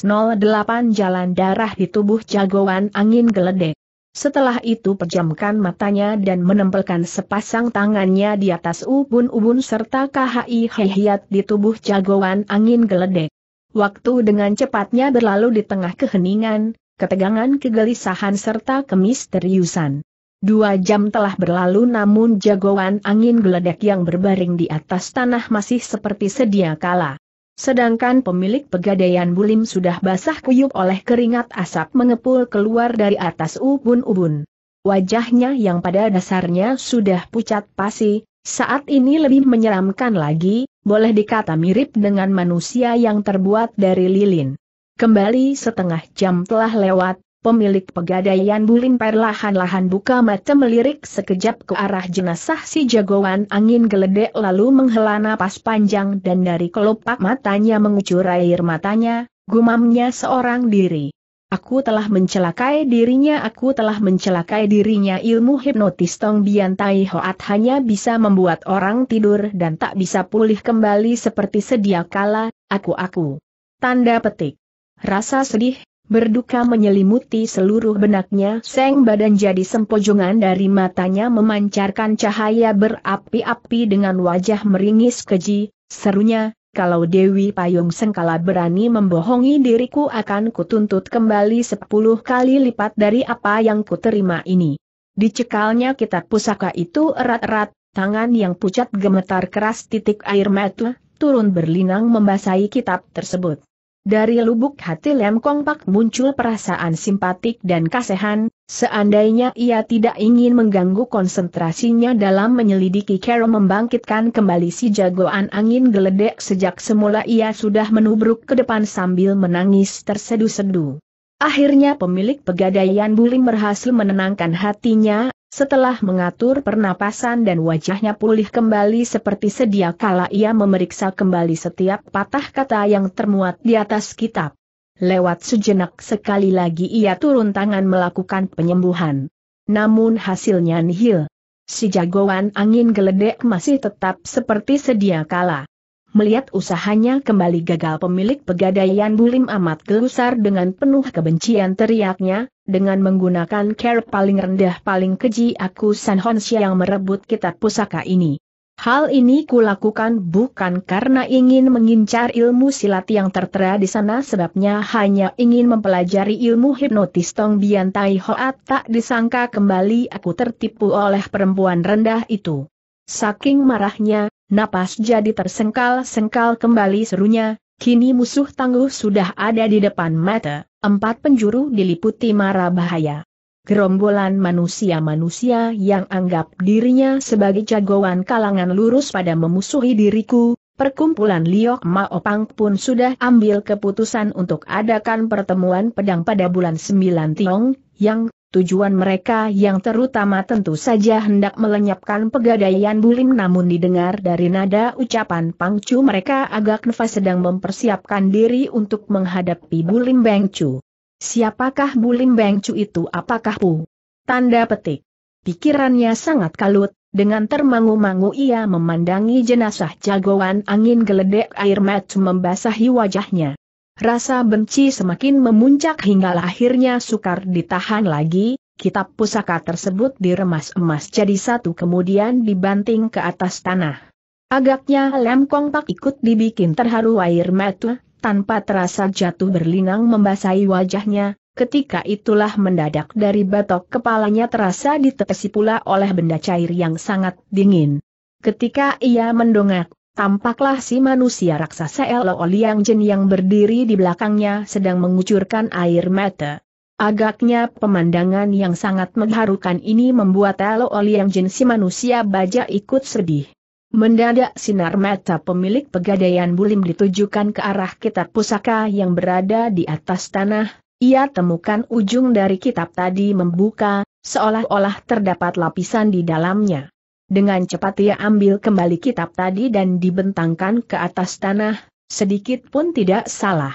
jalan darah di tubuh jagoan angin geledek. Setelah itu pejamkan matanya dan menempelkan sepasang tangannya di atas ubun-ubun serta KHI Hehyat di tubuh jagoan angin geledek. Waktu dengan cepatnya berlalu di tengah keheningan, ketegangan kegelisahan serta kemisteriusan. Dua jam telah berlalu namun jagoan angin geledek yang berbaring di atas tanah masih seperti sedia kala. Sedangkan pemilik pegadaian bulim sudah basah kuyup oleh keringat asap mengepul keluar dari atas ubun-ubun. Wajahnya yang pada dasarnya sudah pucat pasi, saat ini lebih menyeramkan lagi, boleh dikata mirip dengan manusia yang terbuat dari lilin. Kembali setengah jam telah lewat, pemilik pegadaian Bulim perlahan-lahan buka mata melirik sekejap ke arah jenazah si jagoan angin geledek lalu menghela napas panjang dan dari kelopak matanya mengucur air matanya, gumamnya seorang diri. Aku telah mencelakai dirinya aku telah mencelakai dirinya ilmu hipnotis Tong Bian Tai Hoat hanya bisa membuat orang tidur dan tak bisa pulih kembali seperti sedia kala, aku-aku. Tanda petik. Rasa sedih, berduka menyelimuti seluruh benaknya. Seng badan jadi sempojongan dari matanya memancarkan cahaya berapi-api dengan wajah meringis keji, serunya, kalau Dewi Payung Sengkala berani membohongi diriku akan kutuntut kembali sepuluh kali lipat dari apa yang kuterima ini. Dicekalnya kitab pusaka itu erat-erat, tangan yang pucat gemetar keras titik air mata, turun berlinang membasahi kitab tersebut. Dari lubuk hati Lem Kong Pak muncul perasaan simpatik dan kasihan, seandainya ia tidak ingin mengganggu konsentrasinya dalam menyelidiki Carol membangkitkan kembali si jagoan angin geledek sejak semula ia sudah menubruk ke depan sambil menangis tersedu-sedu. Akhirnya pemilik pegadaian Bulim berhasil menenangkan hatinya, setelah mengatur pernapasan dan wajahnya pulih kembali seperti sedia kala ia memeriksa kembali setiap patah kata yang termuat di atas kitab. Lewat sejenak sekali lagi ia turun tangan melakukan penyembuhan. Namun hasilnya nihil. Si jagoan angin geledek masih tetap seperti sedia kala melihat usahanya kembali gagal pemilik pegadaian Bulim amat gelusar dengan penuh kebencian teriaknya, dengan menggunakan care paling rendah paling keji aku San yang merebut kitab pusaka ini. Hal ini kulakukan bukan karena ingin mengincar ilmu silat yang tertera di sana sebabnya hanya ingin mempelajari ilmu hipnotis Tong Bian Tai Hoat tak disangka kembali aku tertipu oleh perempuan rendah itu. Saking marahnya, Napas jadi tersengkal-sengkal kembali serunya, kini musuh tangguh sudah ada di depan mata, empat penjuru diliputi mara bahaya. Gerombolan manusia-manusia yang anggap dirinya sebagai jagoan kalangan lurus pada memusuhi diriku, Perkumpulan Liok Maopang pun sudah ambil keputusan untuk adakan pertemuan pedang pada bulan 9 Tiong, yang Tujuan mereka yang terutama tentu saja hendak melenyapkan pegadaian Bulim namun didengar dari nada ucapan Pangcu mereka agak nefas sedang mempersiapkan diri untuk menghadapi Bulim Bengcu. Siapakah Bulim Bengcu itu apakah Pu? Tanda petik. Pikirannya sangat kalut, dengan termangu-mangu ia memandangi jenazah jagoan angin geledek air mata membasahi wajahnya rasa benci semakin memuncak hingga lahirnya sukar ditahan lagi, kitab pusaka tersebut diremas-emas jadi satu kemudian dibanting ke atas tanah. Agaknya Lem Kong Pak ikut dibikin terharu air mata, tanpa terasa jatuh berlinang membasahi wajahnya, Ketika itulah mendadak dari batok kepalanya terasa ditetesi pula oleh benda cair yang sangat dingin. Ketika ia mendongak, Tampaklah si manusia raksasa Elo Liang Jin yang berdiri di belakangnya sedang mengucurkan air mata. Agaknya pemandangan yang sangat mengharukan ini membuat Elo Liang Jin si manusia baja ikut sedih. Mendadak sinar mata pemilik pegadaian bulim ditujukan ke arah kitab pusaka yang berada di atas tanah, ia temukan ujung dari kitab tadi membuka, seolah-olah terdapat lapisan di dalamnya. Dengan cepat ia ambil kembali kitab tadi dan dibentangkan ke atas tanah, sedikit pun tidak salah.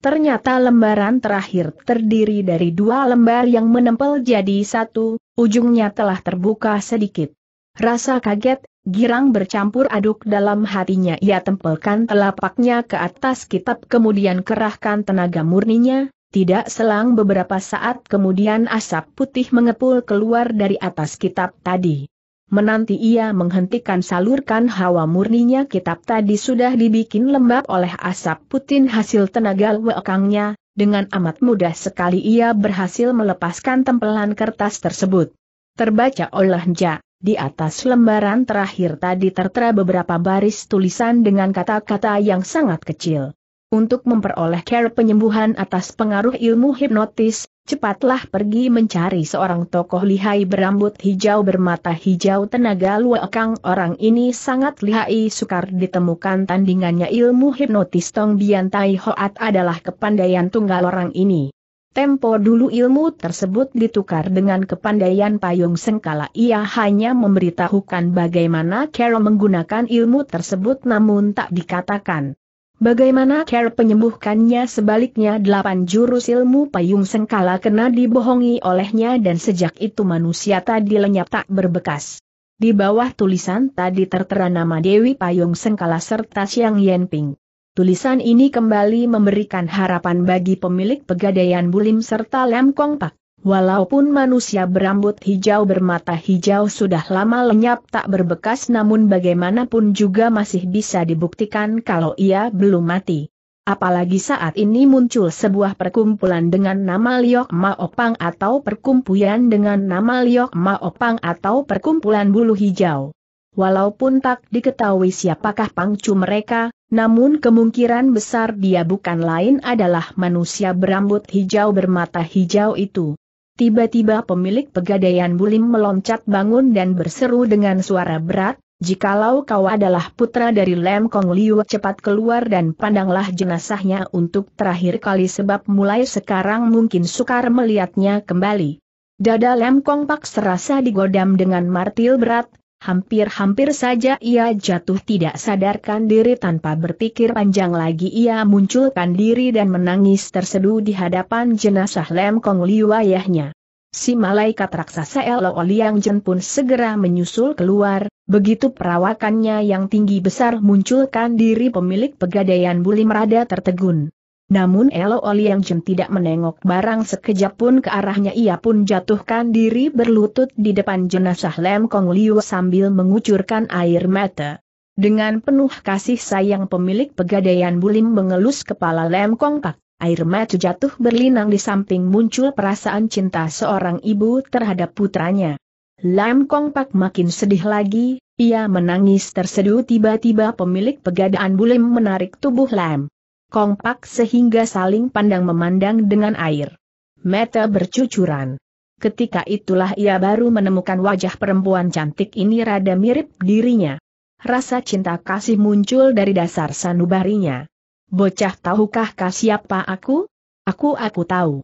Ternyata lembaran terakhir terdiri dari dua lembar yang menempel jadi satu, ujungnya telah terbuka sedikit. Rasa kaget, girang bercampur aduk dalam hatinya ia tempelkan telapaknya ke atas kitab kemudian kerahkan tenaga murninya, tidak selang beberapa saat kemudian asap putih mengepul keluar dari atas kitab tadi. Menanti ia menghentikan salurkan hawa murninya kitab tadi sudah dibikin lembab oleh asap putin hasil tenaga wekangnya, dengan amat mudah sekali ia berhasil melepaskan tempelan kertas tersebut. Terbaca oleh Nja, di atas lembaran terakhir tadi tertera beberapa baris tulisan dengan kata-kata yang sangat kecil. Untuk memperoleh care penyembuhan atas pengaruh ilmu hipnotis, Cepatlah pergi mencari seorang tokoh lihai berambut hijau bermata hijau tenaga luakang orang ini sangat lihai sukar ditemukan tandingannya ilmu hipnotis Tong Bian Tai Hoat adalah kepandaian tunggal orang ini. Tempo dulu ilmu tersebut ditukar dengan kepandaian payung sengkala ia hanya memberitahukan bagaimana Carol menggunakan ilmu tersebut namun tak dikatakan. Bagaimana cara penyembuhkannya sebaliknya delapan jurus ilmu payung sengkala kena dibohongi olehnya dan sejak itu manusia tadi lenyap tak berbekas. Di bawah tulisan tadi tertera nama Dewi Payung Sengkala serta Xiang Ping. Tulisan ini kembali memberikan harapan bagi pemilik pegadaian Bulim serta Lam Kong Pak. Walaupun manusia berambut hijau bermata hijau sudah lama lenyap tak berbekas namun bagaimanapun juga masih bisa dibuktikan kalau ia belum mati. Apalagi saat ini muncul sebuah perkumpulan dengan nama Liok Maopang atau perkumpulan dengan nama Liok Maopang atau perkumpulan bulu hijau. Walaupun tak diketahui siapakah pangcu mereka, namun kemungkinan besar dia bukan lain adalah manusia berambut hijau bermata hijau itu. Tiba-tiba pemilik pegadaian Bulim meloncat bangun dan berseru dengan suara berat, Jikalau kau adalah putra dari Lem Kong Liu cepat keluar dan pandanglah jenazahnya untuk terakhir kali sebab mulai sekarang mungkin sukar melihatnya kembali. Dada Lem Kong Pak serasa digodam dengan martil berat, Hampir-hampir saja ia jatuh tidak sadarkan diri tanpa berpikir panjang lagi ia munculkan diri dan menangis tersedu di hadapan jenazah Lem Kong Liu ayahnya. Si malaikat raksasa Elo Oliang Jen pun segera menyusul keluar, begitu perawakannya yang tinggi besar munculkan diri pemilik pegadaian Buli Merada tertegun. Namun Elo Oliang Jem tidak menengok barang sekejap pun ke arahnya ia pun jatuhkan diri berlutut di depan jenazah Lem Kong Liu sambil mengucurkan air mata. Dengan penuh kasih sayang pemilik pegadaian Bulim mengelus kepala Lem Kong Pak, air mata jatuh berlinang di samping muncul perasaan cinta seorang ibu terhadap putranya. Lam Kong Pak makin sedih lagi, ia menangis terseduh tiba-tiba pemilik pegadaan Bulim menarik tubuh Lam kompak sehingga saling pandang memandang dengan air. Mata bercucuran. Ketika itulah ia baru menemukan wajah perempuan cantik ini rada mirip dirinya. Rasa cinta kasih muncul dari dasar sanubarinya. Bocah tahukah kah siapa aku? Aku aku tahu.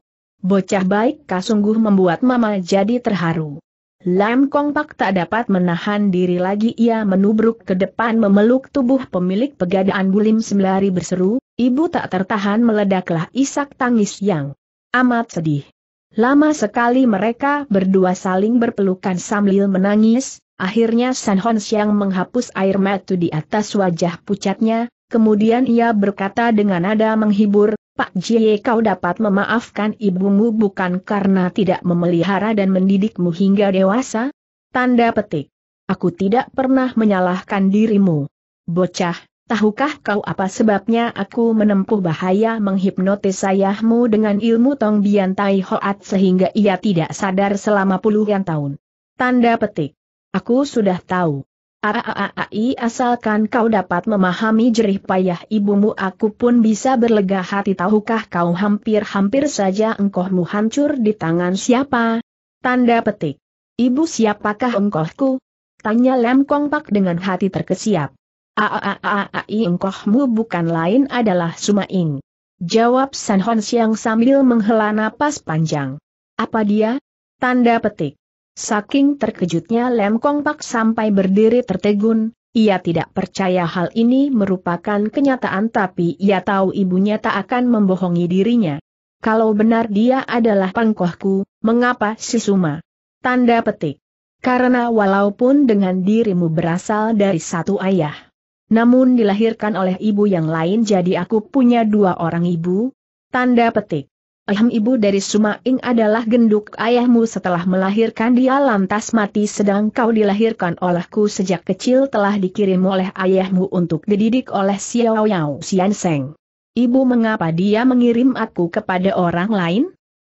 Bocah baik kah sungguh membuat mama jadi terharu. Lam Kongpak tak dapat menahan diri lagi ia menubruk ke depan memeluk tubuh pemilik pegadaan Bulim sembari berseru, Ibu tak tertahan meledaklah isak tangis yang amat sedih. Lama sekali mereka berdua saling berpelukan sambil menangis, akhirnya San Hon Siang menghapus air mata di atas wajah pucatnya, kemudian ia berkata dengan nada menghibur, Pak Jie kau dapat memaafkan ibumu bukan karena tidak memelihara dan mendidikmu hingga dewasa? Tanda petik. Aku tidak pernah menyalahkan dirimu. Bocah, Tahukah kau apa sebabnya aku menempuh bahaya menghipnotis ayahmu dengan ilmu Tong Bian Tai Hoat sehingga ia tidak sadar selama puluhan tahun? Tanda petik. Aku sudah tahu. Aaai asalkan kau dapat memahami jerih payah ibumu aku pun bisa berlega hati tahukah kau hampir-hampir saja engkohmu hancur di tangan siapa? Tanda petik. Ibu siapakah engkohku? Tanya Lem Kong Pak dengan hati terkesiap a kohmu bukan lain adalah Sumaing. Jawab San Hon Siang sambil menghela napas panjang. Apa dia? Tanda petik. Saking terkejutnya Lem Kong Pak sampai berdiri tertegun, ia tidak percaya hal ini merupakan kenyataan tapi ia tahu ibunya tak akan membohongi dirinya. Kalau benar dia adalah pangkohku, mengapa si Suma? Tanda petik. Karena walaupun dengan dirimu berasal dari satu ayah, namun dilahirkan oleh ibu yang lain jadi aku punya dua orang ibu. Tanda petik. Ayam ibu dari Sumaing adalah genduk ayahmu setelah melahirkan dia lantas mati sedang kau dilahirkan olehku sejak kecil telah dikirim oleh ayahmu untuk dididik oleh Xiao Yao Xian Seng. Ibu mengapa dia mengirim aku kepada orang lain?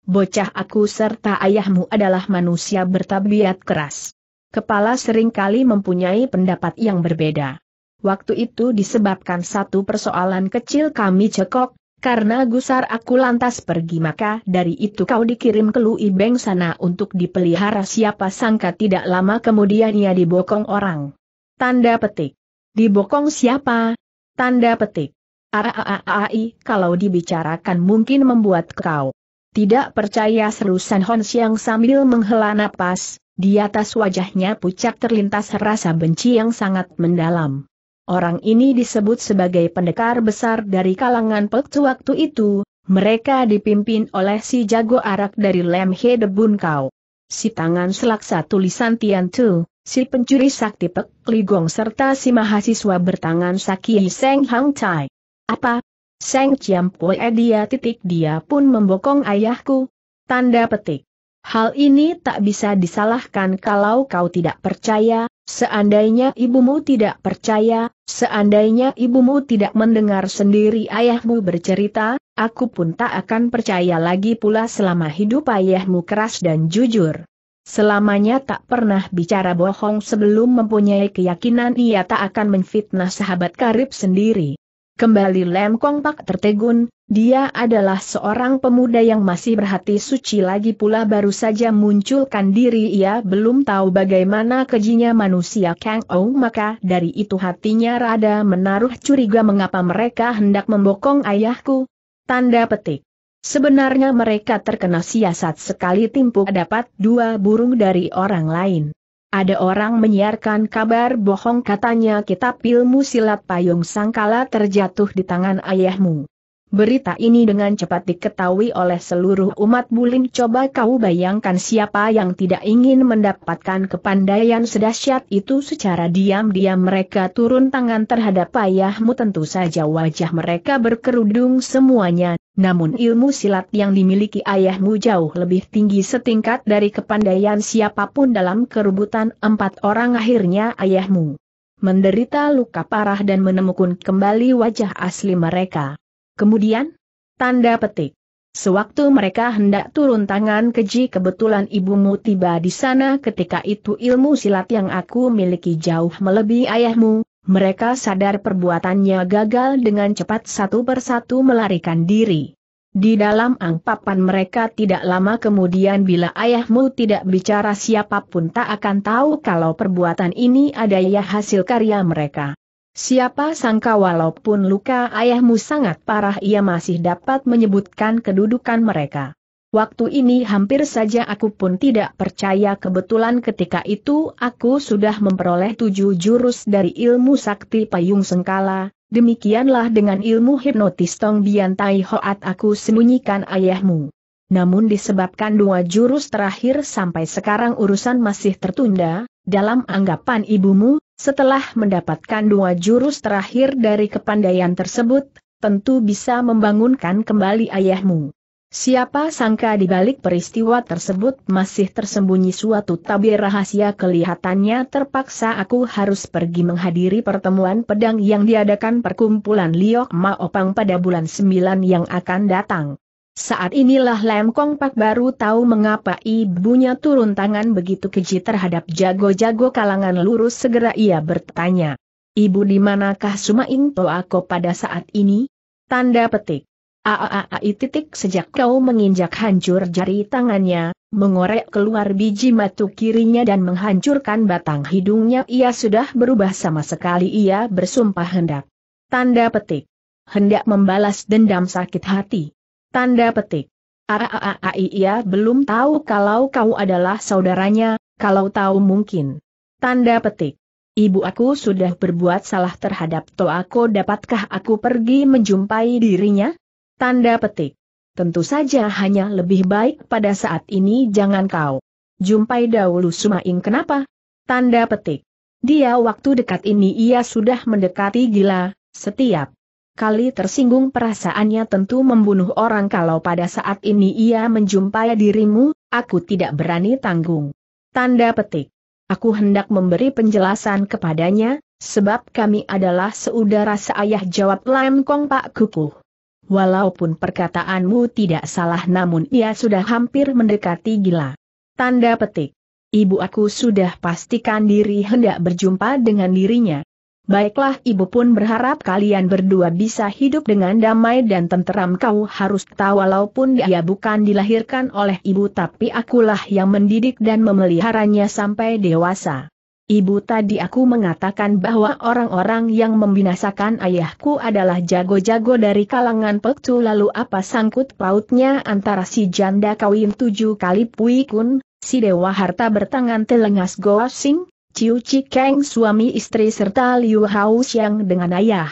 Bocah aku serta ayahmu adalah manusia bertabiat keras. Kepala seringkali mempunyai pendapat yang berbeda. Waktu itu disebabkan satu persoalan kecil kami cekok, karena gusar aku lantas pergi maka dari itu kau dikirim ke Lui Beng sana untuk dipelihara siapa sangka tidak lama kemudian ia dibokong orang. Tanda petik. Dibokong siapa? Tanda petik. Aaai, kalau dibicarakan mungkin membuat kau tidak percaya seru San Hon Siang sambil menghela napas, di atas wajahnya pucat terlintas rasa benci yang sangat mendalam. Orang ini disebut sebagai pendekar besar dari kalangan pek waktu itu, mereka dipimpin oleh si jago arak dari Lemhe de Bunkau. Si tangan selaksa tulisan Tian Tu, si pencuri sakti Pek Ligong serta si mahasiswa bertangan Saki Seng Hang Chai. Apa? Seng Chiam Pue dia titik dia pun membokong ayahku. Tanda petik. Hal ini tak bisa disalahkan kalau kau tidak percaya, Seandainya ibumu tidak percaya, seandainya ibumu tidak mendengar sendiri ayahmu bercerita, aku pun tak akan percaya lagi pula selama hidup ayahmu keras dan jujur. Selamanya tak pernah bicara bohong sebelum mempunyai keyakinan ia tak akan menfitnah sahabat karib sendiri. Kembali Lem Kong Pak tertegun, dia adalah seorang pemuda yang masih berhati suci lagi pula baru saja munculkan diri ia belum tahu bagaimana kejinya manusia Kang Ong maka dari itu hatinya rada menaruh curiga mengapa mereka hendak membokong ayahku. Tanda petik. Sebenarnya mereka terkena siasat sekali timpuk dapat dua burung dari orang lain. Ada orang menyiarkan kabar bohong katanya kitab ilmu silat payung sangkala terjatuh di tangan ayahmu. Berita ini dengan cepat diketahui oleh seluruh umat bulim coba kau bayangkan siapa yang tidak ingin mendapatkan kepandaian sedahsyat itu secara diam-diam mereka turun tangan terhadap ayahmu tentu saja wajah mereka berkerudung semuanya, namun ilmu silat yang dimiliki ayahmu jauh lebih tinggi setingkat dari kepandaian siapapun dalam kerubutan empat orang akhirnya ayahmu menderita luka parah dan menemukan kembali wajah asli mereka. Kemudian? Tanda petik. Sewaktu mereka hendak turun tangan keji kebetulan ibumu tiba di sana ketika itu ilmu silat yang aku miliki jauh melebihi ayahmu, mereka sadar perbuatannya gagal dengan cepat satu persatu melarikan diri. Di dalam angpapan mereka tidak lama kemudian bila ayahmu tidak bicara siapapun tak akan tahu kalau perbuatan ini ada ya hasil karya mereka. Siapa sangka walaupun luka ayahmu sangat parah ia masih dapat menyebutkan kedudukan mereka. Waktu ini hampir saja aku pun tidak percaya kebetulan ketika itu aku sudah memperoleh tujuh jurus dari ilmu sakti payung sengkala, demikianlah dengan ilmu hipnotis Tong Bian Tai Hoat aku sembunyikan ayahmu. Namun disebabkan dua jurus terakhir sampai sekarang urusan masih tertunda, dalam anggapan ibumu, setelah mendapatkan dua jurus terakhir dari kepandaian tersebut, tentu bisa membangunkan kembali ayahmu. Siapa sangka di balik peristiwa tersebut masih tersembunyi suatu tabir rahasia kelihatannya terpaksa aku harus pergi menghadiri pertemuan pedang yang diadakan perkumpulan Liok Maopang pada bulan 9 yang akan datang. Saat inilah Lem Kong Pak baru tahu mengapa ibunya turun tangan begitu keji terhadap jago-jago kalangan lurus segera ia bertanya. Ibu di manakah Sumaing Toako pada saat ini? Tanda petik. Aaai titik sejak kau menginjak hancur jari tangannya, mengorek keluar biji matu kirinya dan menghancurkan batang hidungnya ia sudah berubah sama sekali ia bersumpah hendak. Tanda petik. Hendak membalas dendam sakit hati. Tanda petik. Aaai ah, ah, ah, ia belum tahu kalau kau adalah saudaranya, kalau tahu mungkin. Tanda petik. Ibu aku sudah berbuat salah terhadap Toako dapatkah aku pergi menjumpai dirinya? Tanda petik. Tentu saja hanya lebih baik pada saat ini jangan kau. Jumpai dahulu Sumaing kenapa? Tanda petik. Dia waktu dekat ini ia sudah mendekati gila, setiap kali tersinggung perasaannya tentu membunuh orang kalau pada saat ini ia menjumpai dirimu, aku tidak berani tanggung. Tanda petik. Aku hendak memberi penjelasan kepadanya, sebab kami adalah seudara seayah jawab Lam Kong Pak Kukuh. Walaupun perkataanmu tidak salah namun ia sudah hampir mendekati gila. Tanda petik. Ibu aku sudah pastikan diri hendak berjumpa dengan dirinya, Baiklah ibu pun berharap kalian berdua bisa hidup dengan damai dan tenteram kau harus tahu walaupun dia bukan dilahirkan oleh ibu tapi akulah yang mendidik dan memeliharanya sampai dewasa. Ibu tadi aku mengatakan bahwa orang-orang yang membinasakan ayahku adalah jago-jago dari kalangan pektu lalu apa sangkut pautnya antara si janda kawin tujuh kali pui kun, si dewa harta bertangan telengas goasing? Ciu Cikeng suami istri serta Liu Hao Xiang dengan ayah.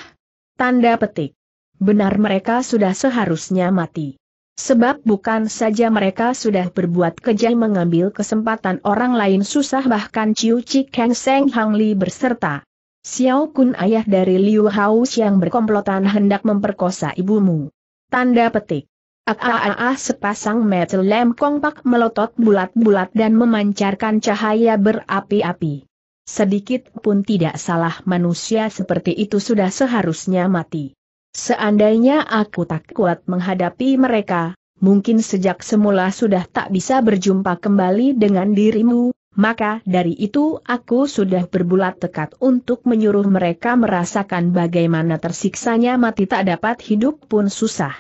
Tanda petik. Benar mereka sudah seharusnya mati. Sebab bukan saja mereka sudah berbuat kejam mengambil kesempatan orang lain susah bahkan Ciu Cikeng Seng Hang Li berserta. Xiao Kun ayah dari Liu Hao yang berkomplotan hendak memperkosa ibumu. Tanda petik. Aaaa sepasang metal lem kompak melotot bulat-bulat dan memancarkan cahaya berapi-api. Sedikit pun tidak salah manusia seperti itu sudah seharusnya mati. Seandainya aku tak kuat menghadapi mereka, mungkin sejak semula sudah tak bisa berjumpa kembali dengan dirimu, maka dari itu aku sudah berbulat tekad untuk menyuruh mereka merasakan bagaimana tersiksanya mati tak dapat hidup pun susah.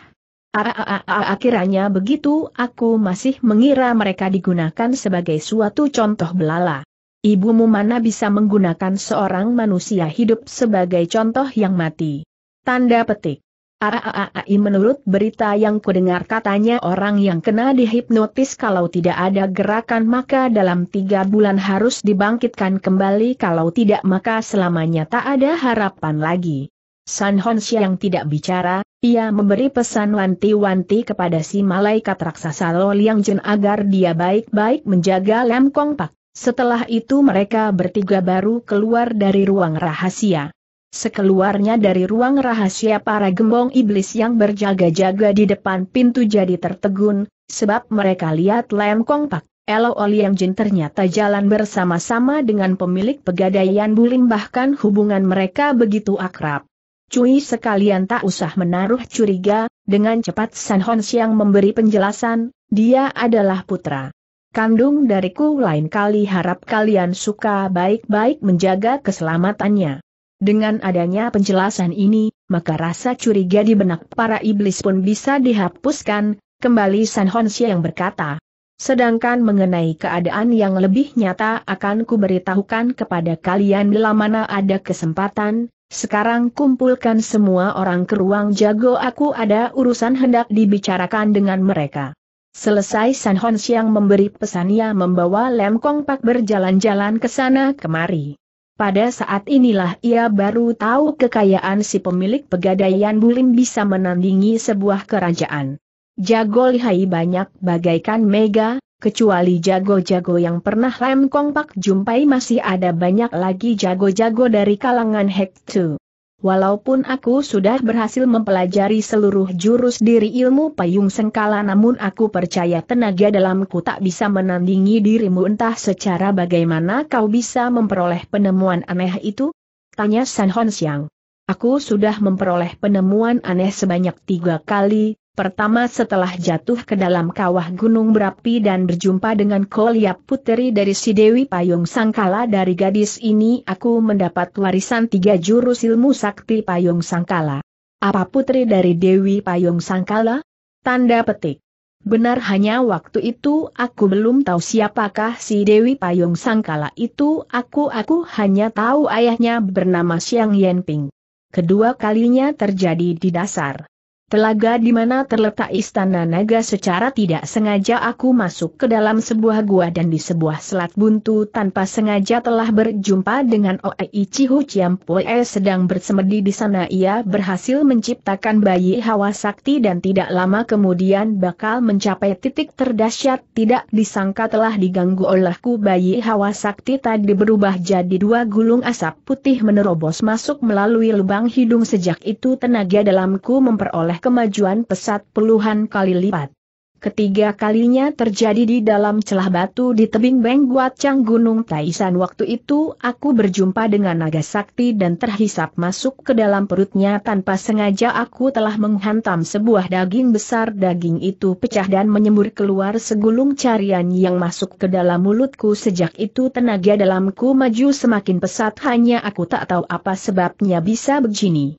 Akhirnya begitu aku masih mengira mereka digunakan sebagai suatu contoh belala ibumu mana bisa menggunakan seorang manusia hidup sebagai contoh yang mati. Tanda petik. Aaai menurut berita yang kudengar katanya orang yang kena dihipnotis kalau tidak ada gerakan maka dalam tiga bulan harus dibangkitkan kembali kalau tidak maka selamanya tak ada harapan lagi. San Honsha yang tidak bicara, ia memberi pesan wanti-wanti kepada si malaikat raksasa Lo Liang Jin agar dia baik-baik menjaga Lam Kong Pak. Setelah itu mereka bertiga baru keluar dari ruang rahasia. Sekeluarnya dari ruang rahasia para gembong iblis yang berjaga-jaga di depan pintu jadi tertegun, sebab mereka lihat Lem Kong Pak, Elo Liang Jin ternyata jalan bersama-sama dengan pemilik pegadaian bulim bahkan hubungan mereka begitu akrab. Cui sekalian tak usah menaruh curiga, dengan cepat San Hon Siang memberi penjelasan, dia adalah putra Kandung dariku lain kali harap kalian suka baik-baik menjaga keselamatannya. Dengan adanya penjelasan ini, maka rasa curiga di benak para iblis pun bisa dihapuskan, kembali San Honsia yang berkata. Sedangkan mengenai keadaan yang lebih nyata akan kuberitahukan kepada kalian bila mana ada kesempatan, sekarang kumpulkan semua orang ke ruang jago aku ada urusan hendak dibicarakan dengan mereka. Selesai San Hon Siang memberi pesan ia membawa Lem Kong Pak berjalan-jalan ke sana kemari. Pada saat inilah ia baru tahu kekayaan si pemilik pegadaian Bulim bisa menandingi sebuah kerajaan. Jago lihai banyak bagaikan mega, kecuali jago-jago yang pernah Lem Kong Pak jumpai masih ada banyak lagi jago-jago dari kalangan Hek Tu. Walaupun aku sudah berhasil mempelajari seluruh jurus diri ilmu payung sengkala namun aku percaya tenaga dalamku tak bisa menandingi dirimu entah secara bagaimana kau bisa memperoleh penemuan aneh itu? Tanya San Hon Siang. Aku sudah memperoleh penemuan aneh sebanyak tiga kali, Pertama setelah jatuh ke dalam kawah gunung berapi dan berjumpa dengan Koliap Puteri dari si Dewi Payung Sangkala dari gadis ini aku mendapat warisan tiga jurus ilmu sakti Payung Sangkala. Apa putri dari Dewi Payung Sangkala? Tanda petik. Benar hanya waktu itu aku belum tahu siapakah si Dewi Payung Sangkala itu aku-aku hanya tahu ayahnya bernama Xiang Yenping. Kedua kalinya terjadi di dasar. Telaga di mana terletak istana naga secara tidak sengaja aku masuk ke dalam sebuah gua dan di sebuah selat buntu tanpa sengaja telah berjumpa dengan Oei Chihu Chiampoe sedang bersemedi di sana ia berhasil menciptakan bayi hawa sakti dan tidak lama kemudian bakal mencapai titik terdahsyat tidak disangka telah diganggu olehku bayi hawa sakti tadi berubah jadi dua gulung asap putih menerobos masuk melalui lubang hidung sejak itu tenaga dalamku memperoleh oleh kemajuan pesat puluhan kali lipat. Ketiga kalinya terjadi di dalam celah batu di tebing Bengguat Cang Gunung Taisan waktu itu aku berjumpa dengan naga sakti dan terhisap masuk ke dalam perutnya tanpa sengaja aku telah menghantam sebuah daging besar daging itu pecah dan menyembur keluar segulung carian yang masuk ke dalam mulutku sejak itu tenaga dalamku maju semakin pesat hanya aku tak tahu apa sebabnya bisa begini.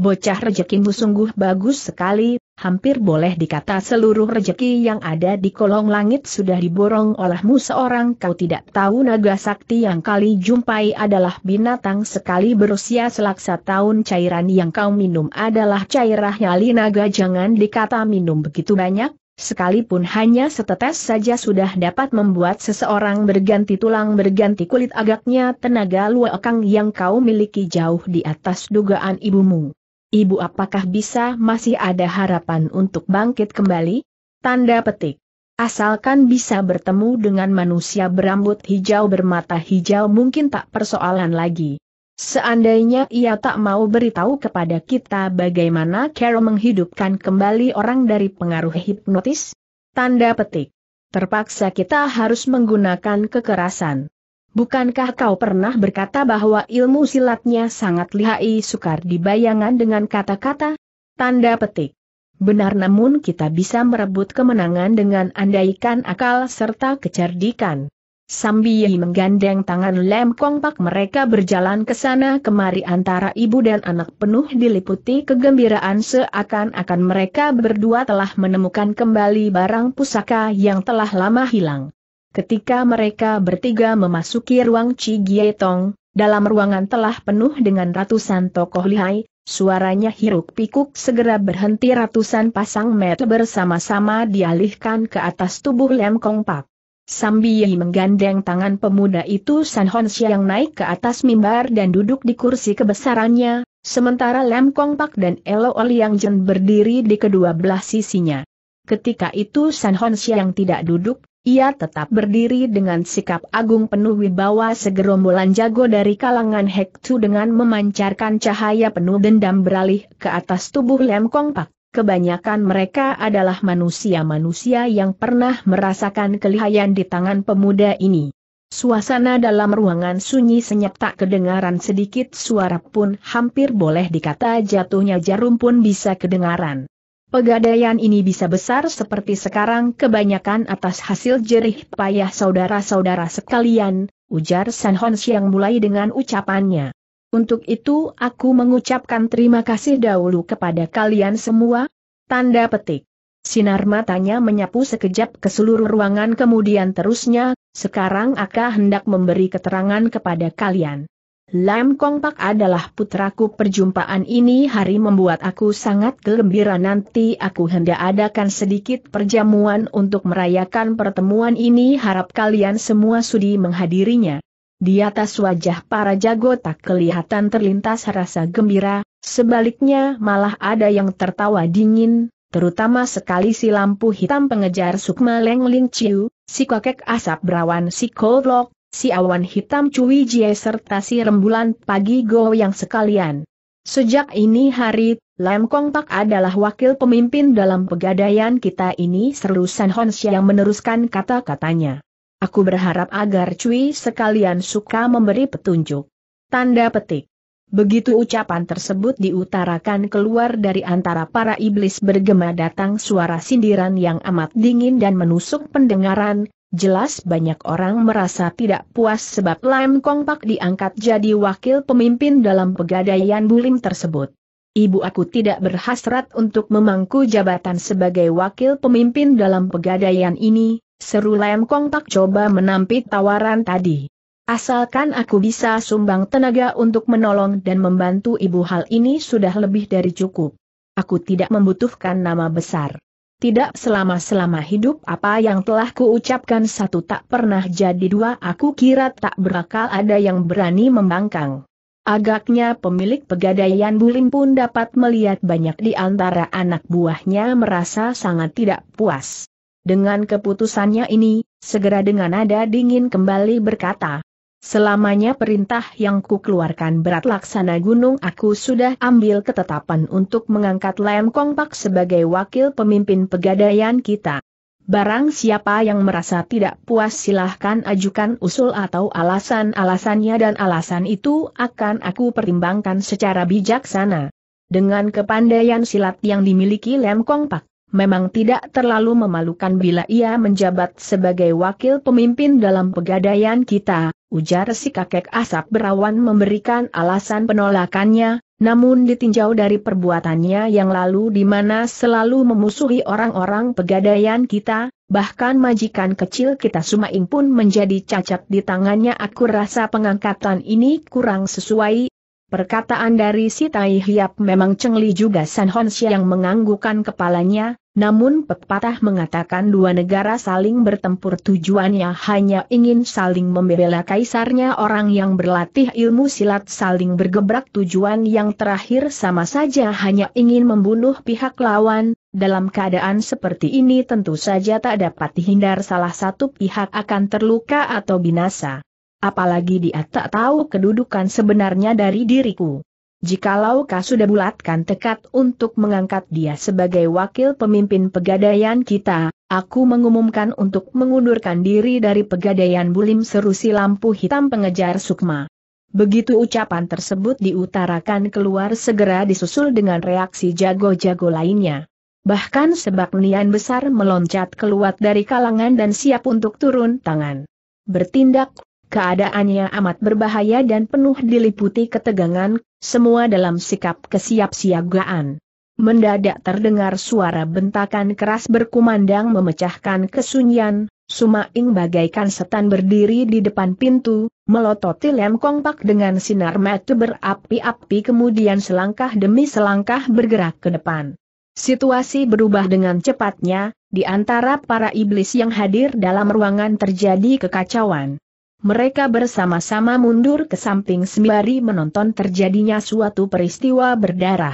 Bocah rejekimu sungguh bagus sekali, hampir boleh dikata seluruh rejeki yang ada di kolong langit sudah diborong olehmu seorang kau tidak tahu naga sakti yang kali jumpai adalah binatang sekali berusia selaksa tahun cairan yang kau minum adalah cairah nyali naga jangan dikata minum begitu banyak, sekalipun hanya setetes saja sudah dapat membuat seseorang berganti tulang berganti kulit agaknya tenaga luakang yang kau miliki jauh di atas dugaan ibumu. Ibu apakah bisa masih ada harapan untuk bangkit kembali? Tanda petik. Asalkan bisa bertemu dengan manusia berambut hijau bermata hijau mungkin tak persoalan lagi. Seandainya ia tak mau beritahu kepada kita bagaimana Carol menghidupkan kembali orang dari pengaruh hipnotis? Tanda petik. Terpaksa kita harus menggunakan kekerasan. Bukankah kau pernah berkata bahwa ilmu silatnya sangat lihai sukar dibayangan dengan kata-kata? Tanda petik. Benar namun kita bisa merebut kemenangan dengan andaikan akal serta kecerdikan. Sambil menggandeng tangan lem kompak mereka berjalan ke sana kemari antara ibu dan anak penuh diliputi kegembiraan seakan-akan mereka berdua telah menemukan kembali barang pusaka yang telah lama hilang. Ketika mereka bertiga memasuki ruang Cigietong, dalam ruangan telah penuh dengan ratusan tokoh lihai, suaranya hiruk pikuk segera berhenti ratusan pasang mata bersama-sama dialihkan ke atas tubuh Lem Kong Pak. Sambil menggandeng tangan pemuda itu San Hon yang naik ke atas mimbar dan duduk di kursi kebesarannya, sementara Lem Kong Pak dan Elo Liang Jen berdiri di kedua belah sisinya. Ketika itu San Hon yang tidak duduk, ia tetap berdiri dengan sikap agung penuh wibawa segerombolan jago dari kalangan Hektu dengan memancarkan cahaya penuh dendam beralih ke atas tubuh Lem Pak. Kebanyakan mereka adalah manusia-manusia yang pernah merasakan kelihayan di tangan pemuda ini. Suasana dalam ruangan sunyi senyap tak kedengaran sedikit suara pun hampir boleh dikata jatuhnya jarum pun bisa kedengaran. Pegadaian ini bisa besar seperti sekarang kebanyakan atas hasil jerih payah saudara-saudara sekalian, ujar San Hons yang mulai dengan ucapannya. Untuk itu aku mengucapkan terima kasih dahulu kepada kalian semua. Tanda petik. Sinar matanya menyapu sekejap ke seluruh ruangan kemudian terusnya, sekarang aku hendak memberi keterangan kepada kalian. Lam Kong Pak adalah putraku perjumpaan ini hari membuat aku sangat gembira nanti aku hendak adakan sedikit perjamuan untuk merayakan pertemuan ini harap kalian semua sudi menghadirinya. Di atas wajah para jago tak kelihatan terlintas rasa gembira, sebaliknya malah ada yang tertawa dingin, terutama sekali si lampu hitam pengejar Sukma Leng Ling Chiu, si kakek asap berawan si Kolok, si awan hitam Cui Jie serta si rembulan pagi Go yang sekalian. Sejak ini hari, Lam Kong Pak adalah wakil pemimpin dalam pegadaian kita ini seru San yang meneruskan kata-katanya. Aku berharap agar Cui sekalian suka memberi petunjuk. Tanda petik. Begitu ucapan tersebut diutarakan keluar dari antara para iblis bergema datang suara sindiran yang amat dingin dan menusuk pendengaran, Jelas banyak orang merasa tidak puas sebab Lam Kong Pak diangkat jadi wakil pemimpin dalam pegadaian Bulim tersebut. Ibu aku tidak berhasrat untuk memangku jabatan sebagai wakil pemimpin dalam pegadaian ini, seru Lam Kong Pak coba menampik tawaran tadi. Asalkan aku bisa sumbang tenaga untuk menolong dan membantu ibu hal ini sudah lebih dari cukup. Aku tidak membutuhkan nama besar. Tidak selama-selama hidup apa yang telah kuucapkan satu tak pernah jadi dua aku kira tak berakal ada yang berani membangkang. Agaknya pemilik pegadaian Bulim pun dapat melihat banyak di antara anak buahnya merasa sangat tidak puas. Dengan keputusannya ini, segera dengan nada dingin kembali berkata, Selamanya perintah yang ku keluarkan berat laksana gunung aku sudah ambil ketetapan untuk mengangkat Lem Kong Pak sebagai wakil pemimpin pegadaian kita. Barang siapa yang merasa tidak puas silahkan ajukan usul atau alasan-alasannya dan alasan itu akan aku pertimbangkan secara bijaksana. Dengan kepandaian silat yang dimiliki Lem Kong Pak, memang tidak terlalu memalukan bila ia menjabat sebagai wakil pemimpin dalam pegadaian kita, ujar si kakek asap berawan memberikan alasan penolakannya, namun ditinjau dari perbuatannya yang lalu di mana selalu memusuhi orang-orang pegadaian kita, bahkan majikan kecil kita Sumaing pun menjadi cacat di tangannya aku rasa pengangkatan ini kurang sesuai, Perkataan dari si Tai Hiap memang cengli juga San yang menganggukan kepalanya, namun pepatah mengatakan dua negara saling bertempur tujuannya hanya ingin saling membela kaisarnya orang yang berlatih ilmu silat saling bergebrak tujuan yang terakhir sama saja hanya ingin membunuh pihak lawan, dalam keadaan seperti ini tentu saja tak dapat dihindar salah satu pihak akan terluka atau binasa. Apalagi dia tak tahu kedudukan sebenarnya dari diriku. Jikalau kau sudah bulatkan tekad untuk mengangkat dia sebagai wakil pemimpin pegadaian kita, aku mengumumkan untuk mengundurkan diri dari pegadaian bulim Serusi lampu hitam pengejar sukma. Begitu ucapan tersebut diutarakan keluar segera disusul dengan reaksi jago-jago lainnya. Bahkan sebab nian besar meloncat keluar dari kalangan dan siap untuk turun tangan. Bertindak Keadaannya amat berbahaya dan penuh diliputi ketegangan, semua dalam sikap kesiapsiagaan. Mendadak terdengar suara bentakan keras berkumandang memecahkan kesunyian, Sumaing bagaikan setan berdiri di depan pintu, melototi lem kompak dengan sinar mata berapi-api kemudian selangkah demi selangkah bergerak ke depan. Situasi berubah dengan cepatnya, di antara para iblis yang hadir dalam ruangan terjadi kekacauan. Mereka bersama-sama mundur ke samping sembari menonton terjadinya suatu peristiwa berdarah.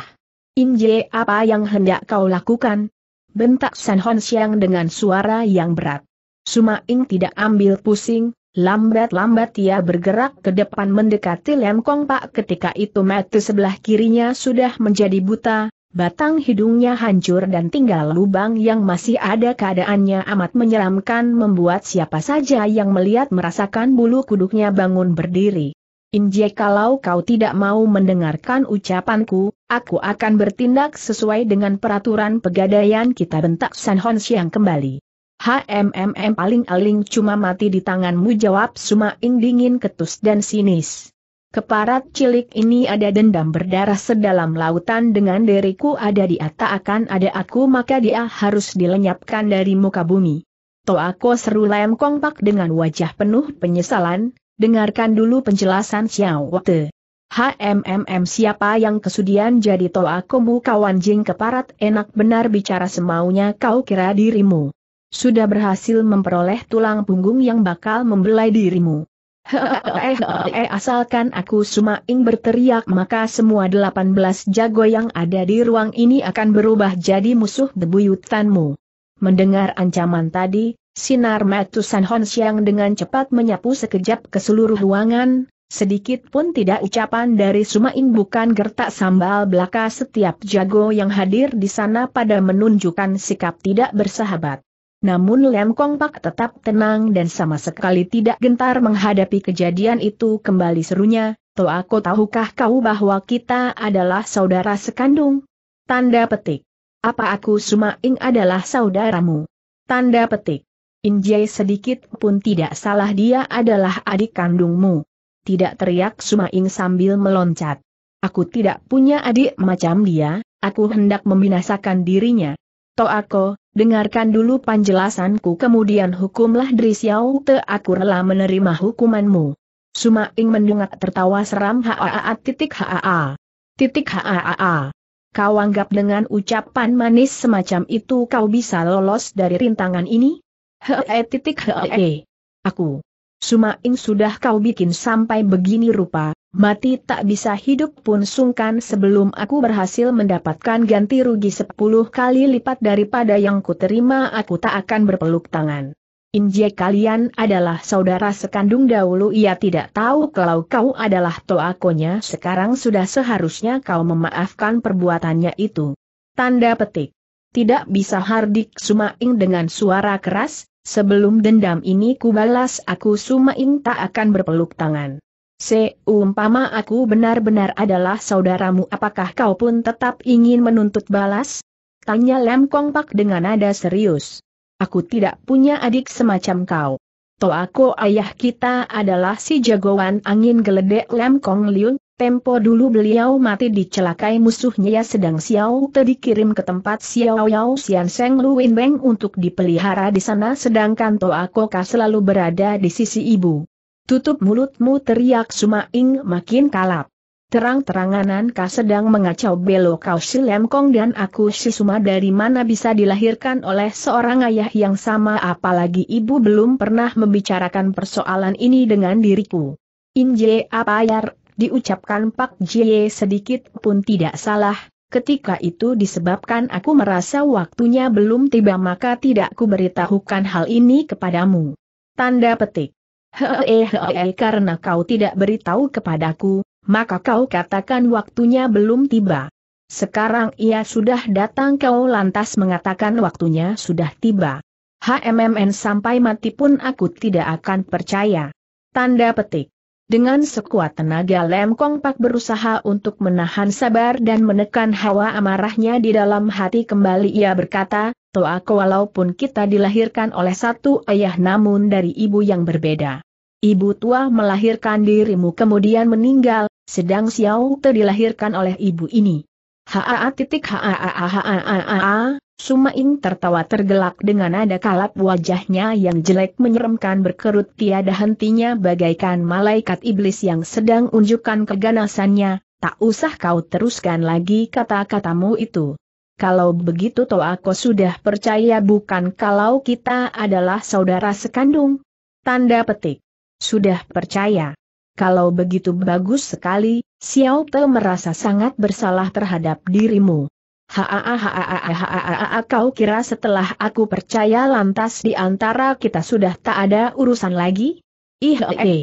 Inje apa yang hendak kau lakukan? Bentak San Hon Siang dengan suara yang berat. Suma Ing tidak ambil pusing, lambat-lambat ia bergerak ke depan mendekati Lem Kong Pak ketika itu mata sebelah kirinya sudah menjadi buta, Batang hidungnya hancur dan tinggal lubang yang masih ada keadaannya amat menyeramkan membuat siapa saja yang melihat merasakan bulu kuduknya bangun berdiri. Inje kalau kau tidak mau mendengarkan ucapanku, aku akan bertindak sesuai dengan peraturan pegadaian kita bentak San Hon Siang kembali. HMMM paling-aling cuma mati di tanganmu jawab Suma Ing dingin ketus dan sinis. Keparat cilik ini ada dendam berdarah sedalam lautan dengan diriku ada di atas akan ada aku maka dia harus dilenyapkan dari muka bumi. Toako seru Lem Kongpak dengan wajah penuh penyesalan, dengarkan dulu penjelasan Xiao Te. HMMM siapa yang kesudian jadi mu kawan jing keparat enak benar bicara semaunya kau kira dirimu. Sudah berhasil memperoleh tulang punggung yang bakal membelai dirimu. Hehehe asalkan aku sumaing berteriak maka semua delapan belas jago yang ada di ruang ini akan berubah jadi musuh bebuyutanmu. Mendengar ancaman tadi, sinar metu Hon Xiang dengan cepat menyapu sekejap ke seluruh ruangan, sedikit pun tidak ucapan dari sumaing bukan gertak sambal belaka setiap jago yang hadir di sana pada menunjukkan sikap tidak bersahabat. Namun Lem Kong Pak tetap tenang dan sama sekali tidak gentar menghadapi kejadian itu kembali serunya, Toh aku tahukah kau bahwa kita adalah saudara sekandung? Tanda petik. Apa aku ing adalah saudaramu? Tanda petik. Injai sedikit pun tidak salah dia adalah adik kandungmu. Tidak teriak ing sambil meloncat. Aku tidak punya adik macam dia, aku hendak membinasakan dirinya. Toako, dengarkan dulu penjelasanku kemudian hukumlah dari Xiao Te aku rela menerima hukumanmu. Suma ing mendungak tertawa seram haa titik haa. Titik haa. Kau anggap dengan ucapan manis semacam itu kau bisa lolos dari rintangan ini? Hee titik hee. Aku. Suma ing sudah kau bikin sampai begini rupa, Mati tak bisa hidup pun sungkan sebelum aku berhasil mendapatkan ganti rugi sepuluh kali lipat daripada yang kuterima aku tak akan berpeluk tangan. Injek kalian adalah saudara sekandung dahulu ia tidak tahu kalau kau adalah toakonya sekarang sudah seharusnya kau memaafkan perbuatannya itu. Tanda petik. Tidak bisa Hardik Sumaing dengan suara keras, sebelum dendam ini kubalas aku Sumaing tak akan berpeluk tangan. Seumpama aku benar-benar adalah saudaramu apakah kau pun tetap ingin menuntut balas? Tanya Lem Kong Pak dengan nada serius. Aku tidak punya adik semacam kau. Toako ayah kita adalah si jagoan angin geledek Lem Kong Liu, tempo dulu beliau mati dicelakai musuhnya ya sedang Xiao Te dikirim ke tempat Xiao Yao Xian Seng Luin Beng untuk dipelihara di sana sedangkan Toako Ka selalu berada di sisi ibu. Tutup mulutmu teriak Sumaing makin kalap. Terang-teranganan kau sedang mengacau belo kau si Lemkong dan aku si Suma dari mana bisa dilahirkan oleh seorang ayah yang sama apalagi ibu belum pernah membicarakan persoalan ini dengan diriku. Inje apa apayar, diucapkan Pak Jie sedikit pun tidak salah, ketika itu disebabkan aku merasa waktunya belum tiba maka tidak kuberitahukan hal ini kepadamu. Tanda petik. Hehehe, eh, eh, karena kau tidak beritahu kepadaku, maka kau katakan waktunya belum tiba. Sekarang ia sudah datang kau lantas mengatakan waktunya sudah tiba. HMMN sampai mati pun aku tidak akan percaya. Tanda petik. Dengan sekuat tenaga Lem Kong Pak berusaha untuk menahan sabar dan menekan hawa amarahnya di dalam hati kembali ia berkata, Toa walaupun kita dilahirkan oleh satu ayah namun dari ibu yang berbeda. Ibu tua melahirkan dirimu kemudian meninggal, sedang Xiao Te dilahirkan oleh ibu ini. Haa titik haa Haa Haa Haa Sumaing tertawa tergelak dengan nada kalap wajahnya yang jelek menyeramkan berkerut tiada hentinya bagaikan malaikat iblis yang sedang unjukkan keganasannya, tak usah kau teruskan lagi kata-katamu itu. Kalau begitu toh aku sudah percaya bukan kalau kita adalah saudara sekandung. Tanda petik. Sudah percaya. Kalau begitu bagus sekali, Xiao Te merasa sangat bersalah terhadap dirimu. Haaaha kau kira setelah aku percaya lantas di antara kita sudah tak ada urusan lagi? Ih eh, eh.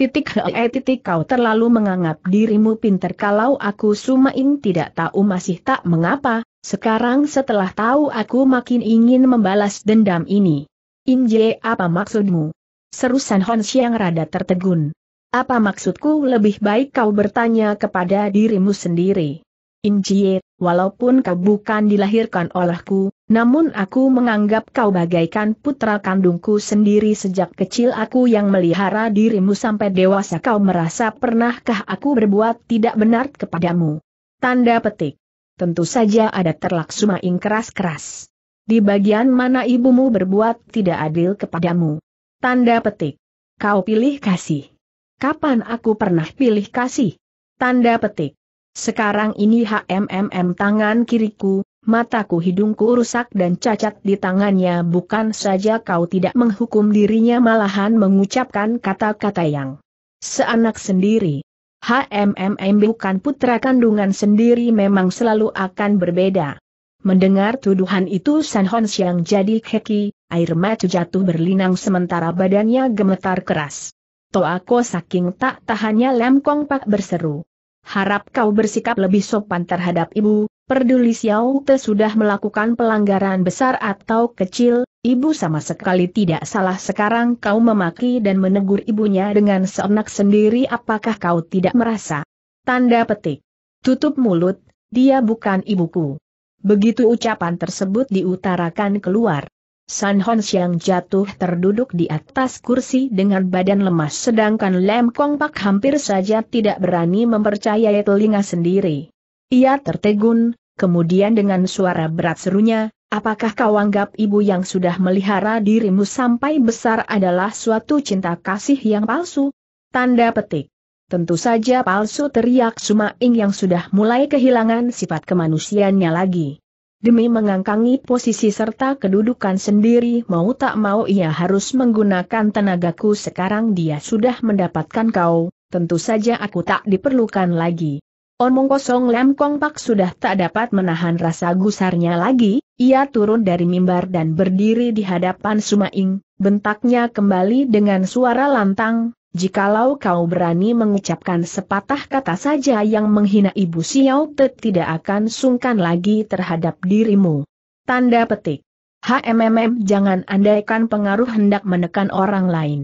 Titik hee eh, titik kau terlalu menganggap dirimu pinter kalau aku sumaing tidak tahu masih tak mengapa, sekarang setelah tahu aku makin ingin membalas dendam ini. Inje apa maksudmu? Seru San Hon Xiang rada tertegun. Apa maksudku lebih baik kau bertanya kepada dirimu sendiri? Jie, walaupun kau bukan dilahirkan olehku, namun aku menganggap kau bagaikan putra kandungku sendiri sejak kecil aku yang melihara dirimu sampai dewasa kau merasa pernahkah aku berbuat tidak benar kepadamu? Tanda petik. Tentu saja ada terlaksuma ing keras-keras. Di bagian mana ibumu berbuat tidak adil kepadamu? Tanda petik. Kau pilih kasih. Kapan aku pernah pilih kasih? Tanda petik. Sekarang ini HMMM tangan kiriku, mataku hidungku rusak dan cacat di tangannya bukan saja kau tidak menghukum dirinya malahan mengucapkan kata-kata yang seanak sendiri. HMMM bukan putra kandungan sendiri memang selalu akan berbeda. Mendengar tuduhan itu San Hon Siang jadi keki, air mata jatuh berlinang sementara badannya gemetar keras. aku saking tak tahannya Lam Kong Pak berseru. Harap kau bersikap lebih sopan terhadap ibu, Perduli Xiao Te sudah melakukan pelanggaran besar atau kecil, ibu sama sekali tidak salah sekarang kau memaki dan menegur ibunya dengan seenak sendiri apakah kau tidak merasa? Tanda petik. Tutup mulut, dia bukan ibuku. Begitu ucapan tersebut diutarakan keluar, San Hon Xiang jatuh terduduk di atas kursi dengan badan lemas sedangkan Lem Kong Pak hampir saja tidak berani mempercayai telinga sendiri. Ia tertegun, kemudian dengan suara berat serunya, apakah kau anggap ibu yang sudah melihara dirimu sampai besar adalah suatu cinta kasih yang palsu? Tanda petik. Tentu saja palsu teriak Suma Ing yang sudah mulai kehilangan sifat kemanusiaannya lagi. Demi mengangkangi posisi serta kedudukan sendiri mau tak mau ia harus menggunakan tenagaku sekarang dia sudah mendapatkan kau, tentu saja aku tak diperlukan lagi. Omong kosong Lem Kong Pak sudah tak dapat menahan rasa gusarnya lagi, ia turun dari mimbar dan berdiri di hadapan Sumaing, bentaknya kembali dengan suara lantang, Jikalau kau berani mengucapkan sepatah kata saja yang menghina Ibu Xiao Te tidak akan sungkan lagi terhadap dirimu. Tanda petik. HMMM jangan andaikan pengaruh hendak menekan orang lain.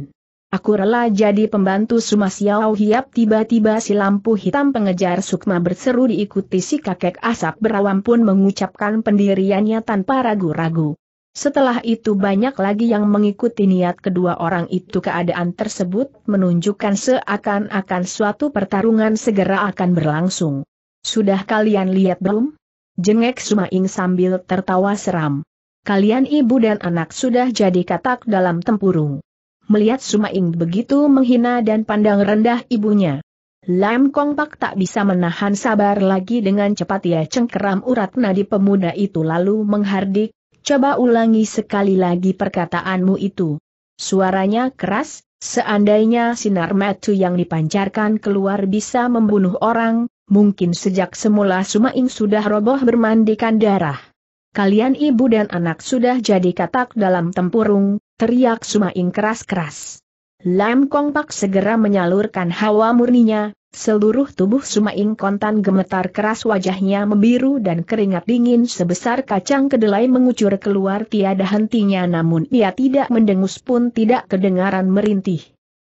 Aku rela jadi pembantu Suma Xiao Hiap tiba-tiba si lampu hitam pengejar Sukma berseru diikuti si kakek asap berawam pun mengucapkan pendiriannya tanpa ragu-ragu. Setelah itu banyak lagi yang mengikuti niat kedua orang itu keadaan tersebut menunjukkan seakan-akan suatu pertarungan segera akan berlangsung. Sudah kalian lihat belum? Jengek Sumaing sambil tertawa seram. Kalian ibu dan anak sudah jadi katak dalam tempurung. Melihat Sumaing begitu menghina dan pandang rendah ibunya. Lam Kong Pak tak bisa menahan sabar lagi dengan cepat ia cengkeram urat nadi pemuda itu lalu menghardik, Coba ulangi sekali lagi perkataanmu itu. Suaranya keras, seandainya sinar metu yang dipancarkan keluar bisa membunuh orang, mungkin sejak semula Sumaing sudah roboh bermandikan darah. Kalian ibu dan anak sudah jadi katak dalam tempurung, teriak Sumaing keras-keras. Lam Kong Pak segera menyalurkan hawa murninya, Seluruh tubuh Sumaing kontan gemetar keras wajahnya membiru dan keringat dingin sebesar kacang kedelai mengucur keluar tiada hentinya namun ia tidak mendengus pun tidak kedengaran merintih.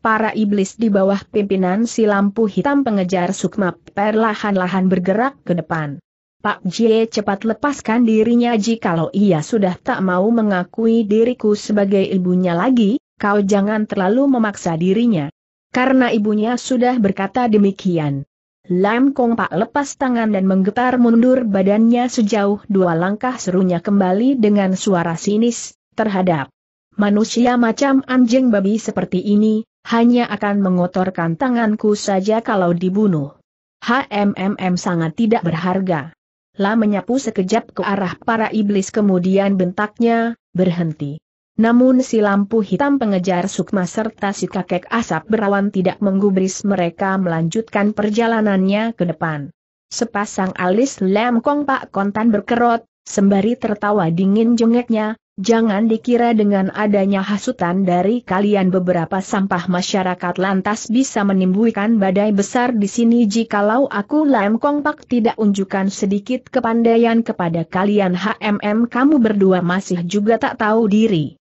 Para iblis di bawah pimpinan si lampu hitam pengejar Sukma perlahan-lahan bergerak ke depan. Pak J cepat lepaskan dirinya jikalau ia sudah tak mau mengakui diriku sebagai ibunya lagi, kau jangan terlalu memaksa dirinya. Karena ibunya sudah berkata demikian. Lam Kong Pak lepas tangan dan menggetar mundur badannya sejauh dua langkah serunya kembali dengan suara sinis, terhadap manusia macam anjing babi seperti ini, hanya akan mengotorkan tanganku saja kalau dibunuh. HMMM sangat tidak berharga. Lam menyapu sekejap ke arah para iblis kemudian bentaknya, berhenti. Namun si lampu hitam pengejar sukma serta si kakek asap berawan tidak menggubris mereka melanjutkan perjalanannya ke depan. Sepasang alis lem kong pak kontan berkerut, sembari tertawa dingin jengeknya, jangan dikira dengan adanya hasutan dari kalian beberapa sampah masyarakat lantas bisa menimbulkan badai besar di sini jikalau aku lem kong pak tidak unjukkan sedikit kepandaian kepada kalian HMM kamu berdua masih juga tak tahu diri.